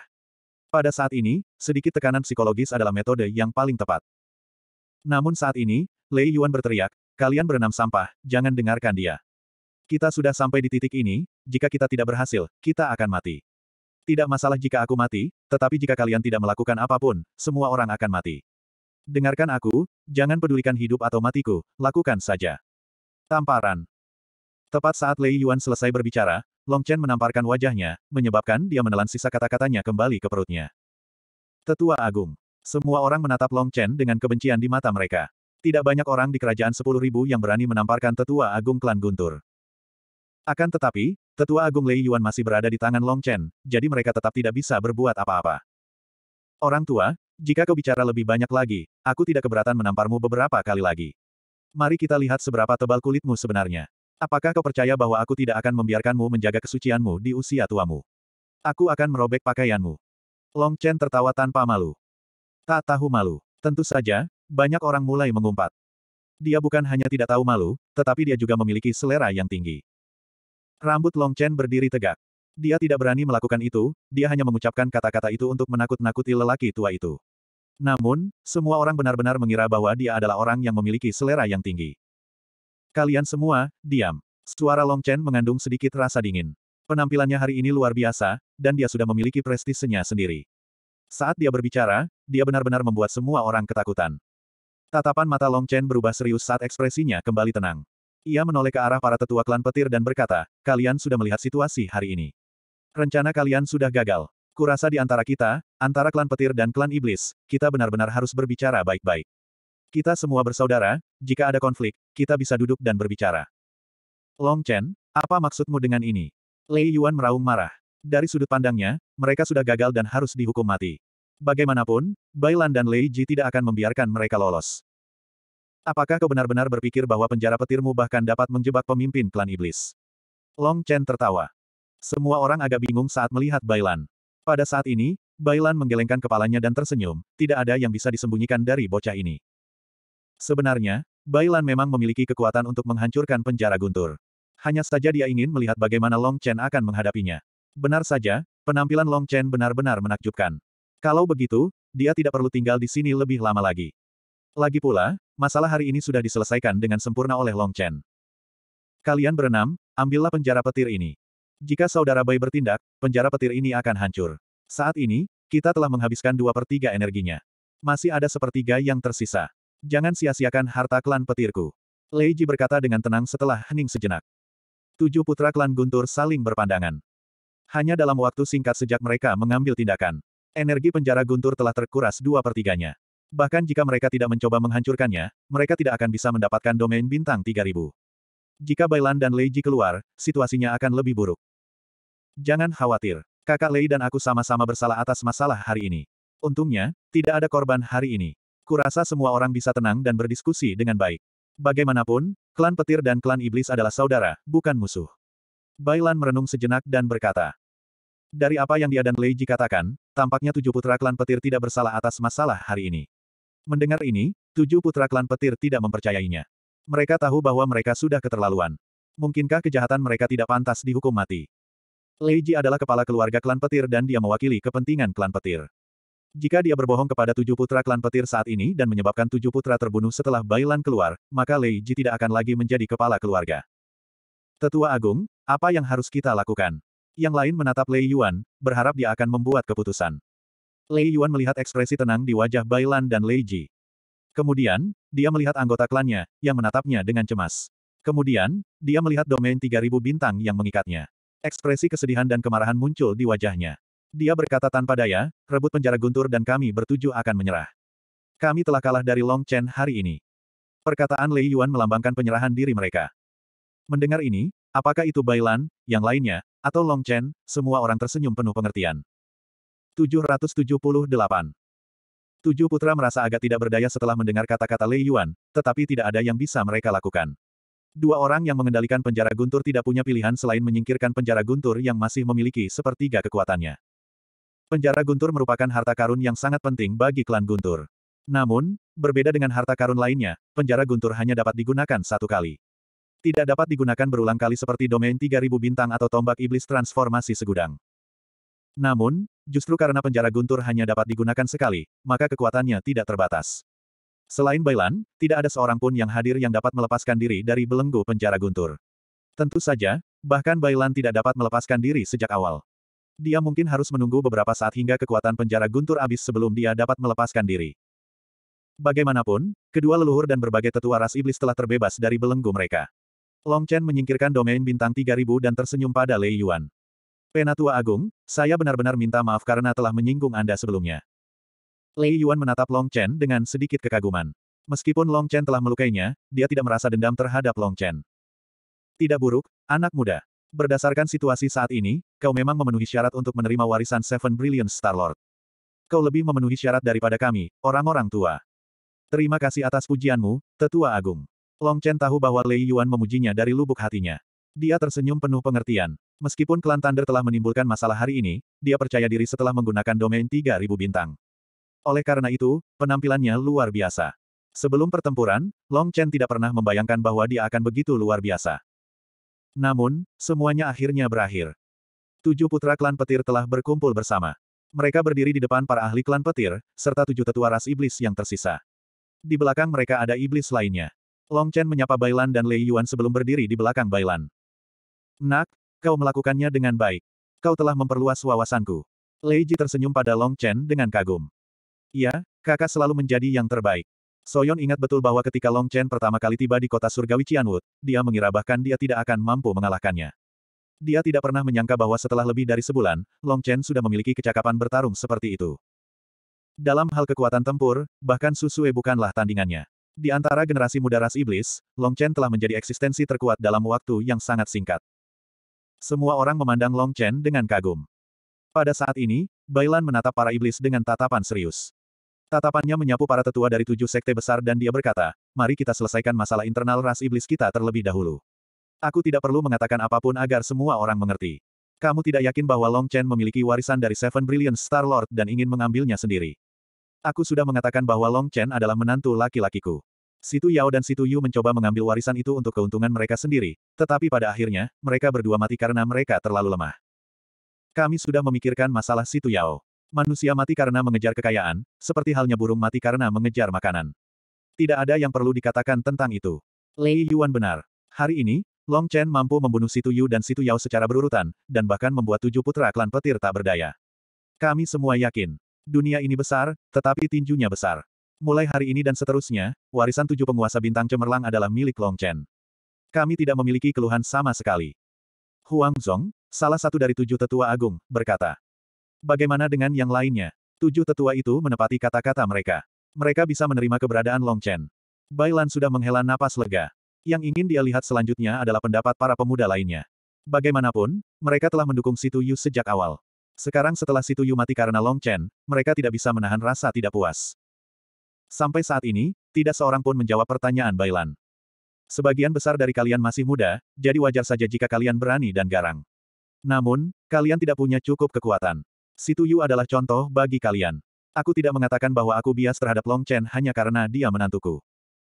Pada saat ini, sedikit tekanan psikologis adalah metode yang paling tepat. Namun saat ini, Lei Yuan berteriak, kalian berenam sampah, jangan dengarkan dia. Kita sudah sampai di titik ini, jika kita tidak berhasil, kita akan mati. Tidak masalah jika aku mati, tetapi jika kalian tidak melakukan apapun, semua orang akan mati. Dengarkan aku, jangan pedulikan hidup atau matiku, lakukan saja. Tamparan. Tepat saat Lei Yuan selesai berbicara, Long Chen menamparkan wajahnya, menyebabkan dia menelan sisa kata-katanya kembali ke perutnya. Tetua Agung. Semua orang menatap Long Chen dengan kebencian di mata mereka. Tidak banyak orang di kerajaan 10.000 yang berani menamparkan tetua agung klan Guntur. Akan tetapi, tetua agung Lei Yuan masih berada di tangan Long Chen, jadi mereka tetap tidak bisa berbuat apa-apa. Orang tua, jika kau bicara lebih banyak lagi, aku tidak keberatan menamparmu beberapa kali lagi. Mari kita lihat seberapa tebal kulitmu sebenarnya. Apakah kau percaya bahwa aku tidak akan membiarkanmu menjaga kesucianmu di usia tuamu? Aku akan merobek pakaianmu. Long Chen tertawa tanpa malu. Tak tahu malu. Tentu saja, banyak orang mulai mengumpat. Dia bukan hanya tidak tahu malu, tetapi dia juga memiliki selera yang tinggi. Rambut Long Chen berdiri tegak. Dia tidak berani melakukan itu, dia hanya mengucapkan kata-kata itu untuk menakut-nakuti lelaki tua itu. Namun, semua orang benar-benar mengira bahwa dia adalah orang yang memiliki selera yang tinggi. Kalian semua, diam. Suara Long Chen mengandung sedikit rasa dingin. Penampilannya hari ini luar biasa, dan dia sudah memiliki prestisenya sendiri. Saat dia berbicara, dia benar-benar membuat semua orang ketakutan. Tatapan mata Long Chen berubah serius saat ekspresinya kembali tenang. Ia menoleh ke arah para tetua klan petir dan berkata, kalian sudah melihat situasi hari ini. Rencana kalian sudah gagal. Kurasa di antara kita, antara klan petir dan klan iblis, kita benar-benar harus berbicara baik-baik. Kita semua bersaudara, jika ada konflik, kita bisa duduk dan berbicara. Long Chen, apa maksudmu dengan ini? Lei Yuan meraung marah. Dari sudut pandangnya, mereka sudah gagal dan harus dihukum mati. Bagaimanapun, Bailan dan Lei Ji tidak akan membiarkan mereka lolos. Apakah kau benar-benar berpikir bahwa penjara petirmu bahkan dapat menjebak pemimpin klan iblis? Long Chen tertawa. Semua orang agak bingung saat melihat Bailan. Pada saat ini, Bailan menggelengkan kepalanya dan tersenyum, tidak ada yang bisa disembunyikan dari bocah ini. Sebenarnya, Bailan memang memiliki kekuatan untuk menghancurkan penjara guntur. Hanya saja dia ingin melihat bagaimana Long Chen akan menghadapinya. Benar saja, penampilan Long Chen benar-benar menakjubkan. Kalau begitu, dia tidak perlu tinggal di sini lebih lama lagi. Lagi pula, masalah hari ini sudah diselesaikan dengan sempurna oleh Long Chen. Kalian berenam, ambillah penjara petir ini. Jika saudara Bai bertindak, penjara petir ini akan hancur. Saat ini, kita telah menghabiskan dua per tiga energinya. Masih ada sepertiga yang tersisa. Jangan sia-siakan harta klan petirku. Lei Ji berkata dengan tenang setelah hening sejenak. Tujuh putra klan Guntur saling berpandangan. Hanya dalam waktu singkat sejak mereka mengambil tindakan. Energi penjara Guntur telah terkuras dua pertiganya. Bahkan jika mereka tidak mencoba menghancurkannya, mereka tidak akan bisa mendapatkan domain bintang 3000. Jika Bailan dan Lei Ji keluar, situasinya akan lebih buruk. Jangan khawatir. Kakak Lei dan aku sama-sama bersalah atas masalah hari ini. Untungnya, tidak ada korban hari ini. Kurasa semua orang bisa tenang dan berdiskusi dengan baik. Bagaimanapun, klan petir dan klan iblis adalah saudara, bukan musuh. Bailan merenung sejenak dan berkata. Dari apa yang dia dan Lei Ji katakan, tampaknya tujuh putra klan petir tidak bersalah atas masalah hari ini. Mendengar ini, tujuh putra klan petir tidak mempercayainya. Mereka tahu bahwa mereka sudah keterlaluan. Mungkinkah kejahatan mereka tidak pantas dihukum mati? Lei Ji adalah kepala keluarga klan petir dan dia mewakili kepentingan klan petir. Jika dia berbohong kepada tujuh putra klan petir saat ini dan menyebabkan tujuh putra terbunuh setelah Bailan keluar, maka Lei Ji tidak akan lagi menjadi kepala keluarga. Tetua Agung, apa yang harus kita lakukan? Yang lain menatap Lei Yuan, berharap dia akan membuat keputusan. Lei Yuan melihat ekspresi tenang di wajah Bailan dan Lei Ji. Kemudian, dia melihat anggota klannya, yang menatapnya dengan cemas. Kemudian, dia melihat domain 3000 bintang yang mengikatnya. Ekspresi kesedihan dan kemarahan muncul di wajahnya. Dia berkata tanpa daya, rebut penjara guntur dan kami bertuju akan menyerah. Kami telah kalah dari Long Chen hari ini. Perkataan Lei Yuan melambangkan penyerahan diri mereka. Mendengar ini, apakah itu Bailan, yang lainnya, atau Long Chen, semua orang tersenyum penuh pengertian. 778. Tujuh putra merasa agak tidak berdaya setelah mendengar kata-kata Lei Yuan, tetapi tidak ada yang bisa mereka lakukan. Dua orang yang mengendalikan penjara guntur tidak punya pilihan selain menyingkirkan penjara guntur yang masih memiliki sepertiga kekuatannya. Penjara guntur merupakan harta karun yang sangat penting bagi klan guntur. Namun, berbeda dengan harta karun lainnya, penjara guntur hanya dapat digunakan satu kali. Tidak dapat digunakan berulang kali seperti domain 3000 bintang atau tombak iblis transformasi segudang. Namun, justru karena penjara guntur hanya dapat digunakan sekali, maka kekuatannya tidak terbatas. Selain Bailan, tidak ada seorang pun yang hadir yang dapat melepaskan diri dari belenggu penjara guntur. Tentu saja, bahkan Bailan tidak dapat melepaskan diri sejak awal. Dia mungkin harus menunggu beberapa saat hingga kekuatan penjara guntur habis sebelum dia dapat melepaskan diri. Bagaimanapun, kedua leluhur dan berbagai tetua ras iblis telah terbebas dari belenggu mereka. Long Chen menyingkirkan domain bintang 3000 dan tersenyum pada Lei Yuan. Penatua Agung, saya benar-benar minta maaf karena telah menyinggung Anda sebelumnya. Lei Yuan menatap Long Chen dengan sedikit kekaguman. Meskipun Long Chen telah melukainya, dia tidak merasa dendam terhadap Long Chen. Tidak buruk, anak muda. Berdasarkan situasi saat ini, kau memang memenuhi syarat untuk menerima warisan Seven Brilliant Star Lord. Kau lebih memenuhi syarat daripada kami, orang-orang tua. Terima kasih atas pujianmu, Tetua Agung. Long Chen tahu bahwa Lei Yuan memujinya dari lubuk hatinya. Dia tersenyum penuh pengertian. Meskipun klan Thunder telah menimbulkan masalah hari ini, dia percaya diri setelah menggunakan domain 3000 bintang. Oleh karena itu, penampilannya luar biasa. Sebelum pertempuran, Long Chen tidak pernah membayangkan bahwa dia akan begitu luar biasa. Namun, semuanya akhirnya berakhir. Tujuh putra klan petir telah berkumpul bersama. Mereka berdiri di depan para ahli klan petir, serta tujuh tetua ras iblis yang tersisa. Di belakang mereka ada iblis lainnya. Long Chen menyapa Bailan dan Lei Yuan sebelum berdiri di belakang Bailan. Nak, kau melakukannya dengan baik. Kau telah memperluas wawasanku. Lei Ji tersenyum pada Long Chen dengan kagum. Ya, kakak selalu menjadi yang terbaik. Soyon ingat betul bahwa ketika Long Chen pertama kali tiba di kota surgawi Qianwood, dia mengira bahkan dia tidak akan mampu mengalahkannya. Dia tidak pernah menyangka bahwa setelah lebih dari sebulan, Long Chen sudah memiliki kecakapan bertarung seperti itu. Dalam hal kekuatan tempur, bahkan Susue bukanlah tandingannya. Di antara generasi muda ras iblis, Long Chen telah menjadi eksistensi terkuat dalam waktu yang sangat singkat. Semua orang memandang Long Chen dengan kagum. Pada saat ini, Bailan menatap para iblis dengan tatapan serius. Tatapannya menyapu para tetua dari tujuh sekte besar dan dia berkata, mari kita selesaikan masalah internal ras iblis kita terlebih dahulu. Aku tidak perlu mengatakan apapun agar semua orang mengerti. Kamu tidak yakin bahwa Long Chen memiliki warisan dari Seven Brilliant Star Lord dan ingin mengambilnya sendiri. Aku sudah mengatakan bahwa Long Chen adalah menantu laki-lakiku. Situ Yao dan Situ Yu mencoba mengambil warisan itu untuk keuntungan mereka sendiri, tetapi pada akhirnya, mereka berdua mati karena mereka terlalu lemah. Kami sudah memikirkan masalah Situ Yao. Manusia mati karena mengejar kekayaan, seperti halnya burung mati karena mengejar makanan. Tidak ada yang perlu dikatakan tentang itu. Lei Yuan benar. Hari ini, Long Chen mampu membunuh Situ Yu dan Situ Yao secara berurutan, dan bahkan membuat tujuh putra klan petir tak berdaya. Kami semua yakin. Dunia ini besar, tetapi tinjunya besar. Mulai hari ini dan seterusnya, warisan tujuh penguasa bintang cemerlang adalah milik Long Chen. Kami tidak memiliki keluhan sama sekali. Huang Zhong, salah satu dari tujuh tetua agung, berkata. Bagaimana dengan yang lainnya? Tujuh tetua itu menepati kata-kata mereka. Mereka bisa menerima keberadaan Long Chen. Bai Lan sudah menghela napas lega. Yang ingin dia lihat selanjutnya adalah pendapat para pemuda lainnya. Bagaimanapun, mereka telah mendukung Situ Yu sejak awal. Sekarang setelah Situ Yu mati karena Long Chen, mereka tidak bisa menahan rasa tidak puas. Sampai saat ini, tidak seorang pun menjawab pertanyaan Bailan. Sebagian besar dari kalian masih muda, jadi wajar saja jika kalian berani dan garang. Namun, kalian tidak punya cukup kekuatan. Situ Yu adalah contoh bagi kalian. Aku tidak mengatakan bahwa aku bias terhadap Long Chen hanya karena dia menantuku.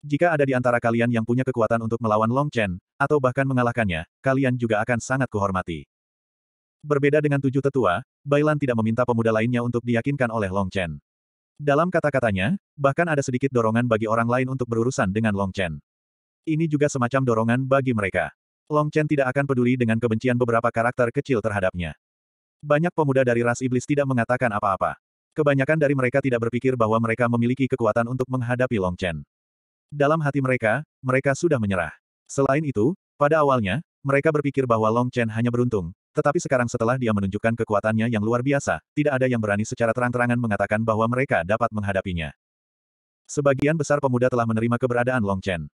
Jika ada di antara kalian yang punya kekuatan untuk melawan Long Chen, atau bahkan mengalahkannya, kalian juga akan sangat kuhormati. Berbeda dengan tujuh tetua, Bailan tidak meminta pemuda lainnya untuk diyakinkan oleh Long Chen. Dalam kata-katanya, bahkan ada sedikit dorongan bagi orang lain untuk berurusan dengan Long Chen. Ini juga semacam dorongan bagi mereka. Long Chen tidak akan peduli dengan kebencian beberapa karakter kecil terhadapnya. Banyak pemuda dari ras iblis tidak mengatakan apa-apa. Kebanyakan dari mereka tidak berpikir bahwa mereka memiliki kekuatan untuk menghadapi Long Chen. Dalam hati mereka, mereka sudah menyerah. Selain itu, pada awalnya, mereka berpikir bahwa Long Chen hanya beruntung, tetapi sekarang setelah dia menunjukkan kekuatannya yang luar biasa, tidak ada yang berani secara terang-terangan mengatakan bahwa mereka dapat menghadapinya. Sebagian besar pemuda telah menerima keberadaan Long Chen.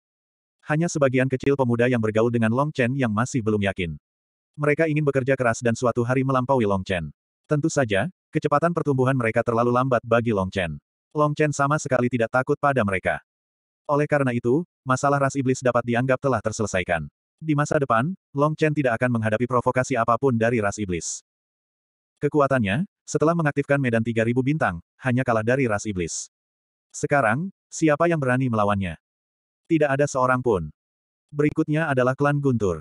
Hanya sebagian kecil pemuda yang bergaul dengan Long Chen yang masih belum yakin. Mereka ingin bekerja keras dan suatu hari melampaui Long Chen. Tentu saja, kecepatan pertumbuhan mereka terlalu lambat bagi Long Chen. Long Chen sama sekali tidak takut pada mereka. Oleh karena itu, masalah ras iblis dapat dianggap telah terselesaikan. Di masa depan, Long Chen tidak akan menghadapi provokasi apapun dari ras iblis. Kekuatannya, setelah mengaktifkan medan 3000 bintang, hanya kalah dari ras iblis. Sekarang, siapa yang berani melawannya? Tidak ada seorang pun. Berikutnya adalah klan Guntur.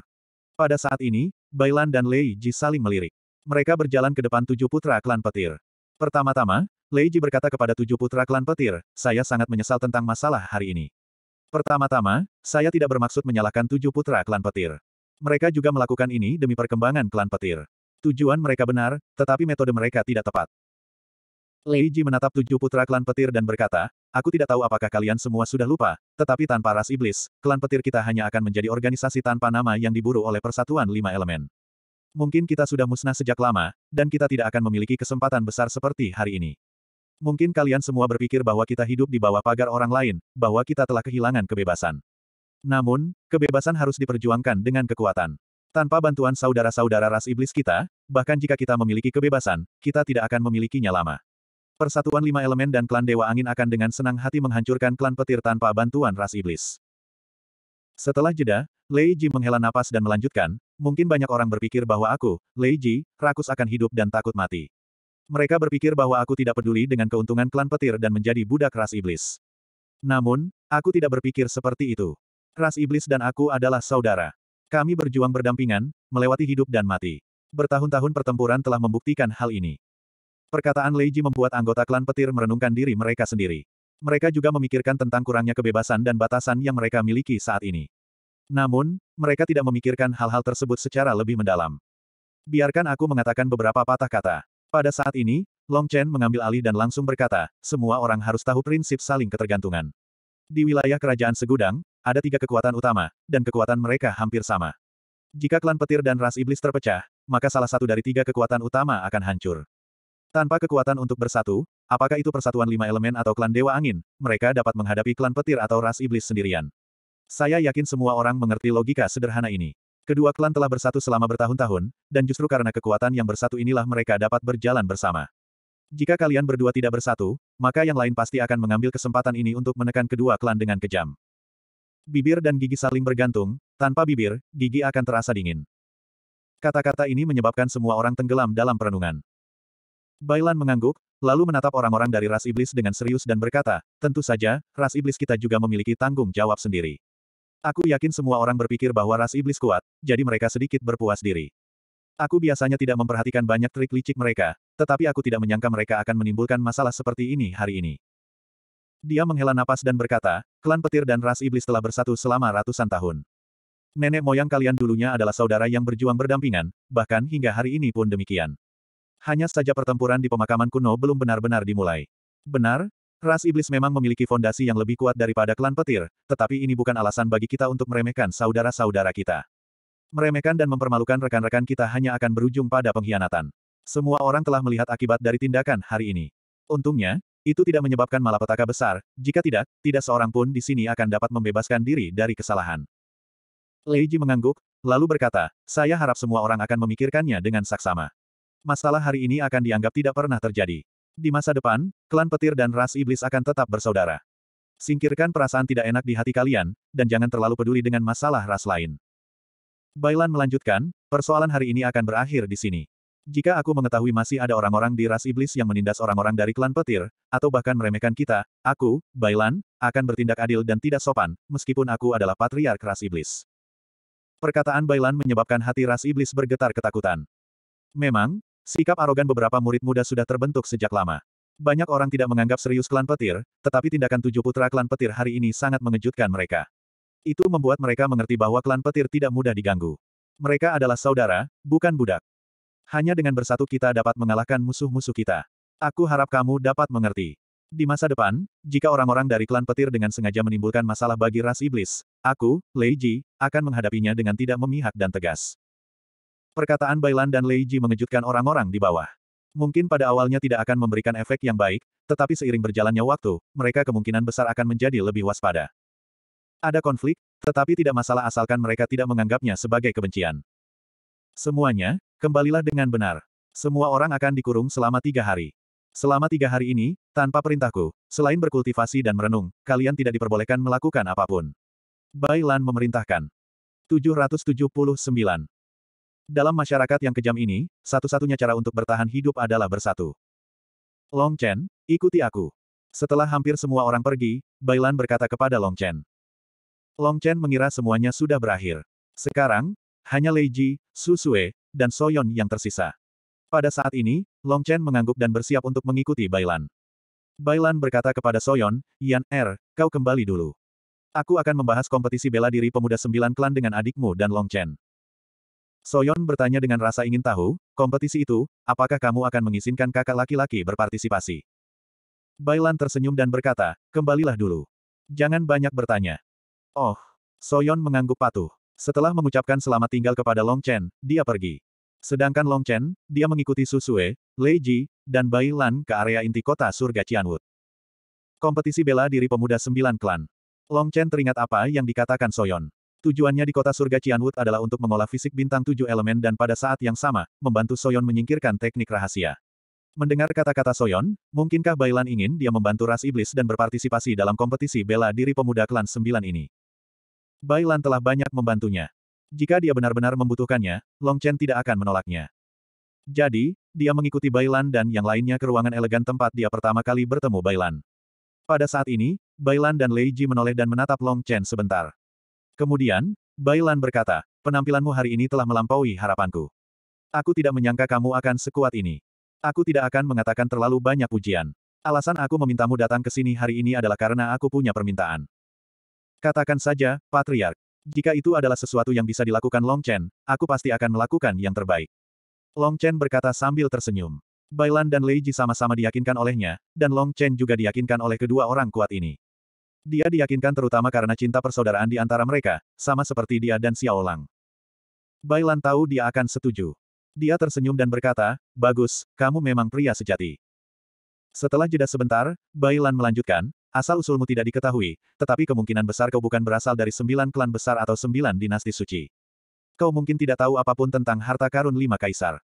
Pada saat ini, Bailan dan Lei Ji saling melirik. Mereka berjalan ke depan tujuh putra klan petir. Pertama-tama, Lei Ji berkata kepada tujuh putra klan petir, saya sangat menyesal tentang masalah hari ini. Pertama-tama, saya tidak bermaksud menyalahkan tujuh putra klan petir. Mereka juga melakukan ini demi perkembangan klan petir. Tujuan mereka benar, tetapi metode mereka tidak tepat. Lei Ji menatap tujuh putra klan petir dan berkata, Aku tidak tahu apakah kalian semua sudah lupa, tetapi tanpa ras iblis, klan petir kita hanya akan menjadi organisasi tanpa nama yang diburu oleh persatuan lima elemen. Mungkin kita sudah musnah sejak lama, dan kita tidak akan memiliki kesempatan besar seperti hari ini. Mungkin kalian semua berpikir bahwa kita hidup di bawah pagar orang lain, bahwa kita telah kehilangan kebebasan. Namun, kebebasan harus diperjuangkan dengan kekuatan. Tanpa bantuan saudara-saudara ras iblis kita, bahkan jika kita memiliki kebebasan, kita tidak akan memilikinya lama. Persatuan lima elemen dan klan Dewa Angin akan dengan senang hati menghancurkan klan petir tanpa bantuan ras iblis. Setelah jeda, Lei Ji menghela napas dan melanjutkan, mungkin banyak orang berpikir bahwa aku, Lei Ji, rakus akan hidup dan takut mati. Mereka berpikir bahwa aku tidak peduli dengan keuntungan klan petir dan menjadi budak ras iblis. Namun, aku tidak berpikir seperti itu. Ras iblis dan aku adalah saudara. Kami berjuang berdampingan, melewati hidup dan mati. Bertahun-tahun pertempuran telah membuktikan hal ini. Perkataan Leiji membuat anggota klan petir merenungkan diri mereka sendiri. Mereka juga memikirkan tentang kurangnya kebebasan dan batasan yang mereka miliki saat ini. Namun, mereka tidak memikirkan hal-hal tersebut secara lebih mendalam. Biarkan aku mengatakan beberapa patah kata. Pada saat ini, Long Chen mengambil alih dan langsung berkata, semua orang harus tahu prinsip saling ketergantungan. Di wilayah kerajaan segudang, ada tiga kekuatan utama, dan kekuatan mereka hampir sama. Jika klan petir dan ras iblis terpecah, maka salah satu dari tiga kekuatan utama akan hancur. Tanpa kekuatan untuk bersatu, apakah itu persatuan lima elemen atau klan dewa angin, mereka dapat menghadapi klan petir atau ras iblis sendirian. Saya yakin semua orang mengerti logika sederhana ini. Kedua klan telah bersatu selama bertahun-tahun, dan justru karena kekuatan yang bersatu inilah mereka dapat berjalan bersama. Jika kalian berdua tidak bersatu, maka yang lain pasti akan mengambil kesempatan ini untuk menekan kedua klan dengan kejam. Bibir dan gigi saling bergantung, tanpa bibir, gigi akan terasa dingin. Kata-kata ini menyebabkan semua orang tenggelam dalam perenungan. Bailan mengangguk, lalu menatap orang-orang dari ras iblis dengan serius dan berkata, tentu saja, ras iblis kita juga memiliki tanggung jawab sendiri. Aku yakin semua orang berpikir bahwa ras iblis kuat, jadi mereka sedikit berpuas diri. Aku biasanya tidak memperhatikan banyak trik licik mereka, tetapi aku tidak menyangka mereka akan menimbulkan masalah seperti ini hari ini. Dia menghela napas dan berkata, klan petir dan ras iblis telah bersatu selama ratusan tahun. Nenek moyang kalian dulunya adalah saudara yang berjuang berdampingan, bahkan hingga hari ini pun demikian. Hanya saja pertempuran di pemakaman kuno belum benar-benar dimulai. Benar, Ras Iblis memang memiliki fondasi yang lebih kuat daripada klan petir, tetapi ini bukan alasan bagi kita untuk meremehkan saudara-saudara kita. Meremehkan dan mempermalukan rekan-rekan kita hanya akan berujung pada pengkhianatan. Semua orang telah melihat akibat dari tindakan hari ini. Untungnya, itu tidak menyebabkan malapetaka besar, jika tidak, tidak seorang pun di sini akan dapat membebaskan diri dari kesalahan. Lei Ji mengangguk, lalu berkata, saya harap semua orang akan memikirkannya dengan saksama. Masalah hari ini akan dianggap tidak pernah terjadi. Di masa depan, klan petir dan ras iblis akan tetap bersaudara. Singkirkan perasaan tidak enak di hati kalian, dan jangan terlalu peduli dengan masalah ras lain. Bailan melanjutkan, persoalan hari ini akan berakhir di sini. Jika aku mengetahui masih ada orang-orang di ras iblis yang menindas orang-orang dari klan petir, atau bahkan meremehkan kita, aku, Bailan, akan bertindak adil dan tidak sopan, meskipun aku adalah patriark ras iblis. Perkataan Bailan menyebabkan hati ras iblis bergetar ketakutan. Memang, Sikap arogan beberapa murid muda sudah terbentuk sejak lama. Banyak orang tidak menganggap serius klan petir, tetapi tindakan tujuh putra klan petir hari ini sangat mengejutkan mereka. Itu membuat mereka mengerti bahwa klan petir tidak mudah diganggu. Mereka adalah saudara, bukan budak. Hanya dengan bersatu kita dapat mengalahkan musuh-musuh kita. Aku harap kamu dapat mengerti. Di masa depan, jika orang-orang dari klan petir dengan sengaja menimbulkan masalah bagi ras iblis, aku, Lei Ji, akan menghadapinya dengan tidak memihak dan tegas. Perkataan Bailan dan Lei Ji mengejutkan orang-orang di bawah. Mungkin pada awalnya tidak akan memberikan efek yang baik, tetapi seiring berjalannya waktu, mereka kemungkinan besar akan menjadi lebih waspada. Ada konflik, tetapi tidak masalah asalkan mereka tidak menganggapnya sebagai kebencian. Semuanya, kembalilah dengan benar. Semua orang akan dikurung selama tiga hari. Selama tiga hari ini, tanpa perintahku, selain berkultivasi dan merenung, kalian tidak diperbolehkan melakukan apapun. Bailan memerintahkan. 779. Dalam masyarakat yang kejam ini, satu-satunya cara untuk bertahan hidup adalah bersatu. Long Chen, ikuti aku. Setelah hampir semua orang pergi, Bailan berkata kepada Long Chen. Long Chen mengira semuanya sudah berakhir. Sekarang, hanya Lei Ji, Su Sue, dan Soyon yang tersisa. Pada saat ini, Long Chen mengangguk dan bersiap untuk mengikuti Bailan. Bailan berkata kepada Soyon, Yan Er, kau kembali dulu. Aku akan membahas kompetisi bela diri pemuda sembilan klan dengan adikmu dan Long Chen. Soyon bertanya dengan rasa ingin tahu, kompetisi itu, apakah kamu akan mengizinkan kakak laki-laki berpartisipasi? Bailan tersenyum dan berkata, kembalilah dulu. Jangan banyak bertanya. Oh, Soyon mengangguk patuh. Setelah mengucapkan selamat tinggal kepada Long Chen, dia pergi. Sedangkan Long Chen, dia mengikuti Susue, Lei Ji, dan Bai Lan ke area inti kota surga Cianwood. Kompetisi bela diri pemuda sembilan klan. Long Chen teringat apa yang dikatakan Soyon. Tujuannya di kota surga Cianwood adalah untuk mengolah fisik bintang tujuh elemen dan pada saat yang sama, membantu Soyon menyingkirkan teknik rahasia. Mendengar kata-kata Soyon, mungkinkah Bailan ingin dia membantu ras iblis dan berpartisipasi dalam kompetisi bela diri pemuda klan sembilan ini? Bailan telah banyak membantunya. Jika dia benar-benar membutuhkannya, Long Chen tidak akan menolaknya. Jadi, dia mengikuti Bailan dan yang lainnya ke ruangan elegan tempat dia pertama kali bertemu Bailan. Pada saat ini, Bailan dan Lei Ji menoleh dan menatap Long Chen sebentar. Kemudian, Bailan berkata, penampilanmu hari ini telah melampaui harapanku. Aku tidak menyangka kamu akan sekuat ini. Aku tidak akan mengatakan terlalu banyak pujian. Alasan aku memintamu datang ke sini hari ini adalah karena aku punya permintaan. Katakan saja, Patriark. Jika itu adalah sesuatu yang bisa dilakukan Long Chen, aku pasti akan melakukan yang terbaik. Long Chen berkata sambil tersenyum. Bailan dan Lei Ji sama-sama diyakinkan olehnya, dan Long Chen juga diyakinkan oleh kedua orang kuat ini. Dia diyakinkan terutama karena cinta persaudaraan di antara mereka, sama seperti dia dan Xiao Lang. Bai tahu dia akan setuju. Dia tersenyum dan berkata, Bagus, kamu memang pria sejati. Setelah jeda sebentar, Bailan melanjutkan, asal-usulmu tidak diketahui, tetapi kemungkinan besar kau bukan berasal dari sembilan klan besar atau sembilan dinasti suci. Kau mungkin tidak tahu apapun tentang harta karun lima kaisar.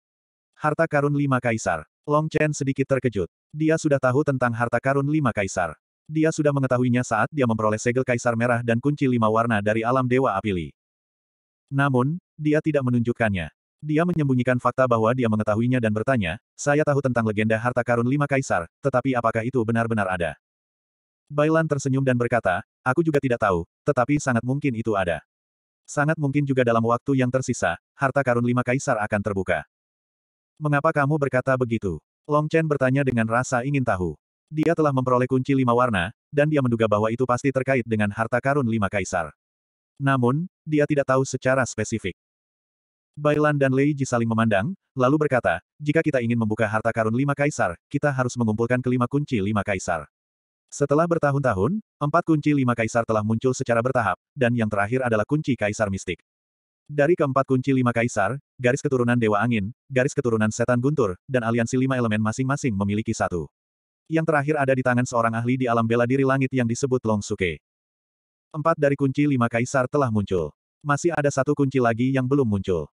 Harta karun lima kaisar. Long Chen sedikit terkejut. Dia sudah tahu tentang harta karun lima kaisar. Dia sudah mengetahuinya saat dia memperoleh segel kaisar merah dan kunci lima warna dari alam dewa Apili. Namun, dia tidak menunjukkannya. Dia menyembunyikan fakta bahwa dia mengetahuinya dan bertanya, saya tahu tentang legenda harta karun lima kaisar, tetapi apakah itu benar-benar ada? Bailan tersenyum dan berkata, aku juga tidak tahu, tetapi sangat mungkin itu ada. Sangat mungkin juga dalam waktu yang tersisa, harta karun lima kaisar akan terbuka. Mengapa kamu berkata begitu? Long Chen bertanya dengan rasa ingin tahu. Dia telah memperoleh kunci lima warna, dan dia menduga bahwa itu pasti terkait dengan harta karun lima kaisar. Namun, dia tidak tahu secara spesifik. Bailan dan Lei Ji saling memandang, lalu berkata, jika kita ingin membuka harta karun lima kaisar, kita harus mengumpulkan kelima kunci lima kaisar. Setelah bertahun-tahun, empat kunci lima kaisar telah muncul secara bertahap, dan yang terakhir adalah kunci kaisar mistik. Dari keempat kunci lima kaisar, garis keturunan Dewa Angin, garis keturunan Setan Guntur, dan aliansi lima elemen masing-masing memiliki satu yang terakhir ada di tangan seorang ahli di alam bela diri langit yang disebut Long Suke. Empat dari kunci lima kaisar telah muncul. Masih ada satu kunci lagi yang belum muncul.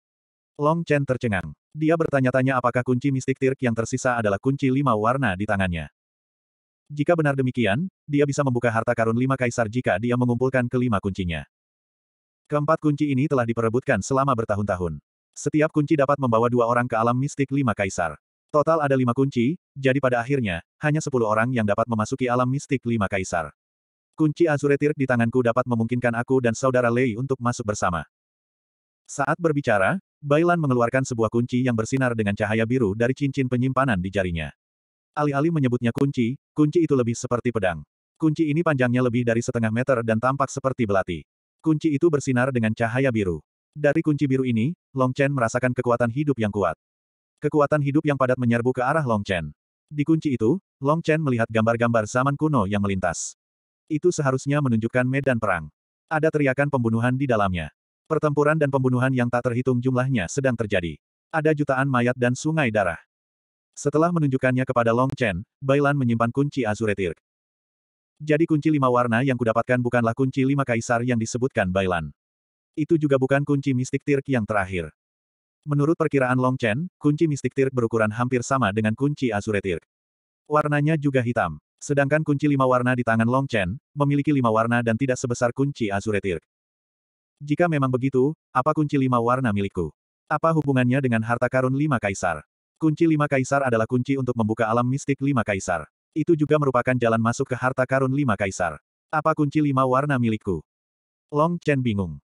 Long Chen tercengang. Dia bertanya-tanya apakah kunci mistik Tirk yang tersisa adalah kunci lima warna di tangannya. Jika benar demikian, dia bisa membuka harta karun lima kaisar jika dia mengumpulkan kelima kuncinya. Keempat kunci ini telah diperebutkan selama bertahun-tahun. Setiap kunci dapat membawa dua orang ke alam mistik lima kaisar. Total ada lima kunci, jadi pada akhirnya, hanya sepuluh orang yang dapat memasuki alam mistik lima kaisar. Kunci azuretir di tanganku dapat memungkinkan aku dan saudara Lei untuk masuk bersama. Saat berbicara, Bailan mengeluarkan sebuah kunci yang bersinar dengan cahaya biru dari cincin penyimpanan di jarinya. Alih-alih menyebutnya kunci, kunci itu lebih seperti pedang. Kunci ini panjangnya lebih dari setengah meter dan tampak seperti belati. Kunci itu bersinar dengan cahaya biru. Dari kunci biru ini, Long Chen merasakan kekuatan hidup yang kuat. Kekuatan hidup yang padat menyerbu ke arah Long Chen. Di kunci itu, Long Chen melihat gambar-gambar zaman kuno yang melintas. Itu seharusnya menunjukkan medan perang. Ada teriakan pembunuhan di dalamnya. Pertempuran dan pembunuhan yang tak terhitung jumlahnya sedang terjadi. Ada jutaan mayat dan sungai darah. Setelah menunjukkannya kepada Long Chen, Bailan menyimpan kunci Azure Tirk. Jadi kunci lima warna yang kudapatkan bukanlah kunci lima kaisar yang disebutkan Bailan. Itu juga bukan kunci mistik Tirk yang terakhir. Menurut perkiraan Long Chen, kunci mistik tirk berukuran hampir sama dengan kunci azure tirk. Warnanya juga hitam. Sedangkan kunci lima warna di tangan Long Chen, memiliki lima warna dan tidak sebesar kunci azure tirk. Jika memang begitu, apa kunci lima warna milikku? Apa hubungannya dengan harta karun lima kaisar? Kunci lima kaisar adalah kunci untuk membuka alam mistik lima kaisar. Itu juga merupakan jalan masuk ke harta karun lima kaisar. Apa kunci lima warna milikku? Long Chen bingung.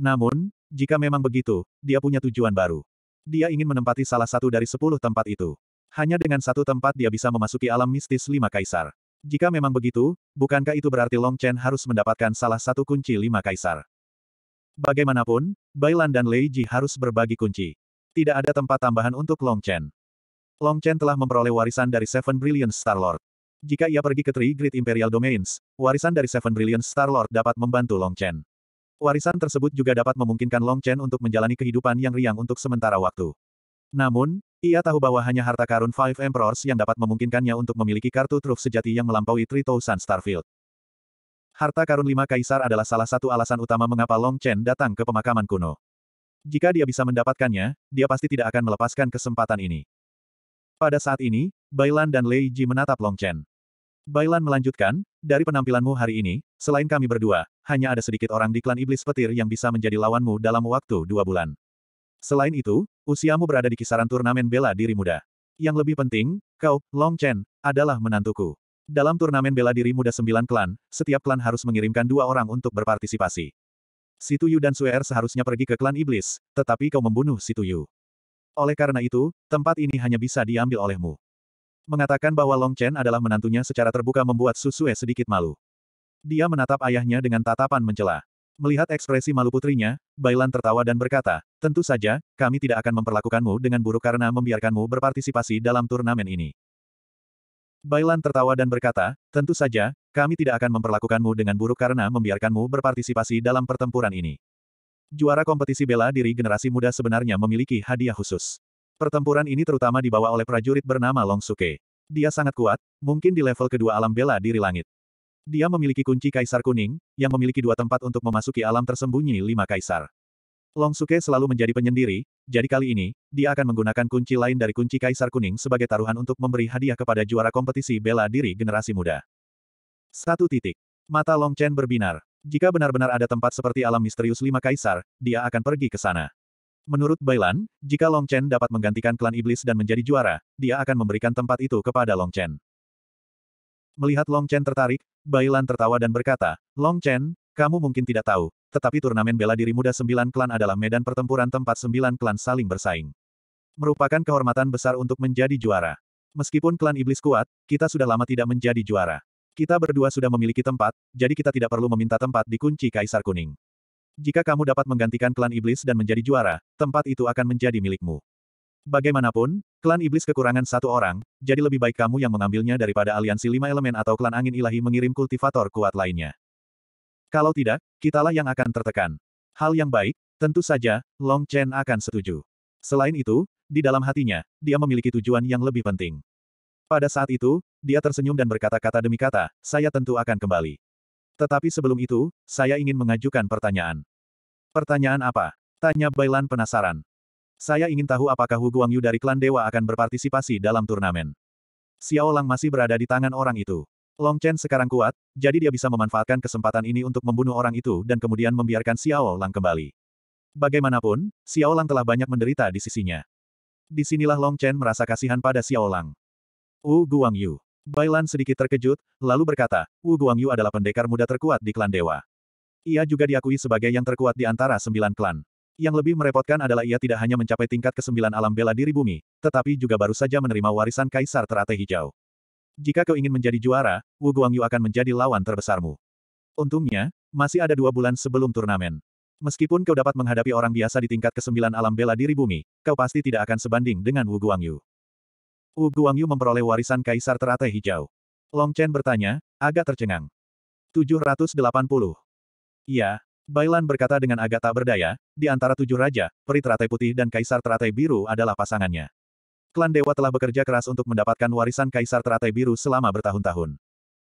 Namun, jika memang begitu, dia punya tujuan baru. Dia ingin menempati salah satu dari sepuluh tempat itu. Hanya dengan satu tempat dia bisa memasuki alam mistis lima kaisar. Jika memang begitu, bukankah itu berarti Long Chen harus mendapatkan salah satu kunci lima kaisar? Bagaimanapun, Bailan dan Lei Ji harus berbagi kunci. Tidak ada tempat tambahan untuk Long Chen. Long Chen telah memperoleh warisan dari Seven Brilliant Star-Lord. Jika ia pergi ke Three Great Imperial Domains, warisan dari Seven Brilliant Star-Lord dapat membantu Long Chen. Warisan tersebut juga dapat memungkinkan Long Chen untuk menjalani kehidupan yang riang untuk sementara waktu. Namun, ia tahu bahwa hanya harta karun Five Emperors yang dapat memungkinkannya untuk memiliki kartu truf sejati yang melampaui Sun Starfield. Harta karun lima kaisar adalah salah satu alasan utama mengapa Long Chen datang ke pemakaman kuno. Jika dia bisa mendapatkannya, dia pasti tidak akan melepaskan kesempatan ini. Pada saat ini, Bailan dan Lei Ji menatap Long Chen. Bailan melanjutkan, dari penampilanmu hari ini, selain kami berdua, hanya ada sedikit orang di klan iblis petir yang bisa menjadi lawanmu dalam waktu dua bulan. Selain itu, usiamu berada di kisaran turnamen bela diri muda. Yang lebih penting, kau, Long Chen, adalah menantuku. Dalam turnamen bela diri muda sembilan klan, setiap klan harus mengirimkan dua orang untuk berpartisipasi. Situ Yu dan Suer seharusnya pergi ke klan iblis, tetapi kau membunuh Situ Yu. Oleh karena itu, tempat ini hanya bisa diambil olehmu. Mengatakan bahwa Long Chen adalah menantunya secara terbuka membuat Susue sedikit malu. Dia menatap ayahnya dengan tatapan mencela. Melihat ekspresi malu putrinya, Bailan tertawa dan berkata, Tentu saja, kami tidak akan memperlakukanmu dengan buruk karena membiarkanmu berpartisipasi dalam turnamen ini. Bailan tertawa dan berkata, Tentu saja, kami tidak akan memperlakukanmu dengan buruk karena membiarkanmu berpartisipasi dalam pertempuran ini. Juara kompetisi bela diri generasi muda sebenarnya memiliki hadiah khusus. Pertempuran ini terutama dibawa oleh prajurit bernama Long Suke. Dia sangat kuat, mungkin di level kedua alam bela diri langit. Dia memiliki kunci Kaisar Kuning, yang memiliki dua tempat untuk memasuki alam tersembunyi lima Kaisar. Long Suke selalu menjadi penyendiri, jadi kali ini, dia akan menggunakan kunci lain dari kunci Kaisar Kuning sebagai taruhan untuk memberi hadiah kepada juara kompetisi bela diri generasi muda. Satu titik. Mata Long Chen berbinar. Jika benar-benar ada tempat seperti alam misterius lima Kaisar, dia akan pergi ke sana. Menurut Bailan, jika Long Chen dapat menggantikan klan iblis dan menjadi juara, dia akan memberikan tempat itu kepada Long Chen. Melihat Long Chen tertarik, Bailan tertawa dan berkata, Long Chen, kamu mungkin tidak tahu, tetapi turnamen bela diri muda sembilan klan adalah medan pertempuran tempat sembilan klan saling bersaing. Merupakan kehormatan besar untuk menjadi juara. Meskipun klan iblis kuat, kita sudah lama tidak menjadi juara. Kita berdua sudah memiliki tempat, jadi kita tidak perlu meminta tempat di kunci Kaisar Kuning. Jika kamu dapat menggantikan klan iblis dan menjadi juara, tempat itu akan menjadi milikmu. Bagaimanapun, klan iblis kekurangan satu orang, jadi lebih baik kamu yang mengambilnya daripada aliansi lima elemen atau klan angin ilahi mengirim kultivator kuat lainnya. Kalau tidak, kitalah yang akan tertekan. Hal yang baik, tentu saja, Long Chen akan setuju. Selain itu, di dalam hatinya, dia memiliki tujuan yang lebih penting. Pada saat itu, dia tersenyum dan berkata-kata demi kata, saya tentu akan kembali. Tetapi sebelum itu, saya ingin mengajukan pertanyaan. Pertanyaan apa? Tanya Bailan penasaran. Saya ingin tahu apakah Hu Guangyu dari klan dewa akan berpartisipasi dalam turnamen. Xiao Lang masih berada di tangan orang itu. Long Chen sekarang kuat, jadi dia bisa memanfaatkan kesempatan ini untuk membunuh orang itu dan kemudian membiarkan Xiao Lang kembali. Bagaimanapun, Xiao Lang telah banyak menderita di sisinya. Disinilah Long Chen merasa kasihan pada Xiao Lang. Wu Guangyu. Bailan sedikit terkejut, lalu berkata, Wu Guangyu adalah pendekar muda terkuat di klan dewa. Ia juga diakui sebagai yang terkuat di antara sembilan klan. Yang lebih merepotkan adalah ia tidak hanya mencapai tingkat kesembilan alam bela diri bumi, tetapi juga baru saja menerima warisan Kaisar Teratai Hijau. Jika kau ingin menjadi juara, Wu Guangyu akan menjadi lawan terbesarmu. Untungnya, masih ada dua bulan sebelum turnamen. Meskipun kau dapat menghadapi orang biasa di tingkat kesembilan alam bela diri bumi, kau pasti tidak akan sebanding dengan Wu Guangyu. Wu Guangyu memperoleh warisan Kaisar Teratai Hijau. Long Chen bertanya, agak tercengang. 780. Iya, Bailan berkata dengan agak tak berdaya, di antara tujuh raja, peri teratai putih dan kaisar teratai biru adalah pasangannya. Klan Dewa telah bekerja keras untuk mendapatkan warisan kaisar teratai biru selama bertahun-tahun.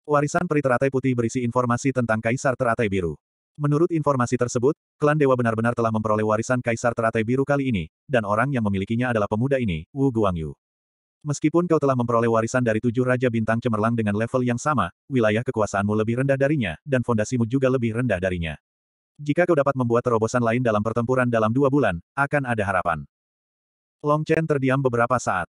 Warisan peri teratai putih berisi informasi tentang kaisar teratai biru. Menurut informasi tersebut, klan Dewa benar-benar telah memperoleh warisan kaisar teratai biru kali ini, dan orang yang memilikinya adalah pemuda ini, Wu Guangyu. Meskipun kau telah memperoleh warisan dari tujuh Raja Bintang Cemerlang dengan level yang sama, wilayah kekuasaanmu lebih rendah darinya, dan fondasimu juga lebih rendah darinya. Jika kau dapat membuat terobosan lain dalam pertempuran dalam dua bulan, akan ada harapan. Long Chen terdiam beberapa saat.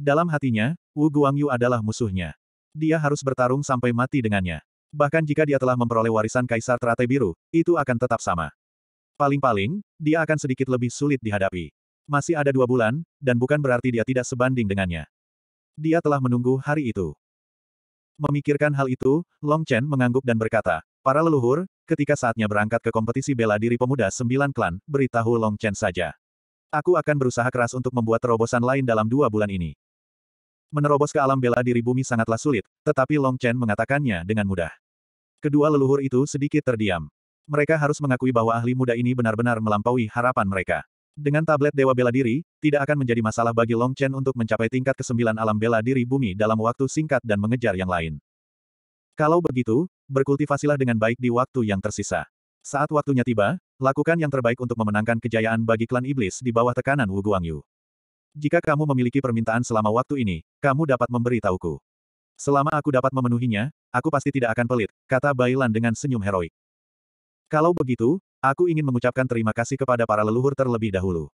Dalam hatinya, Wu Guangyu adalah musuhnya. Dia harus bertarung sampai mati dengannya. Bahkan jika dia telah memperoleh warisan Kaisar Teratai Biru, itu akan tetap sama. Paling-paling, dia akan sedikit lebih sulit dihadapi. Masih ada dua bulan, dan bukan berarti dia tidak sebanding dengannya. Dia telah menunggu hari itu. Memikirkan hal itu, Long Chen mengangguk dan berkata, Para leluhur, ketika saatnya berangkat ke kompetisi bela diri pemuda sembilan klan, beritahu Long Chen saja. Aku akan berusaha keras untuk membuat terobosan lain dalam dua bulan ini. Menerobos ke alam bela diri bumi sangatlah sulit, tetapi Long Chen mengatakannya dengan mudah. Kedua leluhur itu sedikit terdiam. Mereka harus mengakui bahwa ahli muda ini benar-benar melampaui harapan mereka. Dengan tablet Dewa Bela Diri, tidak akan menjadi masalah bagi Long Chen untuk mencapai tingkat kesembilan alam bela diri bumi dalam waktu singkat dan mengejar yang lain. Kalau begitu, berkultivasilah dengan baik di waktu yang tersisa. Saat waktunya tiba, lakukan yang terbaik untuk memenangkan kejayaan bagi klan iblis di bawah tekanan Wu Guangyu. Jika kamu memiliki permintaan selama waktu ini, kamu dapat memberitahuku. Selama aku dapat memenuhinya, aku pasti tidak akan pelit, kata Bailan dengan senyum heroik. Kalau begitu, Aku ingin mengucapkan terima kasih kepada para leluhur terlebih dahulu.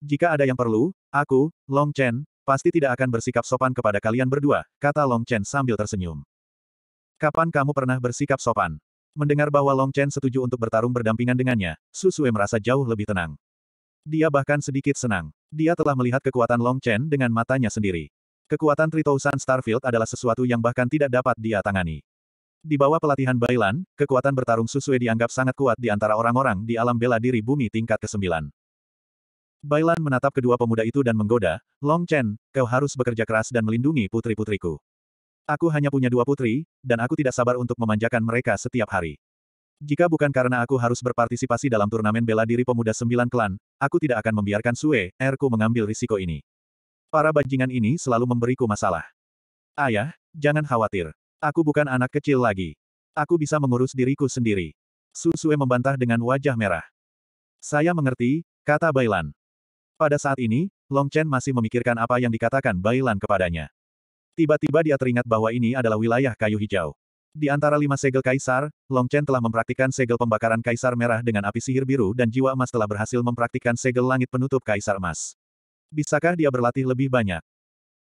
Jika ada yang perlu, aku, Long Chen, pasti tidak akan bersikap sopan kepada kalian berdua, kata Long Chen sambil tersenyum. Kapan kamu pernah bersikap sopan? Mendengar bahwa Long Chen setuju untuk bertarung berdampingan dengannya, Susue merasa jauh lebih tenang. Dia bahkan sedikit senang. Dia telah melihat kekuatan Long Chen dengan matanya sendiri. Kekuatan Tritousan Starfield adalah sesuatu yang bahkan tidak dapat dia tangani. Di bawah pelatihan Bailan, kekuatan bertarung Susue dianggap sangat kuat di antara orang-orang di alam bela diri bumi tingkat ke-9. Bailan menatap kedua pemuda itu dan menggoda, Long Chen, kau harus bekerja keras dan melindungi putri-putriku. Aku hanya punya dua putri, dan aku tidak sabar untuk memanjakan mereka setiap hari. Jika bukan karena aku harus berpartisipasi dalam turnamen bela diri pemuda sembilan klan, aku tidak akan membiarkan Sue, Erku mengambil risiko ini. Para bajingan ini selalu memberiku masalah. Ayah, jangan khawatir. Aku bukan anak kecil lagi. Aku bisa mengurus diriku sendiri. Susue membantah dengan wajah merah. Saya mengerti, kata Bailan. Pada saat ini, Long Chen masih memikirkan apa yang dikatakan Bailan kepadanya. Tiba-tiba dia teringat bahwa ini adalah wilayah kayu hijau. Di antara lima segel kaisar, Long Chen telah mempraktikkan segel pembakaran kaisar merah dengan api sihir biru dan jiwa emas telah berhasil mempraktikkan segel langit penutup kaisar emas. Bisakah dia berlatih lebih banyak?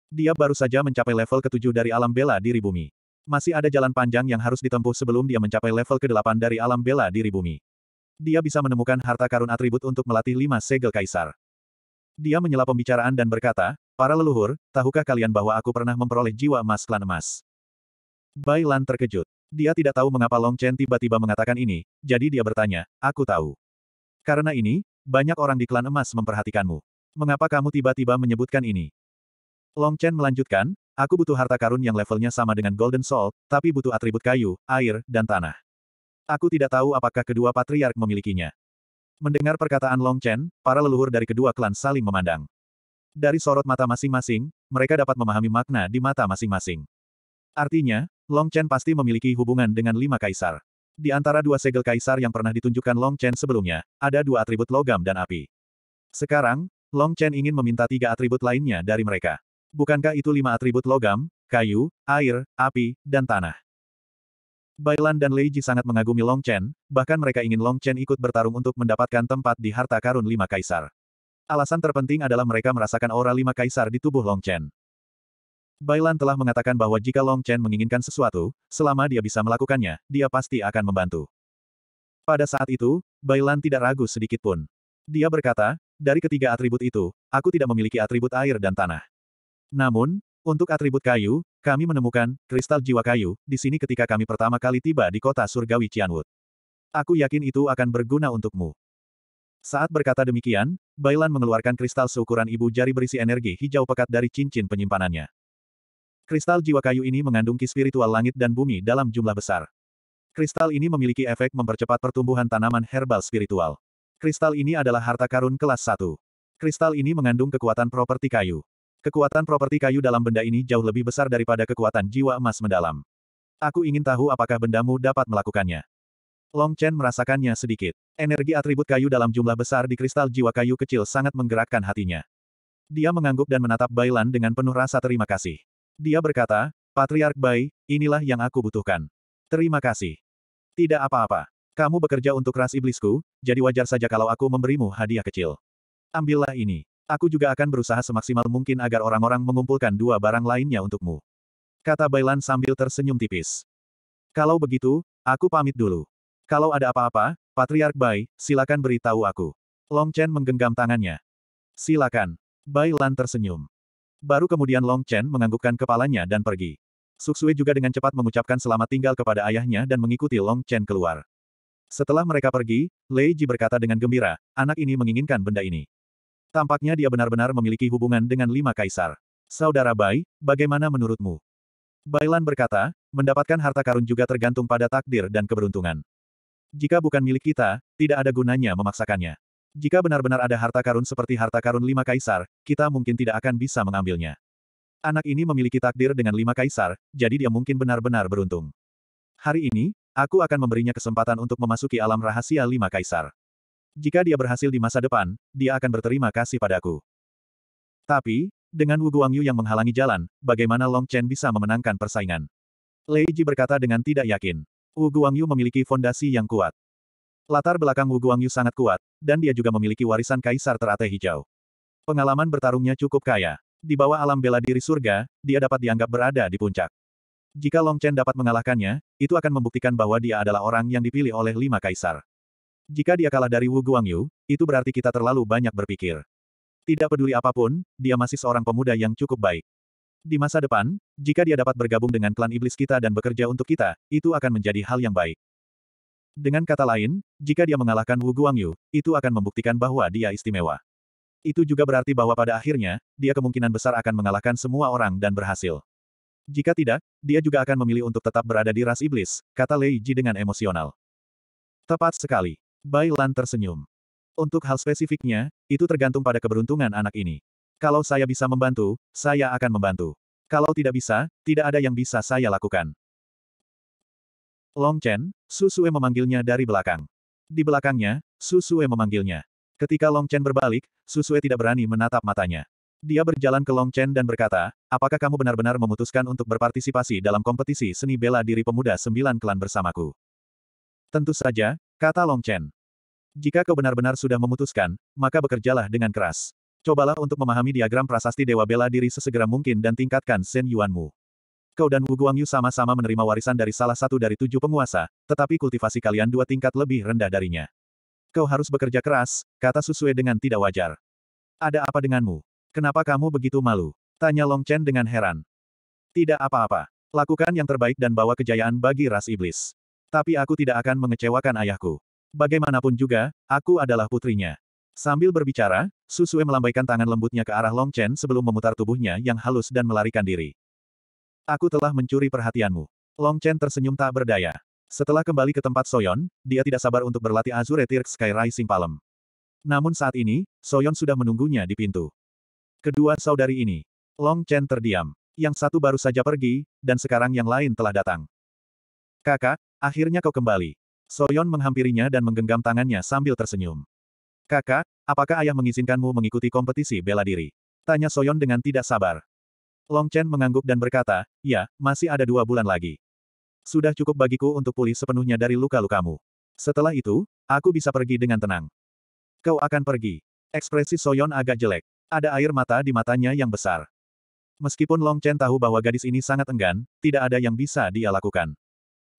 Dia baru saja mencapai level ketujuh dari alam bela diri bumi. Masih ada jalan panjang yang harus ditempuh sebelum dia mencapai level ke-8 dari alam bela diri bumi. Dia bisa menemukan harta karun atribut untuk melatih lima segel kaisar. Dia menyela pembicaraan dan berkata, Para leluhur, tahukah kalian bahwa aku pernah memperoleh jiwa emas klan emas? Bai Lan terkejut. Dia tidak tahu mengapa Long Chen tiba-tiba mengatakan ini, jadi dia bertanya, aku tahu. Karena ini, banyak orang di klan emas memperhatikanmu. Mengapa kamu tiba-tiba menyebutkan ini? Long Chen melanjutkan, Aku butuh harta karun yang levelnya sama dengan Golden Soul, tapi butuh atribut kayu, air, dan tanah. Aku tidak tahu apakah kedua patriark memilikinya. Mendengar perkataan Long Chen, para leluhur dari kedua klan saling memandang. Dari sorot mata masing-masing, mereka dapat memahami makna di mata masing-masing. Artinya, Long Chen pasti memiliki hubungan dengan lima kaisar. Di antara dua segel kaisar yang pernah ditunjukkan Long Chen sebelumnya, ada dua atribut logam dan api. Sekarang, Long Chen ingin meminta tiga atribut lainnya dari mereka. Bukankah itu lima atribut logam, kayu, air, api, dan tanah? Bailan dan Lei Ji sangat mengagumi Long Chen, bahkan mereka ingin Long Chen ikut bertarung untuk mendapatkan tempat di harta karun lima kaisar. Alasan terpenting adalah mereka merasakan aura lima kaisar di tubuh Long Chen. Bailan telah mengatakan bahwa jika Long Chen menginginkan sesuatu, selama dia bisa melakukannya, dia pasti akan membantu. Pada saat itu, Bailan tidak ragu sedikit pun. Dia berkata, dari ketiga atribut itu, aku tidak memiliki atribut air dan tanah. Namun, untuk atribut kayu, kami menemukan kristal jiwa kayu di sini ketika kami pertama kali tiba di kota surgawi Cianwood. Aku yakin itu akan berguna untukmu. Saat berkata demikian, Bailan mengeluarkan kristal seukuran ibu jari berisi energi hijau pekat dari cincin penyimpanannya. Kristal jiwa kayu ini mengandung ki spiritual langit dan bumi dalam jumlah besar. Kristal ini memiliki efek mempercepat pertumbuhan tanaman herbal spiritual. Kristal ini adalah harta karun kelas 1. Kristal ini mengandung kekuatan properti kayu. Kekuatan properti kayu dalam benda ini jauh lebih besar daripada kekuatan jiwa emas mendalam. Aku ingin tahu apakah bendamu dapat melakukannya. Long Chen merasakannya sedikit. Energi atribut kayu dalam jumlah besar di kristal jiwa kayu kecil sangat menggerakkan hatinya. Dia mengangguk dan menatap Bailan dengan penuh rasa terima kasih. Dia berkata, Patriark Bai, inilah yang aku butuhkan. Terima kasih. Tidak apa-apa. Kamu bekerja untuk ras iblisku, jadi wajar saja kalau aku memberimu hadiah kecil. Ambillah ini. Aku juga akan berusaha semaksimal mungkin agar orang-orang mengumpulkan dua barang lainnya untukmu. Kata Bailan sambil tersenyum tipis. Kalau begitu, aku pamit dulu. Kalau ada apa-apa, Patriark Bai, silakan beritahu aku. Long Chen menggenggam tangannya. Silakan. Bailan tersenyum. Baru kemudian Long Chen menganggukkan kepalanya dan pergi. Suksui juga dengan cepat mengucapkan selamat tinggal kepada ayahnya dan mengikuti Long Chen keluar. Setelah mereka pergi, Lei Ji berkata dengan gembira, anak ini menginginkan benda ini. Tampaknya dia benar-benar memiliki hubungan dengan lima kaisar. Saudara Bai, bagaimana menurutmu? Bailan berkata, mendapatkan harta karun juga tergantung pada takdir dan keberuntungan. Jika bukan milik kita, tidak ada gunanya memaksakannya. Jika benar-benar ada harta karun seperti harta karun lima kaisar, kita mungkin tidak akan bisa mengambilnya. Anak ini memiliki takdir dengan lima kaisar, jadi dia mungkin benar-benar beruntung. Hari ini, aku akan memberinya kesempatan untuk memasuki alam rahasia lima kaisar. Jika dia berhasil di masa depan, dia akan berterima kasih padaku. Tapi, dengan Wu Guangyu yang menghalangi jalan, bagaimana Long Chen bisa memenangkan persaingan? Lei Ji berkata dengan tidak yakin. Wu Guangyu memiliki fondasi yang kuat. Latar belakang Wu Guangyu sangat kuat, dan dia juga memiliki warisan kaisar terate hijau. Pengalaman bertarungnya cukup kaya. Di bawah alam bela diri surga, dia dapat dianggap berada di puncak. Jika Long Chen dapat mengalahkannya, itu akan membuktikan bahwa dia adalah orang yang dipilih oleh lima kaisar. Jika dia kalah dari Wu Guangyu, itu berarti kita terlalu banyak berpikir. Tidak peduli apapun, dia masih seorang pemuda yang cukup baik. Di masa depan, jika dia dapat bergabung dengan klan iblis kita dan bekerja untuk kita, itu akan menjadi hal yang baik. Dengan kata lain, jika dia mengalahkan Wu Guangyu, itu akan membuktikan bahwa dia istimewa. Itu juga berarti bahwa pada akhirnya, dia kemungkinan besar akan mengalahkan semua orang dan berhasil. Jika tidak, dia juga akan memilih untuk tetap berada di ras iblis, kata Lei Ji dengan emosional. Tepat sekali. Bai tersenyum. Untuk hal spesifiknya, itu tergantung pada keberuntungan anak ini. Kalau saya bisa membantu, saya akan membantu. Kalau tidak bisa, tidak ada yang bisa saya lakukan. Long Chen, Susue memanggilnya dari belakang. Di belakangnya, Susue memanggilnya. Ketika Long Chen berbalik, Susue tidak berani menatap matanya. Dia berjalan ke Long Chen dan berkata, apakah kamu benar-benar memutuskan untuk berpartisipasi dalam kompetisi seni bela diri pemuda sembilan klan bersamaku? Tentu saja, kata Long Chen. Jika kau benar-benar sudah memutuskan, maka bekerjalah dengan keras. Cobalah untuk memahami diagram prasasti Dewa Bela Diri sesegera mungkin dan tingkatkan Sen Yuanmu. Kau dan Wu Guangyu sama-sama menerima warisan dari salah satu dari tujuh penguasa, tetapi kultivasi kalian dua tingkat lebih rendah darinya. Kau harus bekerja keras, kata Susue dengan tidak wajar. Ada apa denganmu? Kenapa kamu begitu malu? Tanya Long Chen dengan heran. Tidak apa-apa. Lakukan yang terbaik dan bawa kejayaan bagi ras iblis. Tapi aku tidak akan mengecewakan ayahku. Bagaimanapun juga, aku adalah putrinya. Sambil berbicara, Susue melambaikan tangan lembutnya ke arah Long Chen sebelum memutar tubuhnya yang halus dan melarikan diri. Aku telah mencuri perhatianmu. Long Chen tersenyum tak berdaya. Setelah kembali ke tempat Soyon, dia tidak sabar untuk berlatih Azure Tirk Sky Rising Palm. Namun saat ini, Soyon sudah menunggunya di pintu. Kedua saudari ini. Long Chen terdiam. Yang satu baru saja pergi, dan sekarang yang lain telah datang. Kakak, akhirnya kau kembali. Soyon menghampirinya dan menggenggam tangannya sambil tersenyum. Kakak, apakah ayah mengizinkanmu mengikuti kompetisi bela diri? Tanya Soyon dengan tidak sabar. Long Chen mengangguk dan berkata, ya, masih ada dua bulan lagi. Sudah cukup bagiku untuk pulih sepenuhnya dari luka-lukamu. Setelah itu, aku bisa pergi dengan tenang. Kau akan pergi. Ekspresi Soyon agak jelek. Ada air mata di matanya yang besar. Meskipun Long Chen tahu bahwa gadis ini sangat enggan, tidak ada yang bisa dia lakukan.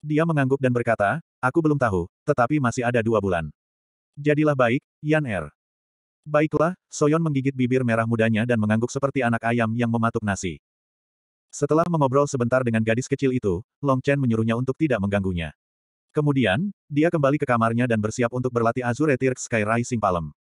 Dia mengangguk dan berkata, aku belum tahu, tetapi masih ada dua bulan. Jadilah baik, Yan Er. Baiklah, Soyon menggigit bibir merah mudanya dan mengangguk seperti anak ayam yang mematuk nasi. Setelah mengobrol sebentar dengan gadis kecil itu, Long Chen menyuruhnya untuk tidak mengganggunya. Kemudian, dia kembali ke kamarnya dan bersiap untuk berlatih Azure Tirk Sky Rising Palem.